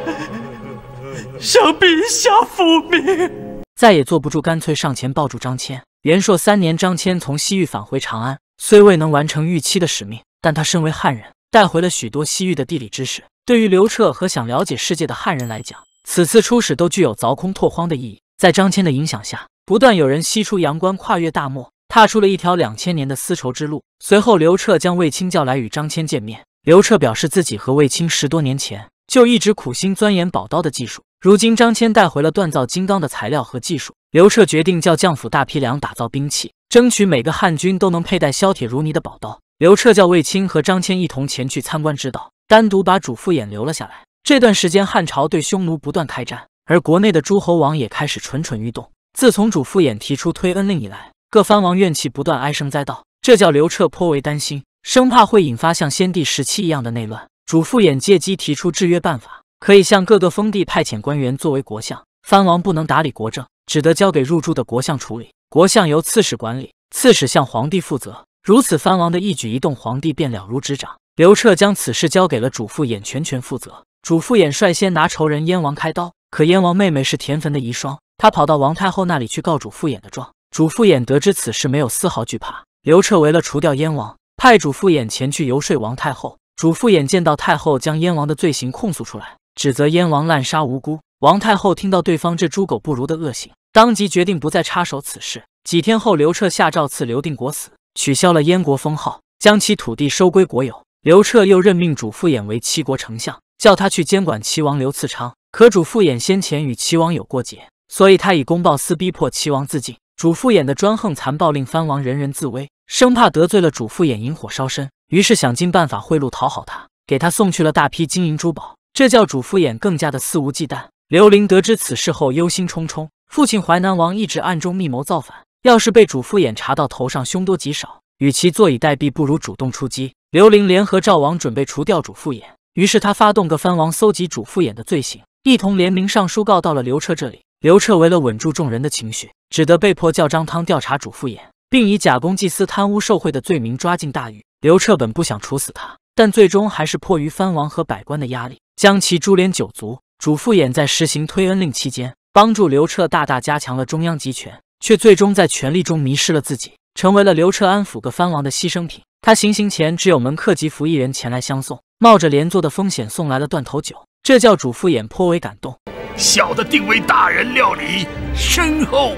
向陛下复命，再也坐不住，干脆上前抱住张骞。元朔三年，张骞从西域返回长安，虽未能完成预期的使命，但他身为汉人，带回了许多西域的地理知识。对于刘彻和想了解世界的汉人来讲，此次出使都具有凿空拓荒的意义。在张骞的影响下，不断有人西出阳关，跨越大漠，踏出了一条两千年的丝绸之路。随后，刘彻将卫青叫来与张骞见面。刘彻表示自己和卫青十多年前就一直苦心钻研宝刀的技术，如今张骞带回了锻造金刚的材料和技术。刘彻决定叫将府大批量打造兵器，争取每个汉军都能佩戴削铁如泥的宝刀。刘彻叫卫青和张骞一同前去参观指导，单独把主父偃留了下来。这段时间，汉朝对匈奴不断开战，而国内的诸侯王也开始蠢蠢欲动。自从主父偃提出推恩令以来，各藩王怨气不断，哀声载道，这叫刘彻颇为担心，生怕会引发像先帝时期一样的内乱。主父偃借机提出制约办法，可以向各个封地派遣官员作为国相，藩王不能打理国政。只得交给入住的国相处理，国相由刺史管理，刺史向皇帝负责。如此藩王的一举一动，皇帝便了如指掌。刘彻将此事交给了主父偃全权负责。主父偃率先拿仇人燕王开刀，可燕王妹妹是田汾的遗孀，他跑到王太后那里去告主父偃的状。主父偃得知此事，没有丝毫惧怕。刘彻为了除掉燕王，派主父偃前去游说王太后。主父偃见到太后，将燕王的罪行控诉出来，指责燕王滥杀无辜。王太后听到对方这猪狗不如的恶行，当即决定不再插手此事。几天后，刘彻下诏赐刘定国死，取消了燕国封号，将其土地收归国有。刘彻又任命主父偃为齐国丞相，叫他去监管齐王刘次昌。可主父偃先前与齐王有过节，所以他以公报私逼迫齐王自尽。主父偃的专横残暴令藩王人人自危，生怕得罪了主父偃引火烧身，于是想尽办法贿赂讨好他，给他送去了大批金银珠宝，这叫主父偃更加的肆无忌惮。刘玲得知此事后忧心忡忡，父亲淮南王一直暗中密谋造反，要是被主父偃查到头上，凶多吉少。与其坐以待毙，不如主动出击。刘玲联合赵王准备除掉主父偃，于是他发动各藩王搜集主父偃的罪行，一同联名上书告到了刘彻这里。刘彻为了稳住众人的情绪，只得被迫叫张汤调查主父偃，并以假公济私、贪污受贿的罪名抓进大狱。刘彻本不想处死他，但最终还是迫于藩王和百官的压力，将其株连九族。主父偃在实行推恩令期间，帮助刘彻大大加强了中央集权，却最终在权力中迷失了自己，成为了刘彻安抚各藩王的牺牲品。他行刑前只有门客及服役人前来相送，冒着连坐的风险送来了断头酒，这叫主父偃颇为感动。小的定为大人料理身后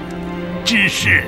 之事。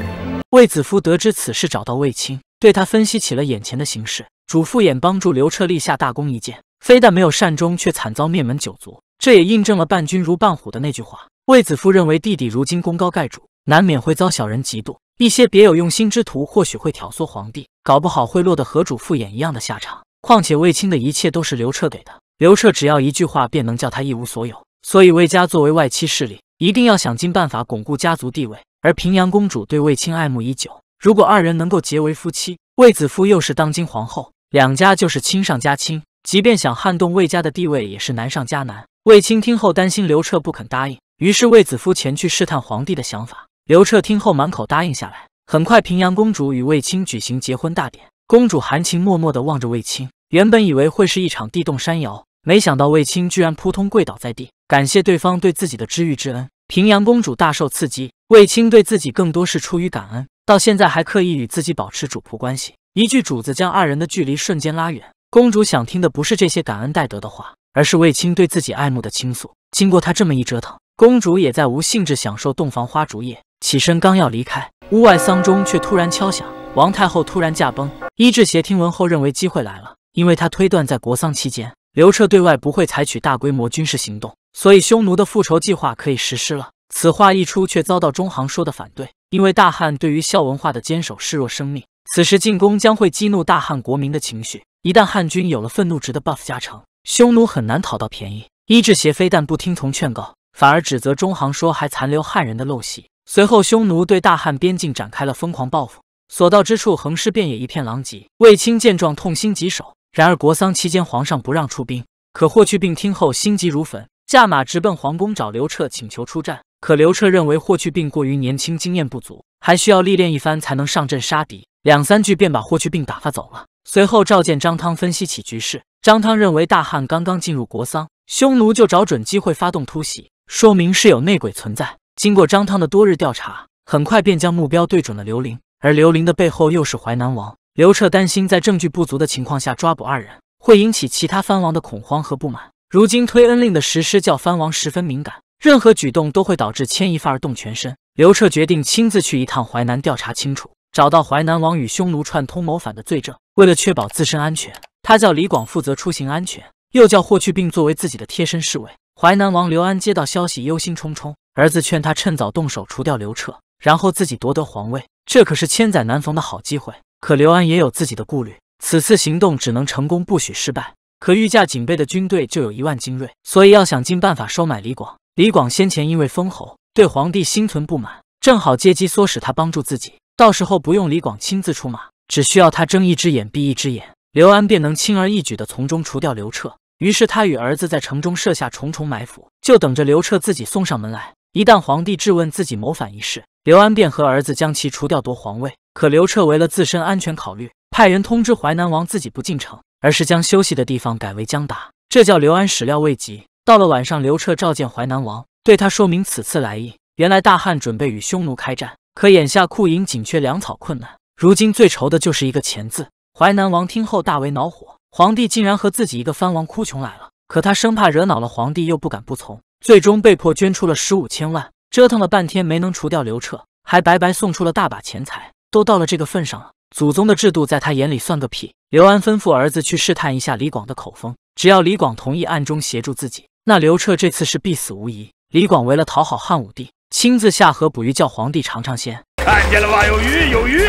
卫子夫得知此事，找到卫青，对他分析起了眼前的形势。主父偃帮助刘彻立下大功一件，非但没有善终，却惨遭灭门九族。这也印证了“伴君如伴虎”的那句话。卫子夫认为弟弟如今功高盖主，难免会遭小人嫉妒，一些别有用心之徒或许会挑唆皇帝，搞不好会落得和主父偃一样的下场。况且卫青的一切都是刘彻给的，刘彻只要一句话便能叫他一无所有。所以卫家作为外戚势力，一定要想尽办法巩固家族地位。而平阳公主对卫青爱慕已久，如果二人能够结为夫妻，卫子夫又是当今皇后，两家就是亲上加亲，即便想撼动卫家的地位也是难上加难。卫青听后担心刘彻不肯答应，于是卫子夫前去试探皇帝的想法。刘彻听后满口答应下来。很快，平阳公主与卫青举行结婚大典。公主含情脉脉地望着卫青，原本以为会是一场地动山摇，没想到卫青居然扑通跪倒在地，感谢对方对自己的知遇之恩。平阳公主大受刺激，卫青对自己更多是出于感恩，到现在还刻意与自己保持主仆关系，一句“主子”将二人的距离瞬间拉远。公主想听的不是这些感恩戴德的话。而是卫青对自己爱慕的倾诉。经过他这么一折腾，公主也在无兴致享受洞房花烛夜，起身刚要离开，屋外丧钟却突然敲响，王太后突然驾崩。伊志邪听闻后认为机会来了，因为他推断在国丧期间，刘彻对外不会采取大规模军事行动，所以匈奴的复仇计划可以实施了。此话一出，却遭到中行说的反对，因为大汉对于孝文化的坚守视若生命，此时进攻将会激怒大汉国民的情绪，一旦汉军有了愤怒值的 buff 加成。匈奴很难讨到便宜。伊稚邪非但不听从劝告，反而指责中行说还残留汉人的陋习。随后，匈奴对大汉边境展开了疯狂报复，所到之处横尸遍野，一片狼藉。卫青见状，痛心疾首。然而国丧期间，皇上不让出兵。可霍去病听后心急如焚，驾马直奔皇宫找刘彻请求出战。可刘彻认为霍去病过于年轻，经验不足，还需要历练一番才能上阵杀敌。两三句便把霍去病打发走了。随后召见张汤，分析起局势。张汤认为，大汉刚刚进入国丧，匈奴就找准机会发动突袭，说明是有内鬼存在。经过张汤的多日调查，很快便将目标对准了刘玲，而刘玲的背后又是淮南王刘彻。担心在证据不足的情况下抓捕二人，会引起其他藩王的恐慌和不满。如今推恩令的实施，叫藩王十分敏感，任何举动都会导致牵一发而动全身。刘彻决定亲自去一趟淮南，调查清楚。找到淮南王与匈奴串通谋反的罪证，为了确保自身安全，他叫李广负责出行安全，又叫霍去病作为自己的贴身侍卫。淮南王刘安接到消息，忧心忡忡。儿子劝他趁早动手除掉刘彻，然后自己夺得皇位，这可是千载难逢的好机会。可刘安也有自己的顾虑，此次行动只能成功，不许失败。可御驾警备的军队就有一万精锐，所以要想尽办法收买李广。李广先前因为封侯，对皇帝心存不满，正好借机唆使他帮助自己。到时候不用李广亲自出马，只需要他睁一只眼闭一只眼，刘安便能轻而易举地从中除掉刘彻。于是他与儿子在城中设下重重埋伏，就等着刘彻自己送上门来。一旦皇帝质问自己谋反一事，刘安便和儿子将其除掉，夺皇位。可刘彻为了自身安全考虑，派人通知淮南王自己不进城，而是将休息的地方改为江达。这叫刘安始料未及。到了晚上，刘彻召见淮南王，对他说明此次来意。原来大汉准备与匈奴开战。可眼下库银紧缺，粮草困难，如今最愁的就是一个钱字。淮南王听后大为恼火，皇帝竟然和自己一个藩王哭穷来了。可他生怕惹恼了皇帝，又不敢不从，最终被迫捐出了十五千万。折腾了半天，没能除掉刘彻，还白白送出了大把钱财。都到了这个份上了，祖宗的制度在他眼里算个屁。刘安吩咐儿子去试探一下李广的口风，只要李广同意暗中协助自己，那刘彻这次是必死无疑。李广为了讨好汉武帝。亲自下河捕鱼，叫皇帝尝尝鲜。看见了吧，有鱼，有鱼！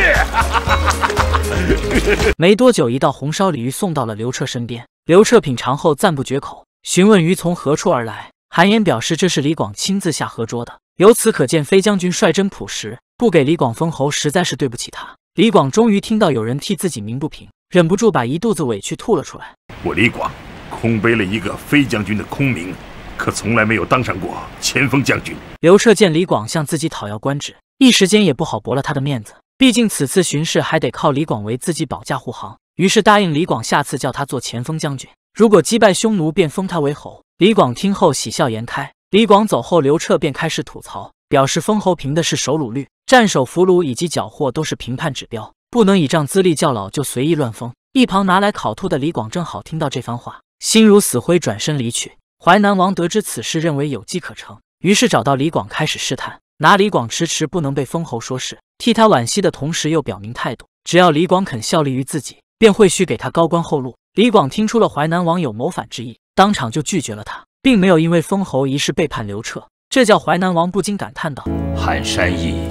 没多久，一道红烧鲤鱼送到了刘彻身边。刘彻品尝后赞不绝口，询问鱼从何处而来。韩嫣表示这是李广亲自下河捉的。由此可见，飞将军率真朴实，不给李广封侯，实在是对不起他。李广终于听到有人替自己鸣不平，忍不住把一肚子委屈吐了出来。我李广，空背了一个飞将军的空名。可从来没有当上过前锋将军。刘彻见李广向自己讨要官职，一时间也不好驳了他的面子，毕竟此次巡视还得靠李广为自己保驾护航，于是答应李广，下次叫他做前锋将军。如果击败匈奴，便封他为侯。李广听后喜笑颜开。李广走后，刘彻便开始吐槽，表示封侯凭的是首虏率、战守俘虏以及缴获，都是评判指标，不能倚仗资历较老就随意乱封。一旁拿来烤兔的李广正好听到这番话，心如死灰，转身离去。淮南王得知此事，认为有机可乘，于是找到李广开始试探，拿李广迟迟不能被封侯说事，替他惋惜的同时，又表明态度：只要李广肯效力于自己，便会许给他高官厚禄。李广听出了淮南王有谋反之意，当场就拒绝了他，并没有因为封侯一事背叛刘彻。这叫淮南王不禁感叹道：“汉山易，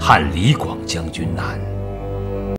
汉李广将军难。”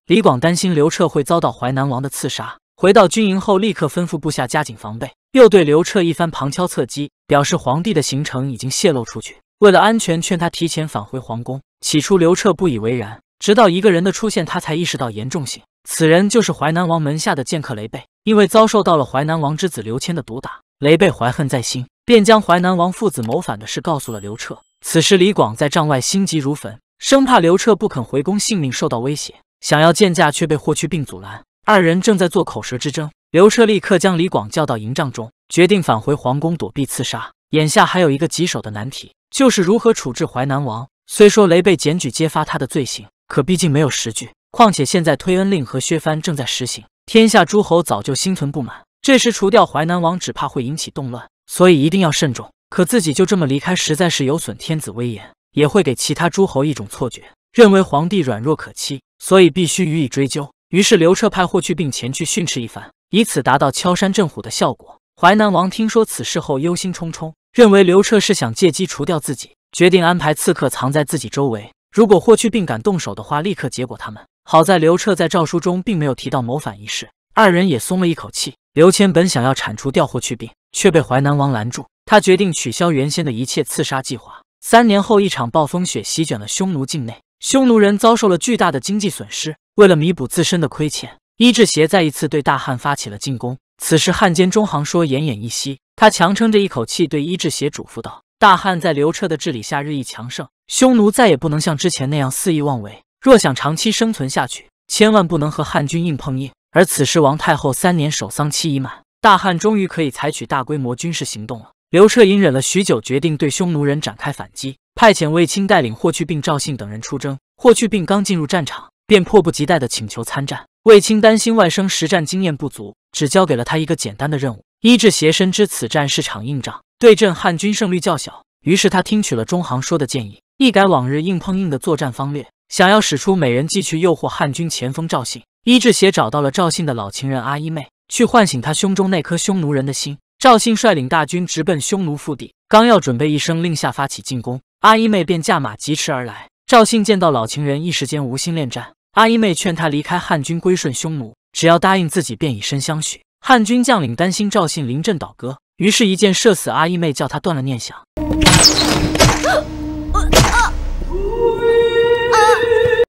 李广担心刘彻会遭到淮南王的刺杀。回到军营后，立刻吩咐部下加紧防备，又对刘彻一番旁敲侧击，表示皇帝的行程已经泄露出去，为了安全，劝他提前返回皇宫。起初，刘彻不以为然，直到一个人的出现，他才意识到严重性。此人就是淮南王门下的剑客雷贝，因为遭受到了淮南王之子刘谦的毒打，雷贝怀恨在心，便将淮南王父子谋反的事告诉了刘彻。此时，李广在帐外心急如焚，生怕刘彻不肯回宫，性命受到威胁，想要见驾，却被霍去病阻拦。二人正在做口舌之争，刘彻立刻将李广叫到营帐中，决定返回皇宫躲避刺杀。眼下还有一个棘手的难题，就是如何处置淮南王。虽说雷被检举揭发他的罪行，可毕竟没有实据。况且现在推恩令和削藩正在实行，天下诸侯早就心存不满。这时除掉淮南王，只怕会引起动乱，所以一定要慎重。可自己就这么离开，实在是有损天子威严，也会给其他诸侯一种错觉，认为皇帝软弱可欺，所以必须予以追究。于是，刘彻派霍去病前去训斥一番，以此达到敲山震虎的效果。淮南王听说此事后，忧心忡忡，认为刘彻是想借机除掉自己，决定安排刺客藏在自己周围。如果霍去病敢动手的话，立刻结果他们。好在刘彻在诏书中并没有提到谋反一事，二人也松了一口气。刘谦本想要铲除掉霍去病，却被淮南王拦住，他决定取消原先的一切刺杀计划。三年后，一场暴风雪席卷了匈奴境内，匈奴人遭受了巨大的经济损失。为了弥补自身的亏欠，伊挚邪再一次对大汉发起了进攻。此时，汉奸中行说奄奄一息，他强撑着一口气对伊挚邪嘱咐道：“大汉在刘彻的治理下日益强盛，匈奴再也不能像之前那样肆意妄为。若想长期生存下去，千万不能和汉军硬碰硬。”而此时，王太后三年守丧期已满，大汉终于可以采取大规模军事行动了。刘彻隐忍了许久，决定对匈奴人展开反击，派遣卫青带领霍去病、赵信等人出征。霍去病刚进入战场。便迫不及待地请求参战。卫青担心外甥实战经验不足，只交给了他一个简单的任务。伊志邪深知此战是场硬仗，对阵汉军胜率较小，于是他听取了中行说的建议，一改往日硬碰硬的作战方略，想要使出美人计去诱惑汉军前锋赵信。伊志邪找到了赵信的老情人阿依妹，去唤醒他胸中那颗匈奴人的心。赵信率领大军直奔匈奴腹地，刚要准备一声令下发起进攻，阿依妹便驾马疾驰而来。赵信见到老情人，一时间无心恋战。阿姨妹劝他离开汉军，归顺匈奴，只要答应自己，便以身相许。汉军将领担心赵信临阵倒戈，于是，一箭射死阿姨妹，叫他断了念想。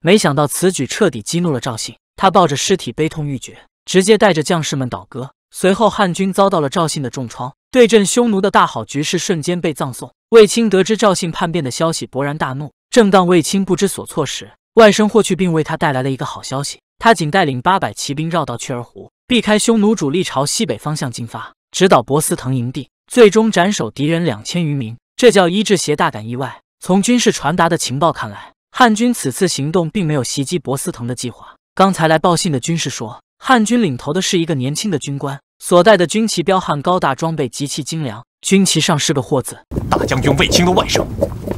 没想到此举彻底激怒了赵信，他抱着尸体悲痛欲绝，直接带着将士们倒戈。随后，汉军遭到了赵信的重创，对阵匈奴的大好局势瞬间被葬送。卫青得知赵信叛变的消息，勃然大怒。正当卫青不知所措时，外甥霍去病为他带来了一个好消息，他仅带领八百骑兵绕道雀儿湖，避开匈奴主力，朝西北方向进发，直捣博斯腾营地，最终斩首敌人两千余名。这叫伊志邪大感意外。从军事传达的情报看来，汉军此次行动并没有袭击博斯腾的计划。刚才来报信的军士说，汉军领头的是一个年轻的军官，所带的军旗彪悍高大，装备极其精良。军旗上是个祸字，大将军卫青的外甥，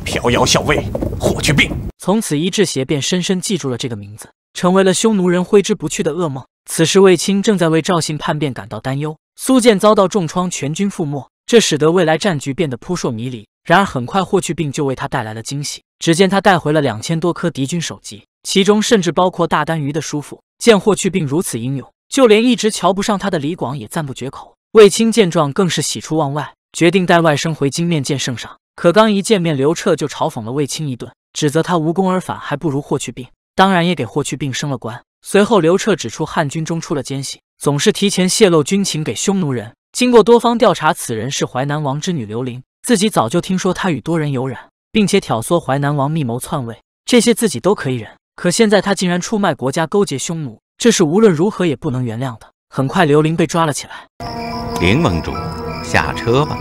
飘摇校尉霍去病。从此，伊志邪便深深记住了这个名字，成为了匈奴人挥之不去的噩梦。此时，卫青正在为赵信叛变感到担忧，苏建遭到重创，全军覆没，这使得未来战局变得扑朔迷离。然而，很快霍去病就为他带来了惊喜。只见他带回了两千多颗敌军首级，其中甚至包括大单于的叔父。见霍去病如此英勇，就连一直瞧不上他的李广也赞不绝口。卫青见状，更是喜出望外。决定带外甥回京面见圣上，可刚一见面，刘彻就嘲讽了卫青一顿，指责他无功而返，还不如霍去病。当然也给霍去病升了官。随后，刘彻指出汉军中出了奸细，总是提前泄露军情给匈奴人。经过多方调查，此人是淮南王之女刘玲，自己早就听说他与多人有染，并且挑唆淮南王密谋篡位。这些自己都可以忍，可现在他竟然出卖国家，勾结匈奴，这是无论如何也不能原谅的。很快，刘玲被抓了起来。林盟主。下车吧。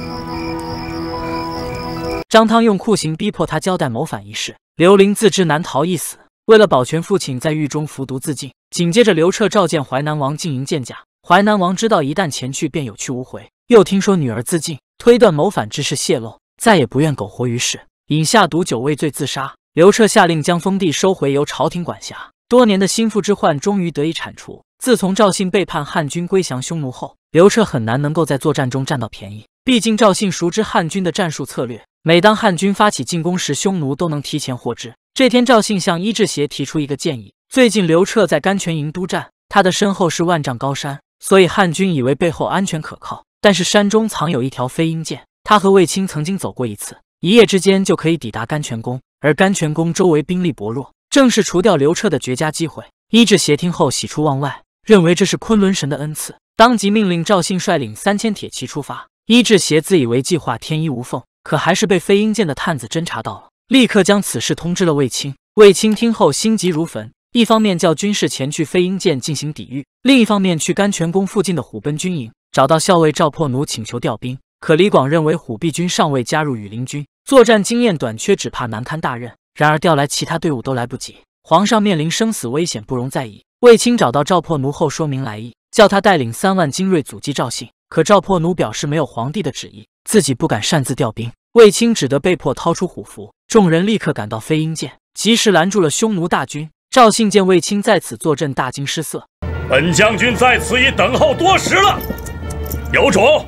张汤用酷刑逼迫他交代谋反一事。刘玲自知难逃一死，为了保全父亲，在狱中服毒自尽。紧接着，刘彻召见淮南王进营见驾。淮南王知道一旦前去，便有去无回，又听说女儿自尽，推断谋反之事泄露，再也不愿苟活于世，饮下毒酒畏罪自杀。刘彻下令将封地收回，由朝廷管辖。多年的心腹之患终于得以铲除。自从赵信背叛汉军归降匈奴后，刘彻很难能够在作战中占到便宜。毕竟赵信熟知汉军的战术策略，每当汉军发起进攻时，匈奴都能提前获知。这天，赵信向伊稚邪提出一个建议：最近刘彻在甘泉营督战，他的身后是万丈高山，所以汉军以为背后安全可靠。但是山中藏有一条飞鹰涧，他和卫青曾经走过一次，一夜之间就可以抵达甘泉宫。而甘泉宫周围兵力薄弱，正是除掉刘彻的绝佳机会。伊稚邪听后喜出望外。认为这是昆仑神的恩赐，当即命令赵信率领三千铁骑出发。伊稚邪自以为计划天衣无缝，可还是被飞鹰剑的探子侦查到了，立刻将此事通知了卫青。卫青听后心急如焚，一方面叫军士前去飞鹰剑进行抵御，另一方面去甘泉宫附近的虎贲军营，找到校尉赵破奴请求调兵。可李广认为虎贲军尚未加入羽林军，作战经验短缺，只怕难堪大任。然而调来其他队伍都来不及，皇上面临生死危险，不容再议。卫青找到赵破奴后，说明来意，叫他带领三万精锐阻击赵信。可赵破奴表示没有皇帝的旨意，自己不敢擅自调兵。卫青只得被迫掏出虎符，众人立刻赶到飞鹰涧，及时拦住了匈奴大军。赵信见卫青在此坐镇，大惊失色：“本将军在此已等候多时了，有种，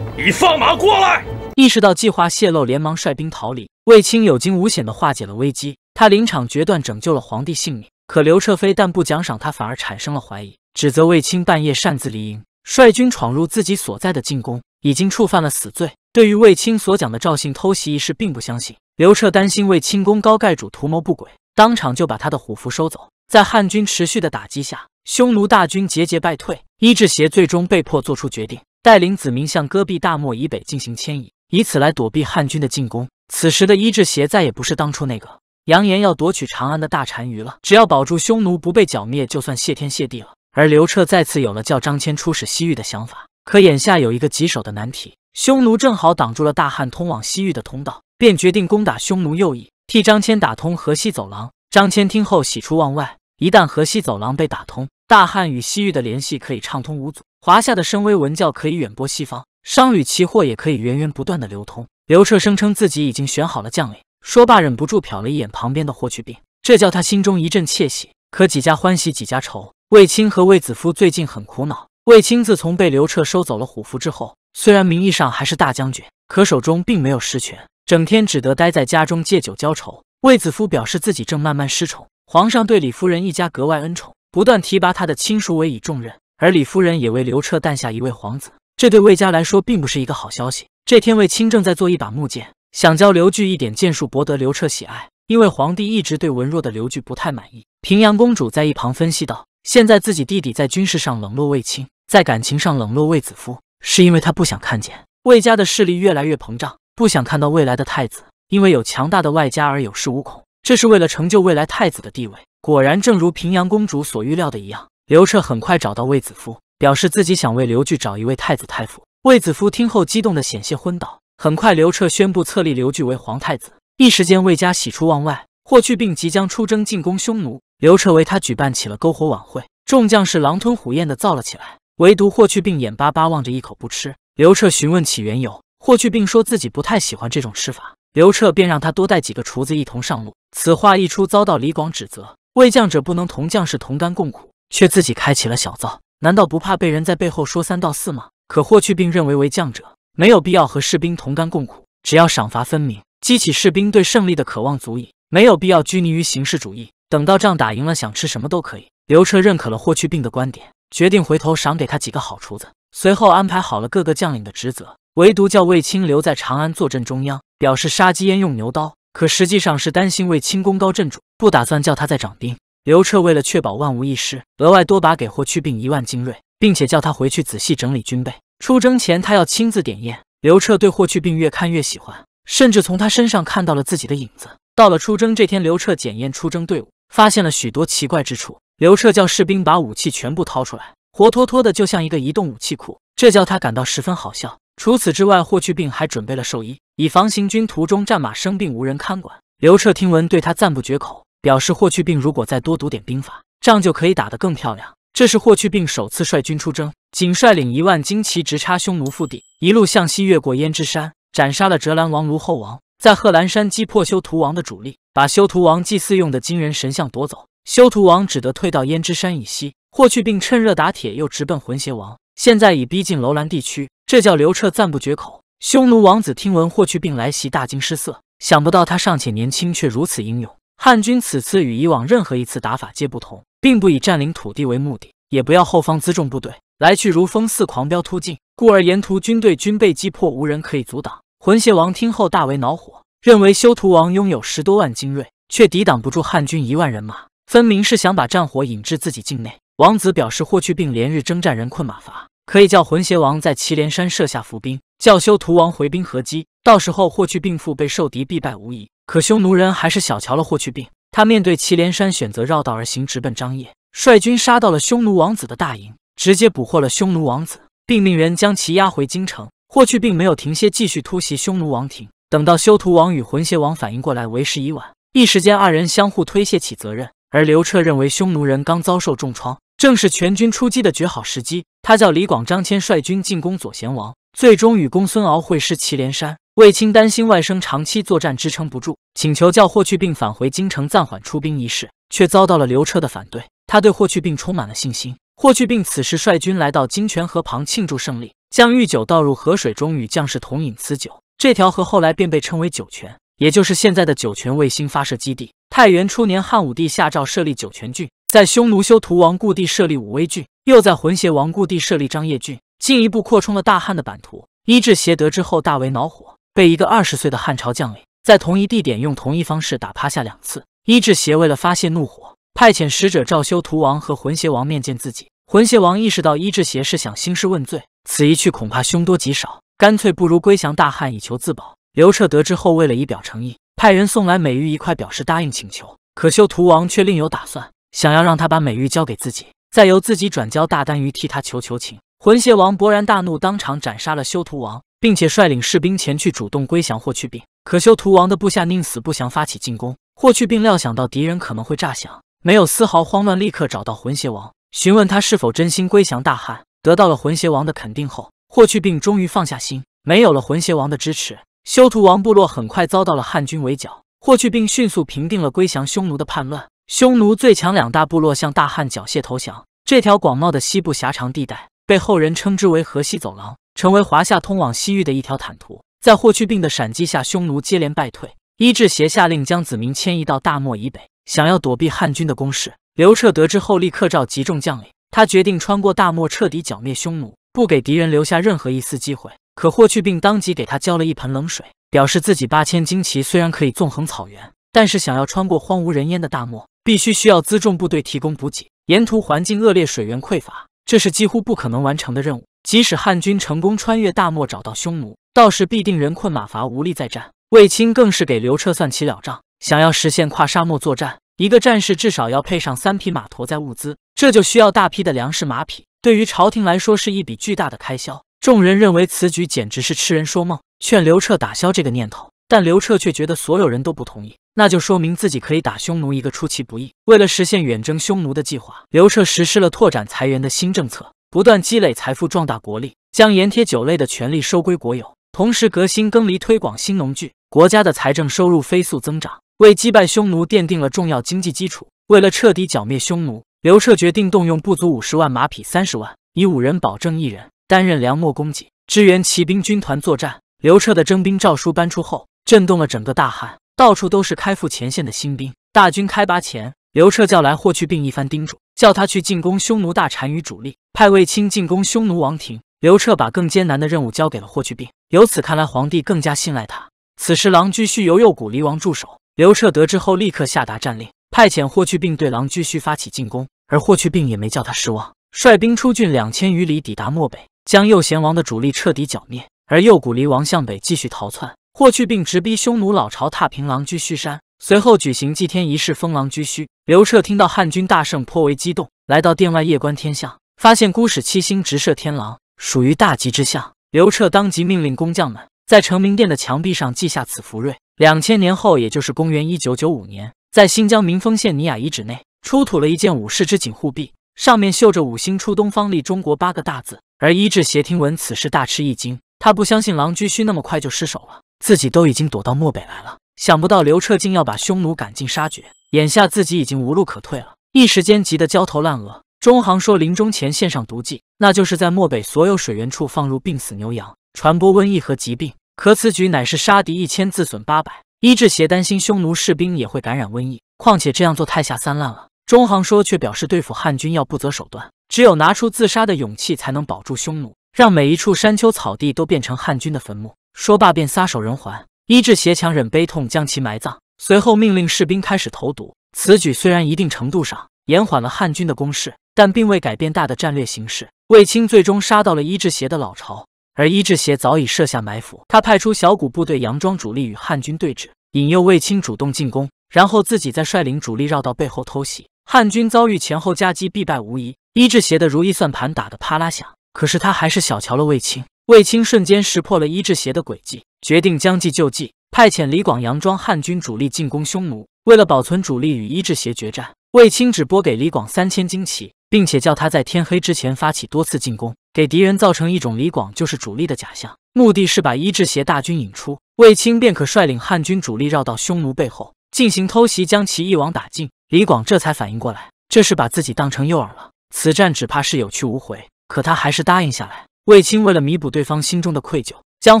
你放马过来！”意识到计划泄露，连忙率兵逃离。卫青有惊无险地化解了危机，他临场决断，拯救了皇帝性命。可刘彻非但不奖赏他，反而产生了怀疑，指责卫青半夜擅自离营，率军闯入自己所在的进攻，已经触犯了死罪。对于卫青所讲的赵信偷袭一事，并不相信。刘彻担心卫青功高盖主图谋不轨，当场就把他的虎符收走。在汉军持续的打击下，匈奴大军节节败退，伊稚邪最终被迫做出决定，带领子民向戈壁大漠以北进行迁移，以此来躲避汉军的进攻。此时的伊稚邪再也不是当初那个。扬言要夺取长安的大单于了，只要保住匈奴不被剿灭，就算谢天谢地了。而刘彻再次有了叫张骞出使西域的想法，可眼下有一个棘手的难题，匈奴正好挡住了大汉通往西域的通道，便决定攻打匈奴右翼，替张骞打通河西走廊。张骞听后喜出望外，一旦河西走廊被打通，大汉与西域的联系可以畅通无阻，华夏的声威文教可以远播西方，商旅奇货也可以源源不断的流通。刘彻声称自己已经选好了将领。说罢，忍不住瞟了一眼旁边的霍去病，这叫他心中一阵窃喜。可几家欢喜几家愁，卫青和卫子夫最近很苦恼。卫青自从被刘彻收走了虎符之后，虽然名义上还是大将军，可手中并没有实权，整天只得待在家中借酒浇愁。卫子夫表示自己正慢慢失宠，皇上对李夫人一家格外恩宠，不断提拔他的亲属委以重任，而李夫人也为刘彻诞下一位皇子，这对卫家来说并不是一个好消息。这天，卫青正在做一把木剑。想教刘据一点剑术，博得刘彻喜爱。因为皇帝一直对文弱的刘据不太满意。平阳公主在一旁分析道：“现在自己弟弟在军事上冷落卫青，在感情上冷落卫子夫，是因为他不想看见卫家的势力越来越膨胀，不想看到未来的太子因为有强大的外家而有恃无恐。这是为了成就未来太子的地位。”果然，正如平阳公主所预料的一样，刘彻很快找到卫子夫，表示自己想为刘据找一位太子太傅。卫子夫听后，激动的险些昏倒。很快，刘彻宣布册立刘据为皇太子，一时间魏家喜出望外。霍去病即将出征进攻匈奴，刘彻为他举办起了篝火晚会，众将士狼吞虎咽地造了起来，唯独霍去病眼巴巴望着，一口不吃。刘彻询问起缘由，霍去病说自己不太喜欢这种吃法，刘彻便让他多带几个厨子一同上路。此话一出，遭到李广指责：为将者不能同将士同甘共苦，却自己开起了小灶，难道不怕被人在背后说三道四吗？可霍去病认为为将者。没有必要和士兵同甘共苦，只要赏罚分明，激起士兵对胜利的渴望足矣。没有必要拘泥于形式主义。等到仗打赢了，想吃什么都可以。刘彻认可了霍去病的观点，决定回头赏给他几个好厨子。随后安排好了各个将领的职责，唯独叫卫青留在长安坐镇中央，表示“杀鸡焉用牛刀”，可实际上是担心卫青功高震主，不打算叫他再掌兵。刘彻为了确保万无一失，额外多拔给霍去病一万精锐，并且叫他回去仔细整理军备。出征前，他要亲自点验。刘彻对霍去病越看越喜欢，甚至从他身上看到了自己的影子。到了出征这天，刘彻检验出征队伍，发现了许多奇怪之处。刘彻叫士兵把武器全部掏出来，活脱脱的就像一个移动武器库，这叫他感到十分好笑。除此之外，霍去病还准备了寿衣，以防行军途中战马生病无人看管。刘彻听闻，对他赞不绝口，表示霍去病如果再多读点兵法，仗就可以打得更漂亮。这是霍去病首次率军出征。仅率领一万精骑直插匈奴腹地，一路向西越过胭脂山，斩杀了折兰王卢后王，在贺兰山击破修图王的主力，把修图王祭祀用的金人神像夺走，修图王只得退到胭脂山以西。霍去病趁热打铁，又直奔浑邪王，现在已逼近楼兰地区，这叫刘彻赞不绝口。匈奴王子听闻霍去病来袭，大惊失色，想不到他尚且年轻，却如此英勇。汉军此次与以往任何一次打法皆不同，并不以占领土地为目的，也不要后方辎重部队。来去如风似狂飙突进，故而沿途军队均被击破，无人可以阻挡。魂邪王听后大为恼火，认为修图王拥有十多万精锐，却抵挡不住汉军一万人马，分明是想把战火引至自己境内。王子表示，霍去病连日征战，人困马乏，可以叫魂邪王在祁连山设下伏兵，叫修图王回兵合击，到时候霍去病腹背受敌，必败无疑。可匈奴人还是小瞧了霍去病，他面对祁连山，选择绕道而行，直奔张掖，率军杀到了匈奴王子的大营。直接捕获了匈奴王子，并命人将其押回京城。霍去病没有停歇，继续突袭匈奴王庭。等到修图王与浑邪王反应过来，为时已晚。一时间，二人相互推卸起责任。而刘彻认为匈奴人刚遭受重创，正是全军出击的绝好时机。他叫李广、张骞率军进攻左贤王，最终与公孙敖会师祁连山。卫青担心外甥长期作战支撑不住，请求叫霍去病返回京城暂缓出兵一事，却遭到了刘彻的反对。他对霍去病充满了信心。霍去病此时率军来到金泉河旁庆祝胜利，将御酒倒入河水中与将士同饮此酒。这条河后来便被称为酒泉，也就是现在的酒泉卫星发射基地。太元初年，汉武帝下诏设立酒泉郡，在匈奴修图王故地设立武威郡，又在浑邪王故地设立张掖郡，进一步扩充了大汉的版图。伊稚邪得知后大为恼火，被一个二十岁的汉朝将领在同一地点用同一方式打趴下两次。伊稚邪为了发泄怒火，派遣使者赵修图王和浑邪王面见自己。魂邪王意识到医治邪是想兴师问罪，此一去恐怕凶多吉少，干脆不如归降大汉以求自保。刘彻得知后，为了以表诚意，派人送来美玉一块，表示答应请求。可修图王却另有打算，想要让他把美玉交给自己，再由自己转交大单于替他求求情。魂邪王勃然大怒，当场斩杀了修图王，并且率领士兵前去主动归降霍去病。可修图王的部下宁死不降，发起进攻。霍去病料想到敌人可能会诈降，没有丝毫慌乱，立刻找到魂邪王。询问他是否真心归降大汉，得到了魂邪王的肯定后，霍去病终于放下心。没有了魂邪王的支持，修图王部落很快遭到了汉军围剿。霍去病迅速平定了归降匈奴的叛乱，匈奴最强两大部落向大汉缴械投降。这条广袤的西部狭长地带被后人称之为河西走廊，成为华夏通往西域的一条坦途。在霍去病的闪击下，匈奴接连败退，伊稚邪下令将子民迁移到大漠以北，想要躲避汉军的攻势。刘彻得知后，立刻召集众将领。他决定穿过大漠，彻底剿灭匈奴，不给敌人留下任何一丝机会。可霍去病当即给他浇了一盆冷水，表示自己八千精骑虽然可以纵横草原，但是想要穿过荒无人烟的大漠，必须需要辎重部队提供补给，沿途环境恶劣，水源匮乏，这是几乎不可能完成的任务。即使汉军成功穿越大漠，找到匈奴，到时必定人困马乏，无力再战。卫青更是给刘彻算起了账，想要实现跨沙漠作战。一个战士至少要配上三匹马驮载物资，这就需要大批的粮食马匹，对于朝廷来说是一笔巨大的开销。众人认为此举简直是痴人说梦，劝刘彻打消这个念头。但刘彻却觉得所有人都不同意，那就说明自己可以打匈奴一个出其不意。为了实现远征匈奴的计划，刘彻实施了拓展财源的新政策，不断积累财富，壮大国力，将盐铁酒类的权力收归国有，同时革新耕犁，推广新农具，国家的财政收入飞速增长。为击败匈奴奠定了重要经济基础。为了彻底剿灭匈奴，刘彻决定动用不足五十万马匹，三十万，以五人保证一人，担任粮秣供给，支援骑兵军团作战。刘彻的征兵诏书搬出后，震动了整个大汉，到处都是开赴前线的新兵。大军开拔前，刘彻叫来霍去病一番叮嘱，叫他去进攻匈奴大单于主力，派卫青进攻匈奴王庭。刘彻把更艰难的任务交给了霍去病，由此看来，皇帝更加信赖他。此时，狼居胥由右谷离王驻守。刘彻得知后，立刻下达战令，派遣霍去病对狼居胥发起进攻。而霍去病也没叫他失望，率兵出郡两千余里，抵达漠北，将右贤王的主力彻底剿灭。而右谷离王向北继续逃窜，霍去病直逼匈奴老巢，踏平狼居胥山。随后举行祭天仪式，封狼居胥。刘彻听到汉军大胜，颇为激动，来到殿外夜观天象，发现孤使七星直射天狼，属于大吉之象。刘彻当即命令工匠们在成名殿的墙壁上记下此福瑞。两千年后，也就是公元一九九五年，在新疆民丰县尼雅遗址内出土了一件武士之锦护臂，上面绣着“五星出东方，立中国”八个大字。而伊志协听闻此事，大吃一惊。他不相信狼居胥那么快就失手了，自己都已经躲到漠北来了，想不到刘彻竟要把匈奴赶尽杀绝。眼下自己已经无路可退了，一时间急得焦头烂额。中行说临终前献上毒计，那就是在漠北所有水源处放入病死牛羊，传播瘟疫和疾病。可此举乃是杀敌一千，自损八百。伊志邪担心匈奴士兵也会感染瘟疫，况且这样做太下三滥了。中行说却表示，对付汉军要不择手段，只有拿出自杀的勇气，才能保住匈奴，让每一处山丘草地都变成汉军的坟墓。说罢便撒手人寰。伊志邪强忍悲痛，将其埋葬，随后命令士兵开始投毒。此举虽然一定程度上延缓了汉军的攻势，但并未改变大的战略形势。卫青最终杀到了伊志邪的老巢。而伊挚邪早已设下埋伏，他派出小股部队佯装主力与汉军对峙，引诱卫青主动进攻，然后自己再率领主力绕到背后偷袭汉军，遭遇前后夹击，必败无疑。伊挚邪的如意算盘打得啪啦响，可是他还是小瞧了卫青。卫青瞬间识破了伊挚邪的诡计，决定将计就计，派遣李广佯装汉军主力进攻匈奴。为了保存主力与伊挚邪决战，卫青只拨给李广三千精骑，并且叫他在天黑之前发起多次进攻。给敌人造成一种李广就是主力的假象，目的是把伊稚邪大军引出，卫青便可率领汉军主力绕到匈奴背后进行偷袭，将其一网打尽。李广这才反应过来，这是把自己当成诱饵了，此战只怕是有去无回。可他还是答应下来。卫青为了弥补对方心中的愧疚，将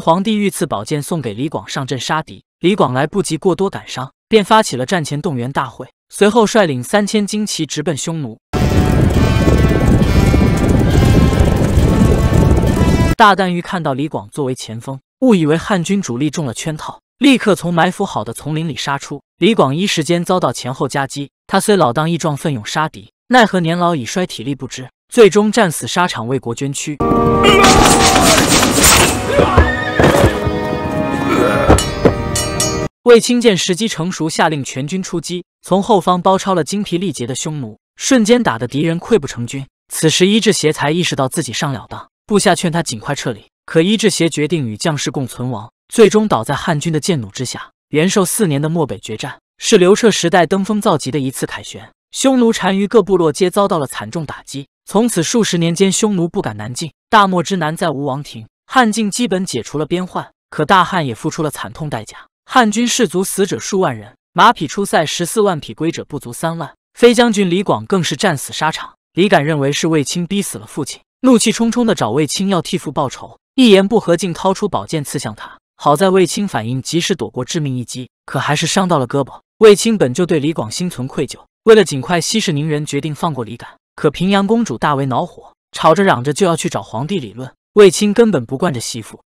皇帝御赐宝剑送给李广上阵杀敌。李广来不及过多感伤，便发起了战前动员大会，随后率领三千精骑直奔匈奴。大单于看到李广作为前锋，误以为汉军主力中了圈套，立刻从埋伏好的丛林里杀出。李广一时间遭到前后夹击，他虽老当益壮，奋勇杀敌，奈何年老已衰，体力不支，最终战死沙场，为国捐躯。卫青见时机成熟，下令全军出击，从后方包抄了精疲力竭的匈奴，瞬间打得敌人溃不成军。此时，伊稚邪才意识到自己上了当。部下劝他尽快撤离，可伊稚邪决定与将士共存亡，最终倒在汉军的箭弩之下。元寿四年的漠北决战是刘彻时代登峰造极的一次凯旋，匈奴单于各部落皆遭到了惨重打击，从此数十年间匈奴不敢南进，大漠之南再无王庭，汉境基本解除了边患。可大汉也付出了惨痛代价，汉军士卒死者数万人，马匹出塞十四万匹，归者不足三万。飞将军李广更是战死沙场。李敢认为是卫青逼死了父亲。怒气冲冲的找卫青要替父报仇，一言不合竟掏出宝剑刺向他。好在卫青反应及时躲过致命一击，可还是伤到了胳膊。卫青本就对李广心存愧疚，为了尽快息事宁人，决定放过李敢。可平阳公主大为恼火，吵着嚷着就要去找皇帝理论。卫青根本不惯着媳妇，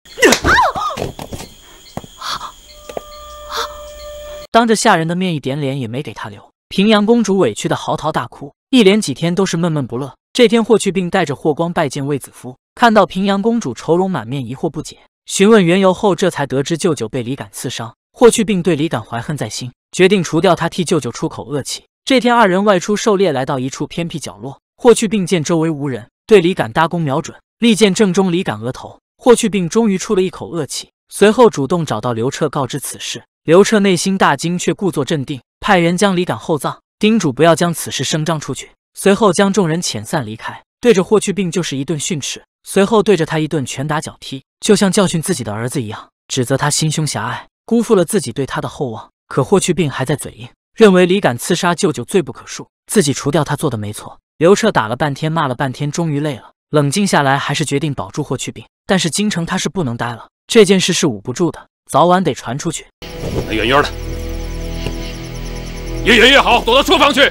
当着下人的面一点脸也没给他留。平阳公主委屈的嚎啕大哭，一连几天都是闷闷不乐。这天，霍去病带着霍光拜见卫子夫，看到平阳公主愁容满面，疑惑不解，询问缘由后，这才得知舅舅被李敢刺伤。霍去病对李敢怀恨在心，决定除掉他，替舅舅出口恶气。这天，二人外出狩猎，来到一处偏僻角落，霍去病见周围无人，对李敢搭弓瞄准，利箭正中李敢额头。霍去病终于出了一口恶气，随后主动找到刘彻告知此事。刘彻内心大惊，却故作镇定，派人将李敢厚葬，叮嘱不要将此事声张出去。随后将众人遣散离开，对着霍去病就是一顿训斥，随后对着他一顿拳打脚踢，就像教训自己的儿子一样，指责他心胸狭隘，辜负了自己对他的厚望。可霍去病还在嘴硬，认为李敢刺杀舅舅罪不可恕，自己除掉他做的没错。刘彻打了半天，骂了半天，终于累了，冷静下来，还是决定保住霍去病。但是京城他是不能待了，这件事是捂不住的，早晚得传出去。躲得远远的，越远越好，躲到厨房去。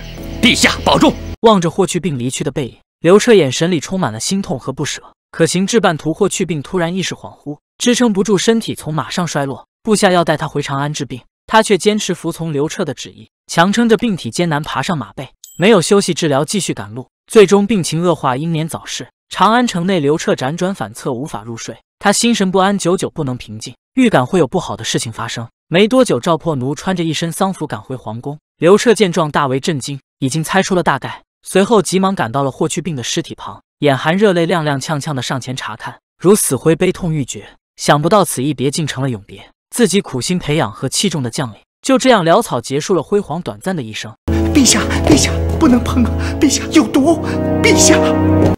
陛下保重。望着霍去病离去的背影，刘彻眼神里充满了心痛和不舍。可行至半途，霍去病突然意识恍惚，支撑不住，身体从马上衰落。部下要带他回长安治病，他却坚持服从刘彻的旨意，强撑着病体艰难爬上马背，没有休息治疗，继续赶路。最终病情恶化，英年早逝。长安城内，刘彻辗转反侧，无法入睡。他心神不安，久久不能平静，预感会有不好的事情发生。没多久，赵破奴穿着一身丧服赶回皇宫，刘彻见状大为震惊，已经猜出了大概。随后急忙赶到了霍去病的尸体旁，眼含热泪，踉踉跄跄的上前查看，如死灰，悲痛欲绝。想不到此一别竟成了永别，自己苦心培养和器重的将领就这样潦草结束了辉煌短暂的一生。陛下，陛下不能碰啊！陛下有毒！陛下。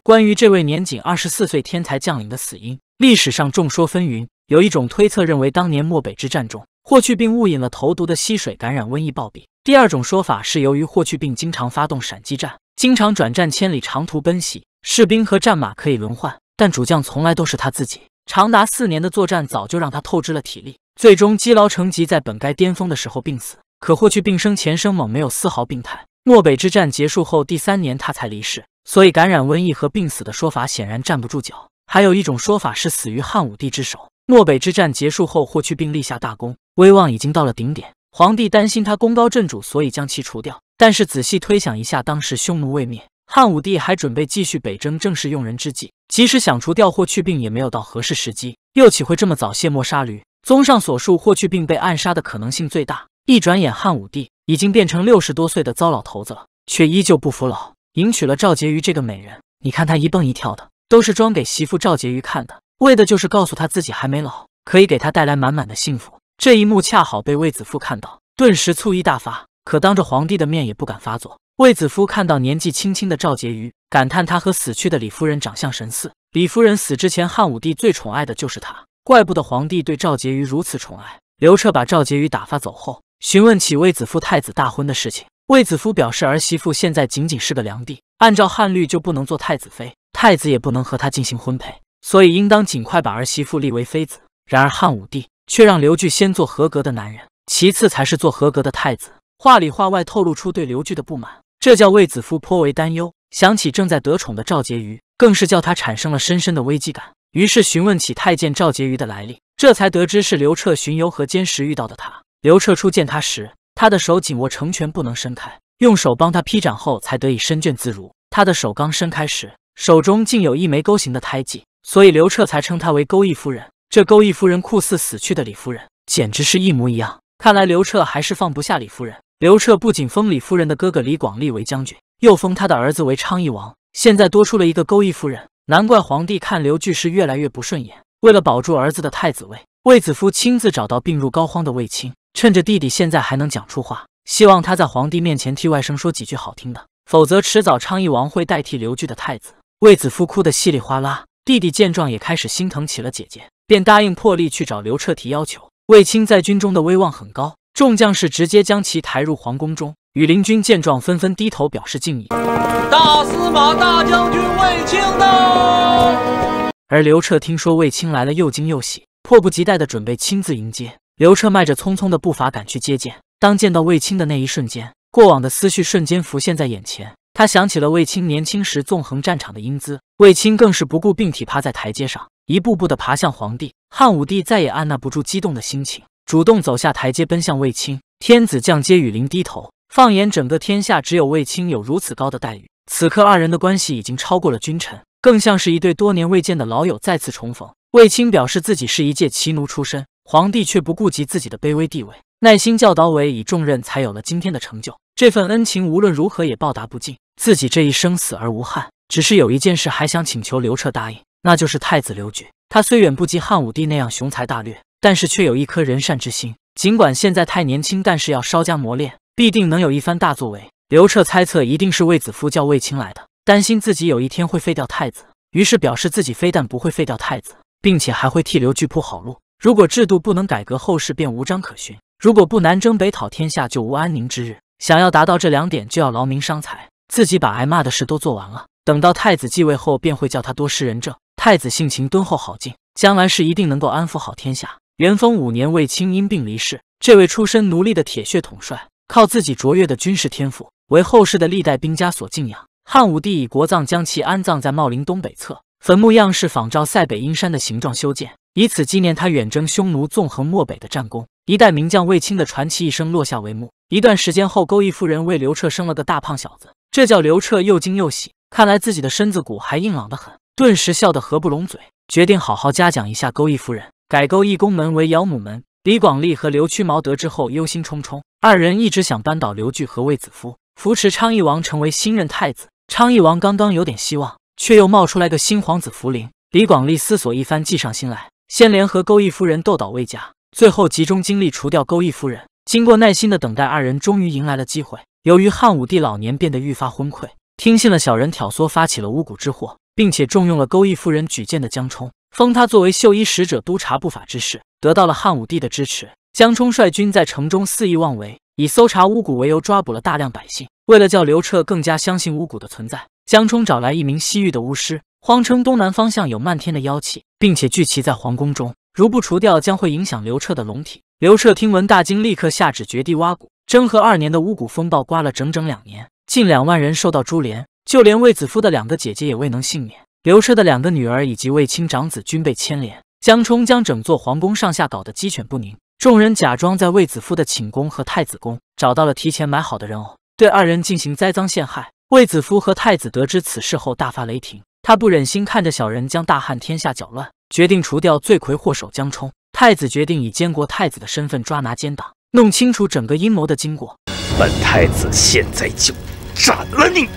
关于这位年仅二十四岁天才将领的死因，历史上众说纷纭。有一种推测认为，当年漠北之战中，霍去病误饮了投毒的溪水，感染瘟疫暴毙。第二种说法是由于霍去病经常发动闪击战。经常转战千里，长途奔袭，士兵和战马可以轮换，但主将从来都是他自己。长达四年的作战，早就让他透支了体力，最终积劳成疾，在本该巅峰的时候病死。可霍去病生前生猛，没有丝毫病态。漠北之战结束后第三年，他才离世，所以感染瘟疫和病死的说法显然站不住脚。还有一种说法是死于汉武帝之手。漠北之战结束后，霍去病立下大功，威望已经到了顶点，皇帝担心他功高震主，所以将其除掉。但是仔细推想一下，当时匈奴未灭，汉武帝还准备继续北征，正是用人之际。即使想除掉霍去病，也没有到合适时机，又岂会这么早卸磨杀驴？综上所述，霍去病被暗杀的可能性最大。一转眼，汉武帝已经变成六十多岁的糟老头子了，却依旧不服老，迎娶了赵婕妤这个美人。你看他一蹦一跳的，都是装给媳妇赵婕妤看的，为的就是告诉他自己还没老，可以给他带来满满的幸福。这一幕恰好被卫子夫看到，顿时醋意大发。可当着皇帝的面也不敢发作。卫子夫看到年纪轻轻的赵婕妤，感叹她和死去的李夫人长相神似。李夫人死之前，汉武帝最宠爱的就是她，怪不得皇帝对赵婕妤如此宠爱。刘彻把赵婕妤打发走后，询问起卫子夫太子大婚的事情。卫子夫表示，儿媳妇现在仅仅是个良娣，按照汉律就不能做太子妃，太子也不能和她进行婚配，所以应当尽快把儿媳妇立为妃子。然而汉武帝却让刘据先做合格的男人，其次才是做合格的太子。话里话外透露出对刘据的不满，这叫卫子夫颇为担忧。想起正在得宠的赵婕妤，更是叫他产生了深深的危机感。于是询问起太监赵婕妤的来历，这才得知是刘彻巡游河间时遇到的他。刘彻初见他时，他的手紧握成拳不能伸开，用手帮他劈斩后才得以伸卷自如。他的手刚伸开时，手中竟有一枚钩形的胎记，所以刘彻才称他为钩弋夫人。这钩弋夫人酷似死去的李夫人，简直是一模一样。看来刘彻还是放不下李夫人。刘彻不仅封李夫人的哥哥李广利为将军，又封他的儿子为昌邑王。现在多出了一个钩弋夫人，难怪皇帝看刘据是越来越不顺眼。为了保住儿子的太子位，卫子夫亲自找到病入膏肓的卫青，趁着弟弟现在还能讲出话，希望他在皇帝面前替外甥说几句好听的，否则迟早昌邑王会代替刘据的太子。卫子夫哭得稀里哗啦，弟弟见状也开始心疼起了姐姐，便答应破例去找刘彻提要求。卫青在军中的威望很高。众将士直接将其抬入皇宫中，羽林军见状纷纷低头表示敬意。大司马、大将军卫青呢？而刘彻听说卫青来了，又惊又喜，迫不及待地准备亲自迎接。刘彻迈着匆匆的步伐赶去接见，当见到卫青的那一瞬间，过往的思绪瞬间浮现在眼前。他想起了卫青年轻时纵横战场的英姿，卫青更是不顾病体，趴在台阶上，一步步地爬向皇帝。汉武帝再也按捺不住激动的心情。主动走下台阶，奔向卫青。天子降阶羽灵低头，放眼整个天下，只有卫青有如此高的待遇。此刻二人的关系已经超过了君臣，更像是一对多年未见的老友再次重逢。卫青表示自己是一介奇奴出身，皇帝却不顾及自己的卑微地位，耐心教导委以重任，才有了今天的成就。这份恩情无论如何也报答不尽，自己这一生死而无憾。只是有一件事还想请求刘彻答应，那就是太子刘据。他虽远不及汉武帝那样雄才大略。但是却有一颗仁善之心，尽管现在太年轻，但是要稍加磨练，必定能有一番大作为。刘彻猜测一定是卫子夫叫卫青来的，担心自己有一天会废掉太子，于是表示自己非但不会废掉太子，并且还会替刘据铺好路。如果制度不能改革，后世便无章可循；如果不南征北讨，天下就无安宁之日。想要达到这两点，就要劳民伤财。自己把挨骂的事都做完了，等到太子继位后，便会叫他多施仁政。太子性情敦厚好静，将来是一定能够安抚好天下。元丰五年，卫青因病离世。这位出身奴隶的铁血统帅，靠自己卓越的军事天赋，为后世的历代兵家所敬仰。汉武帝以国葬将其安葬在茂陵东北侧，坟墓样式仿照塞北阴山的形状修建，以此纪念他远征匈奴、纵横漠北的战功。一代名将卫青的传奇一生落下帷幕。一段时间后，钩弋夫人为刘彻生了个大胖小子，这叫刘彻又惊又喜，看来自己的身子骨还硬朗的很，顿时笑得合不拢嘴，决定好好嘉奖一下钩弋夫人。改勾弋宫门为尧母门。李广利和刘屈毛得知后，忧心忡忡。二人一直想扳倒刘据和卫子夫，扶持昌邑王成为新任太子。昌邑王刚刚有点希望，却又冒出来个新皇子福临。李广利思索一番，计上心来，先联合勾弋夫人斗倒卫家，最后集中精力除掉勾弋夫人。经过耐心的等待，二人终于迎来了机会。由于汉武帝老年变得愈发昏聩，听信了小人挑唆，发起了巫蛊之祸，并且重用了勾弋夫人举荐的江充。封他作为绣衣使者，督察不法之事，得到了汉武帝的支持。江充率军在城中肆意妄为，以搜查巫蛊为由，抓捕了大量百姓。为了叫刘彻更加相信巫蛊的存在，江充找来一名西域的巫师，谎称东南方向有漫天的妖气，并且聚齐在皇宫中，如不除掉，将会影响刘彻的龙体。刘彻听闻大惊，立刻下旨掘地挖蛊。征和二年的巫蛊风暴刮了整整两年，近两万人受到株连，就连卫子夫的两个姐姐也未能幸免。刘彻的两个女儿以及卫青长子均被牵连，江充将整座皇宫上下搞得鸡犬不宁。众人假装在卫子夫的寝宫和太子宫找到了提前买好的人偶，对二人进行栽赃陷害。卫子夫和太子得知此事后大发雷霆，他不忍心看着小人将大汉天下搅乱，决定除掉罪魁祸首江充。太子决定以监国太子的身份抓拿奸党，弄清楚整个阴谋的经过。本太子现在就斩了你！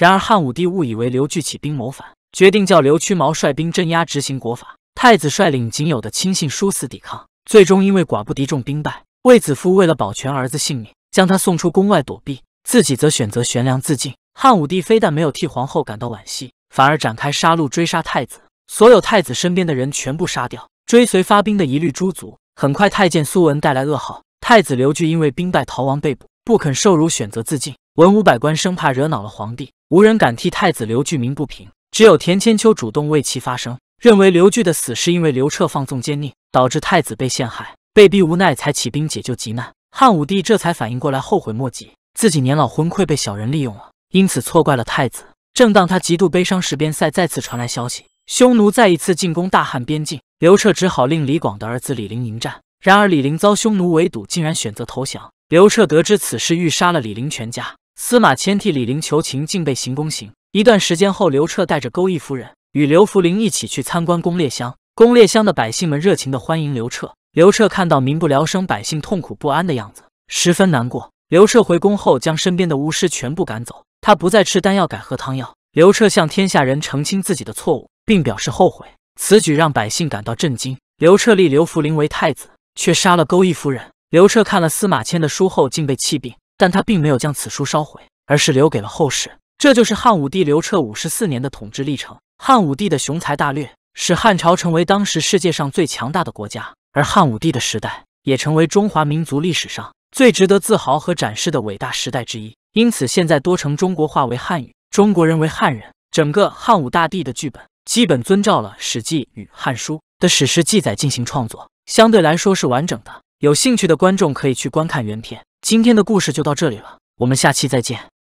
然而汉武帝误以为刘据起兵谋反，决定叫刘屈毛率兵镇压，执行国法。太子率领仅有的亲信殊死抵抗，最终因为寡不敌众兵败。卫子夫为了保全儿子性命，将他送出宫外躲避，自己则选择悬梁自尽。汉武帝非但没有替皇后感到惋惜，反而展开杀戮，追杀太子，所有太子身边的人全部杀掉，追随发兵的一律诛族。很快，太监苏文带来噩耗：太子刘据因为兵败逃亡被捕，不肯受辱，选择自尽。文武百官生怕惹恼了皇帝。无人敢替太子刘据鸣不平，只有田千秋主动为其发声，认为刘据的死是因为刘彻放纵奸佞，导致太子被陷害，被逼无奈才起兵解救急难。汉武帝这才反应过来，后悔莫及，自己年老昏聩，被小人利用了，因此错怪了太子。正当他极度悲伤时，边塞再次传来消息，匈奴再一次进攻大汉边境，刘彻只好令李广的儿子李陵迎战。然而李陵遭匈奴围堵，竟然选择投降。刘彻得知此事，欲杀了李陵全家。司马迁替李陵求情，竟被行宫刑。一段时间后，刘彻带着钩弋夫人与刘弗陵一起去参观攻烈乡。攻烈乡的百姓们热情地欢迎刘彻。刘彻看到民不聊生、百姓痛苦不安的样子，十分难过。刘彻回宫后，将身边的巫师全部赶走，他不再吃丹药，改喝汤药。刘彻向天下人澄清自己的错误，并表示后悔。此举让百姓感到震惊。刘彻立刘弗陵为太子，却杀了钩弋夫人。刘彻看了司马迁的书后，竟被气病。但他并没有将此书烧毁，而是留给了后世。这就是汉武帝刘彻五十四年的统治历程。汉武帝的雄才大略使汉朝成为当时世界上最强大的国家，而汉武帝的时代也成为中华民族历史上最值得自豪和展示的伟大时代之一。因此，现在多称中国化为汉语，中国人为汉人。整个汉武大帝的剧本基本遵照了《史记》与《汉书》的史实记载进行创作，相对来说是完整的。有兴趣的观众可以去观看原片。今天的故事就到这里了，我们下期再见。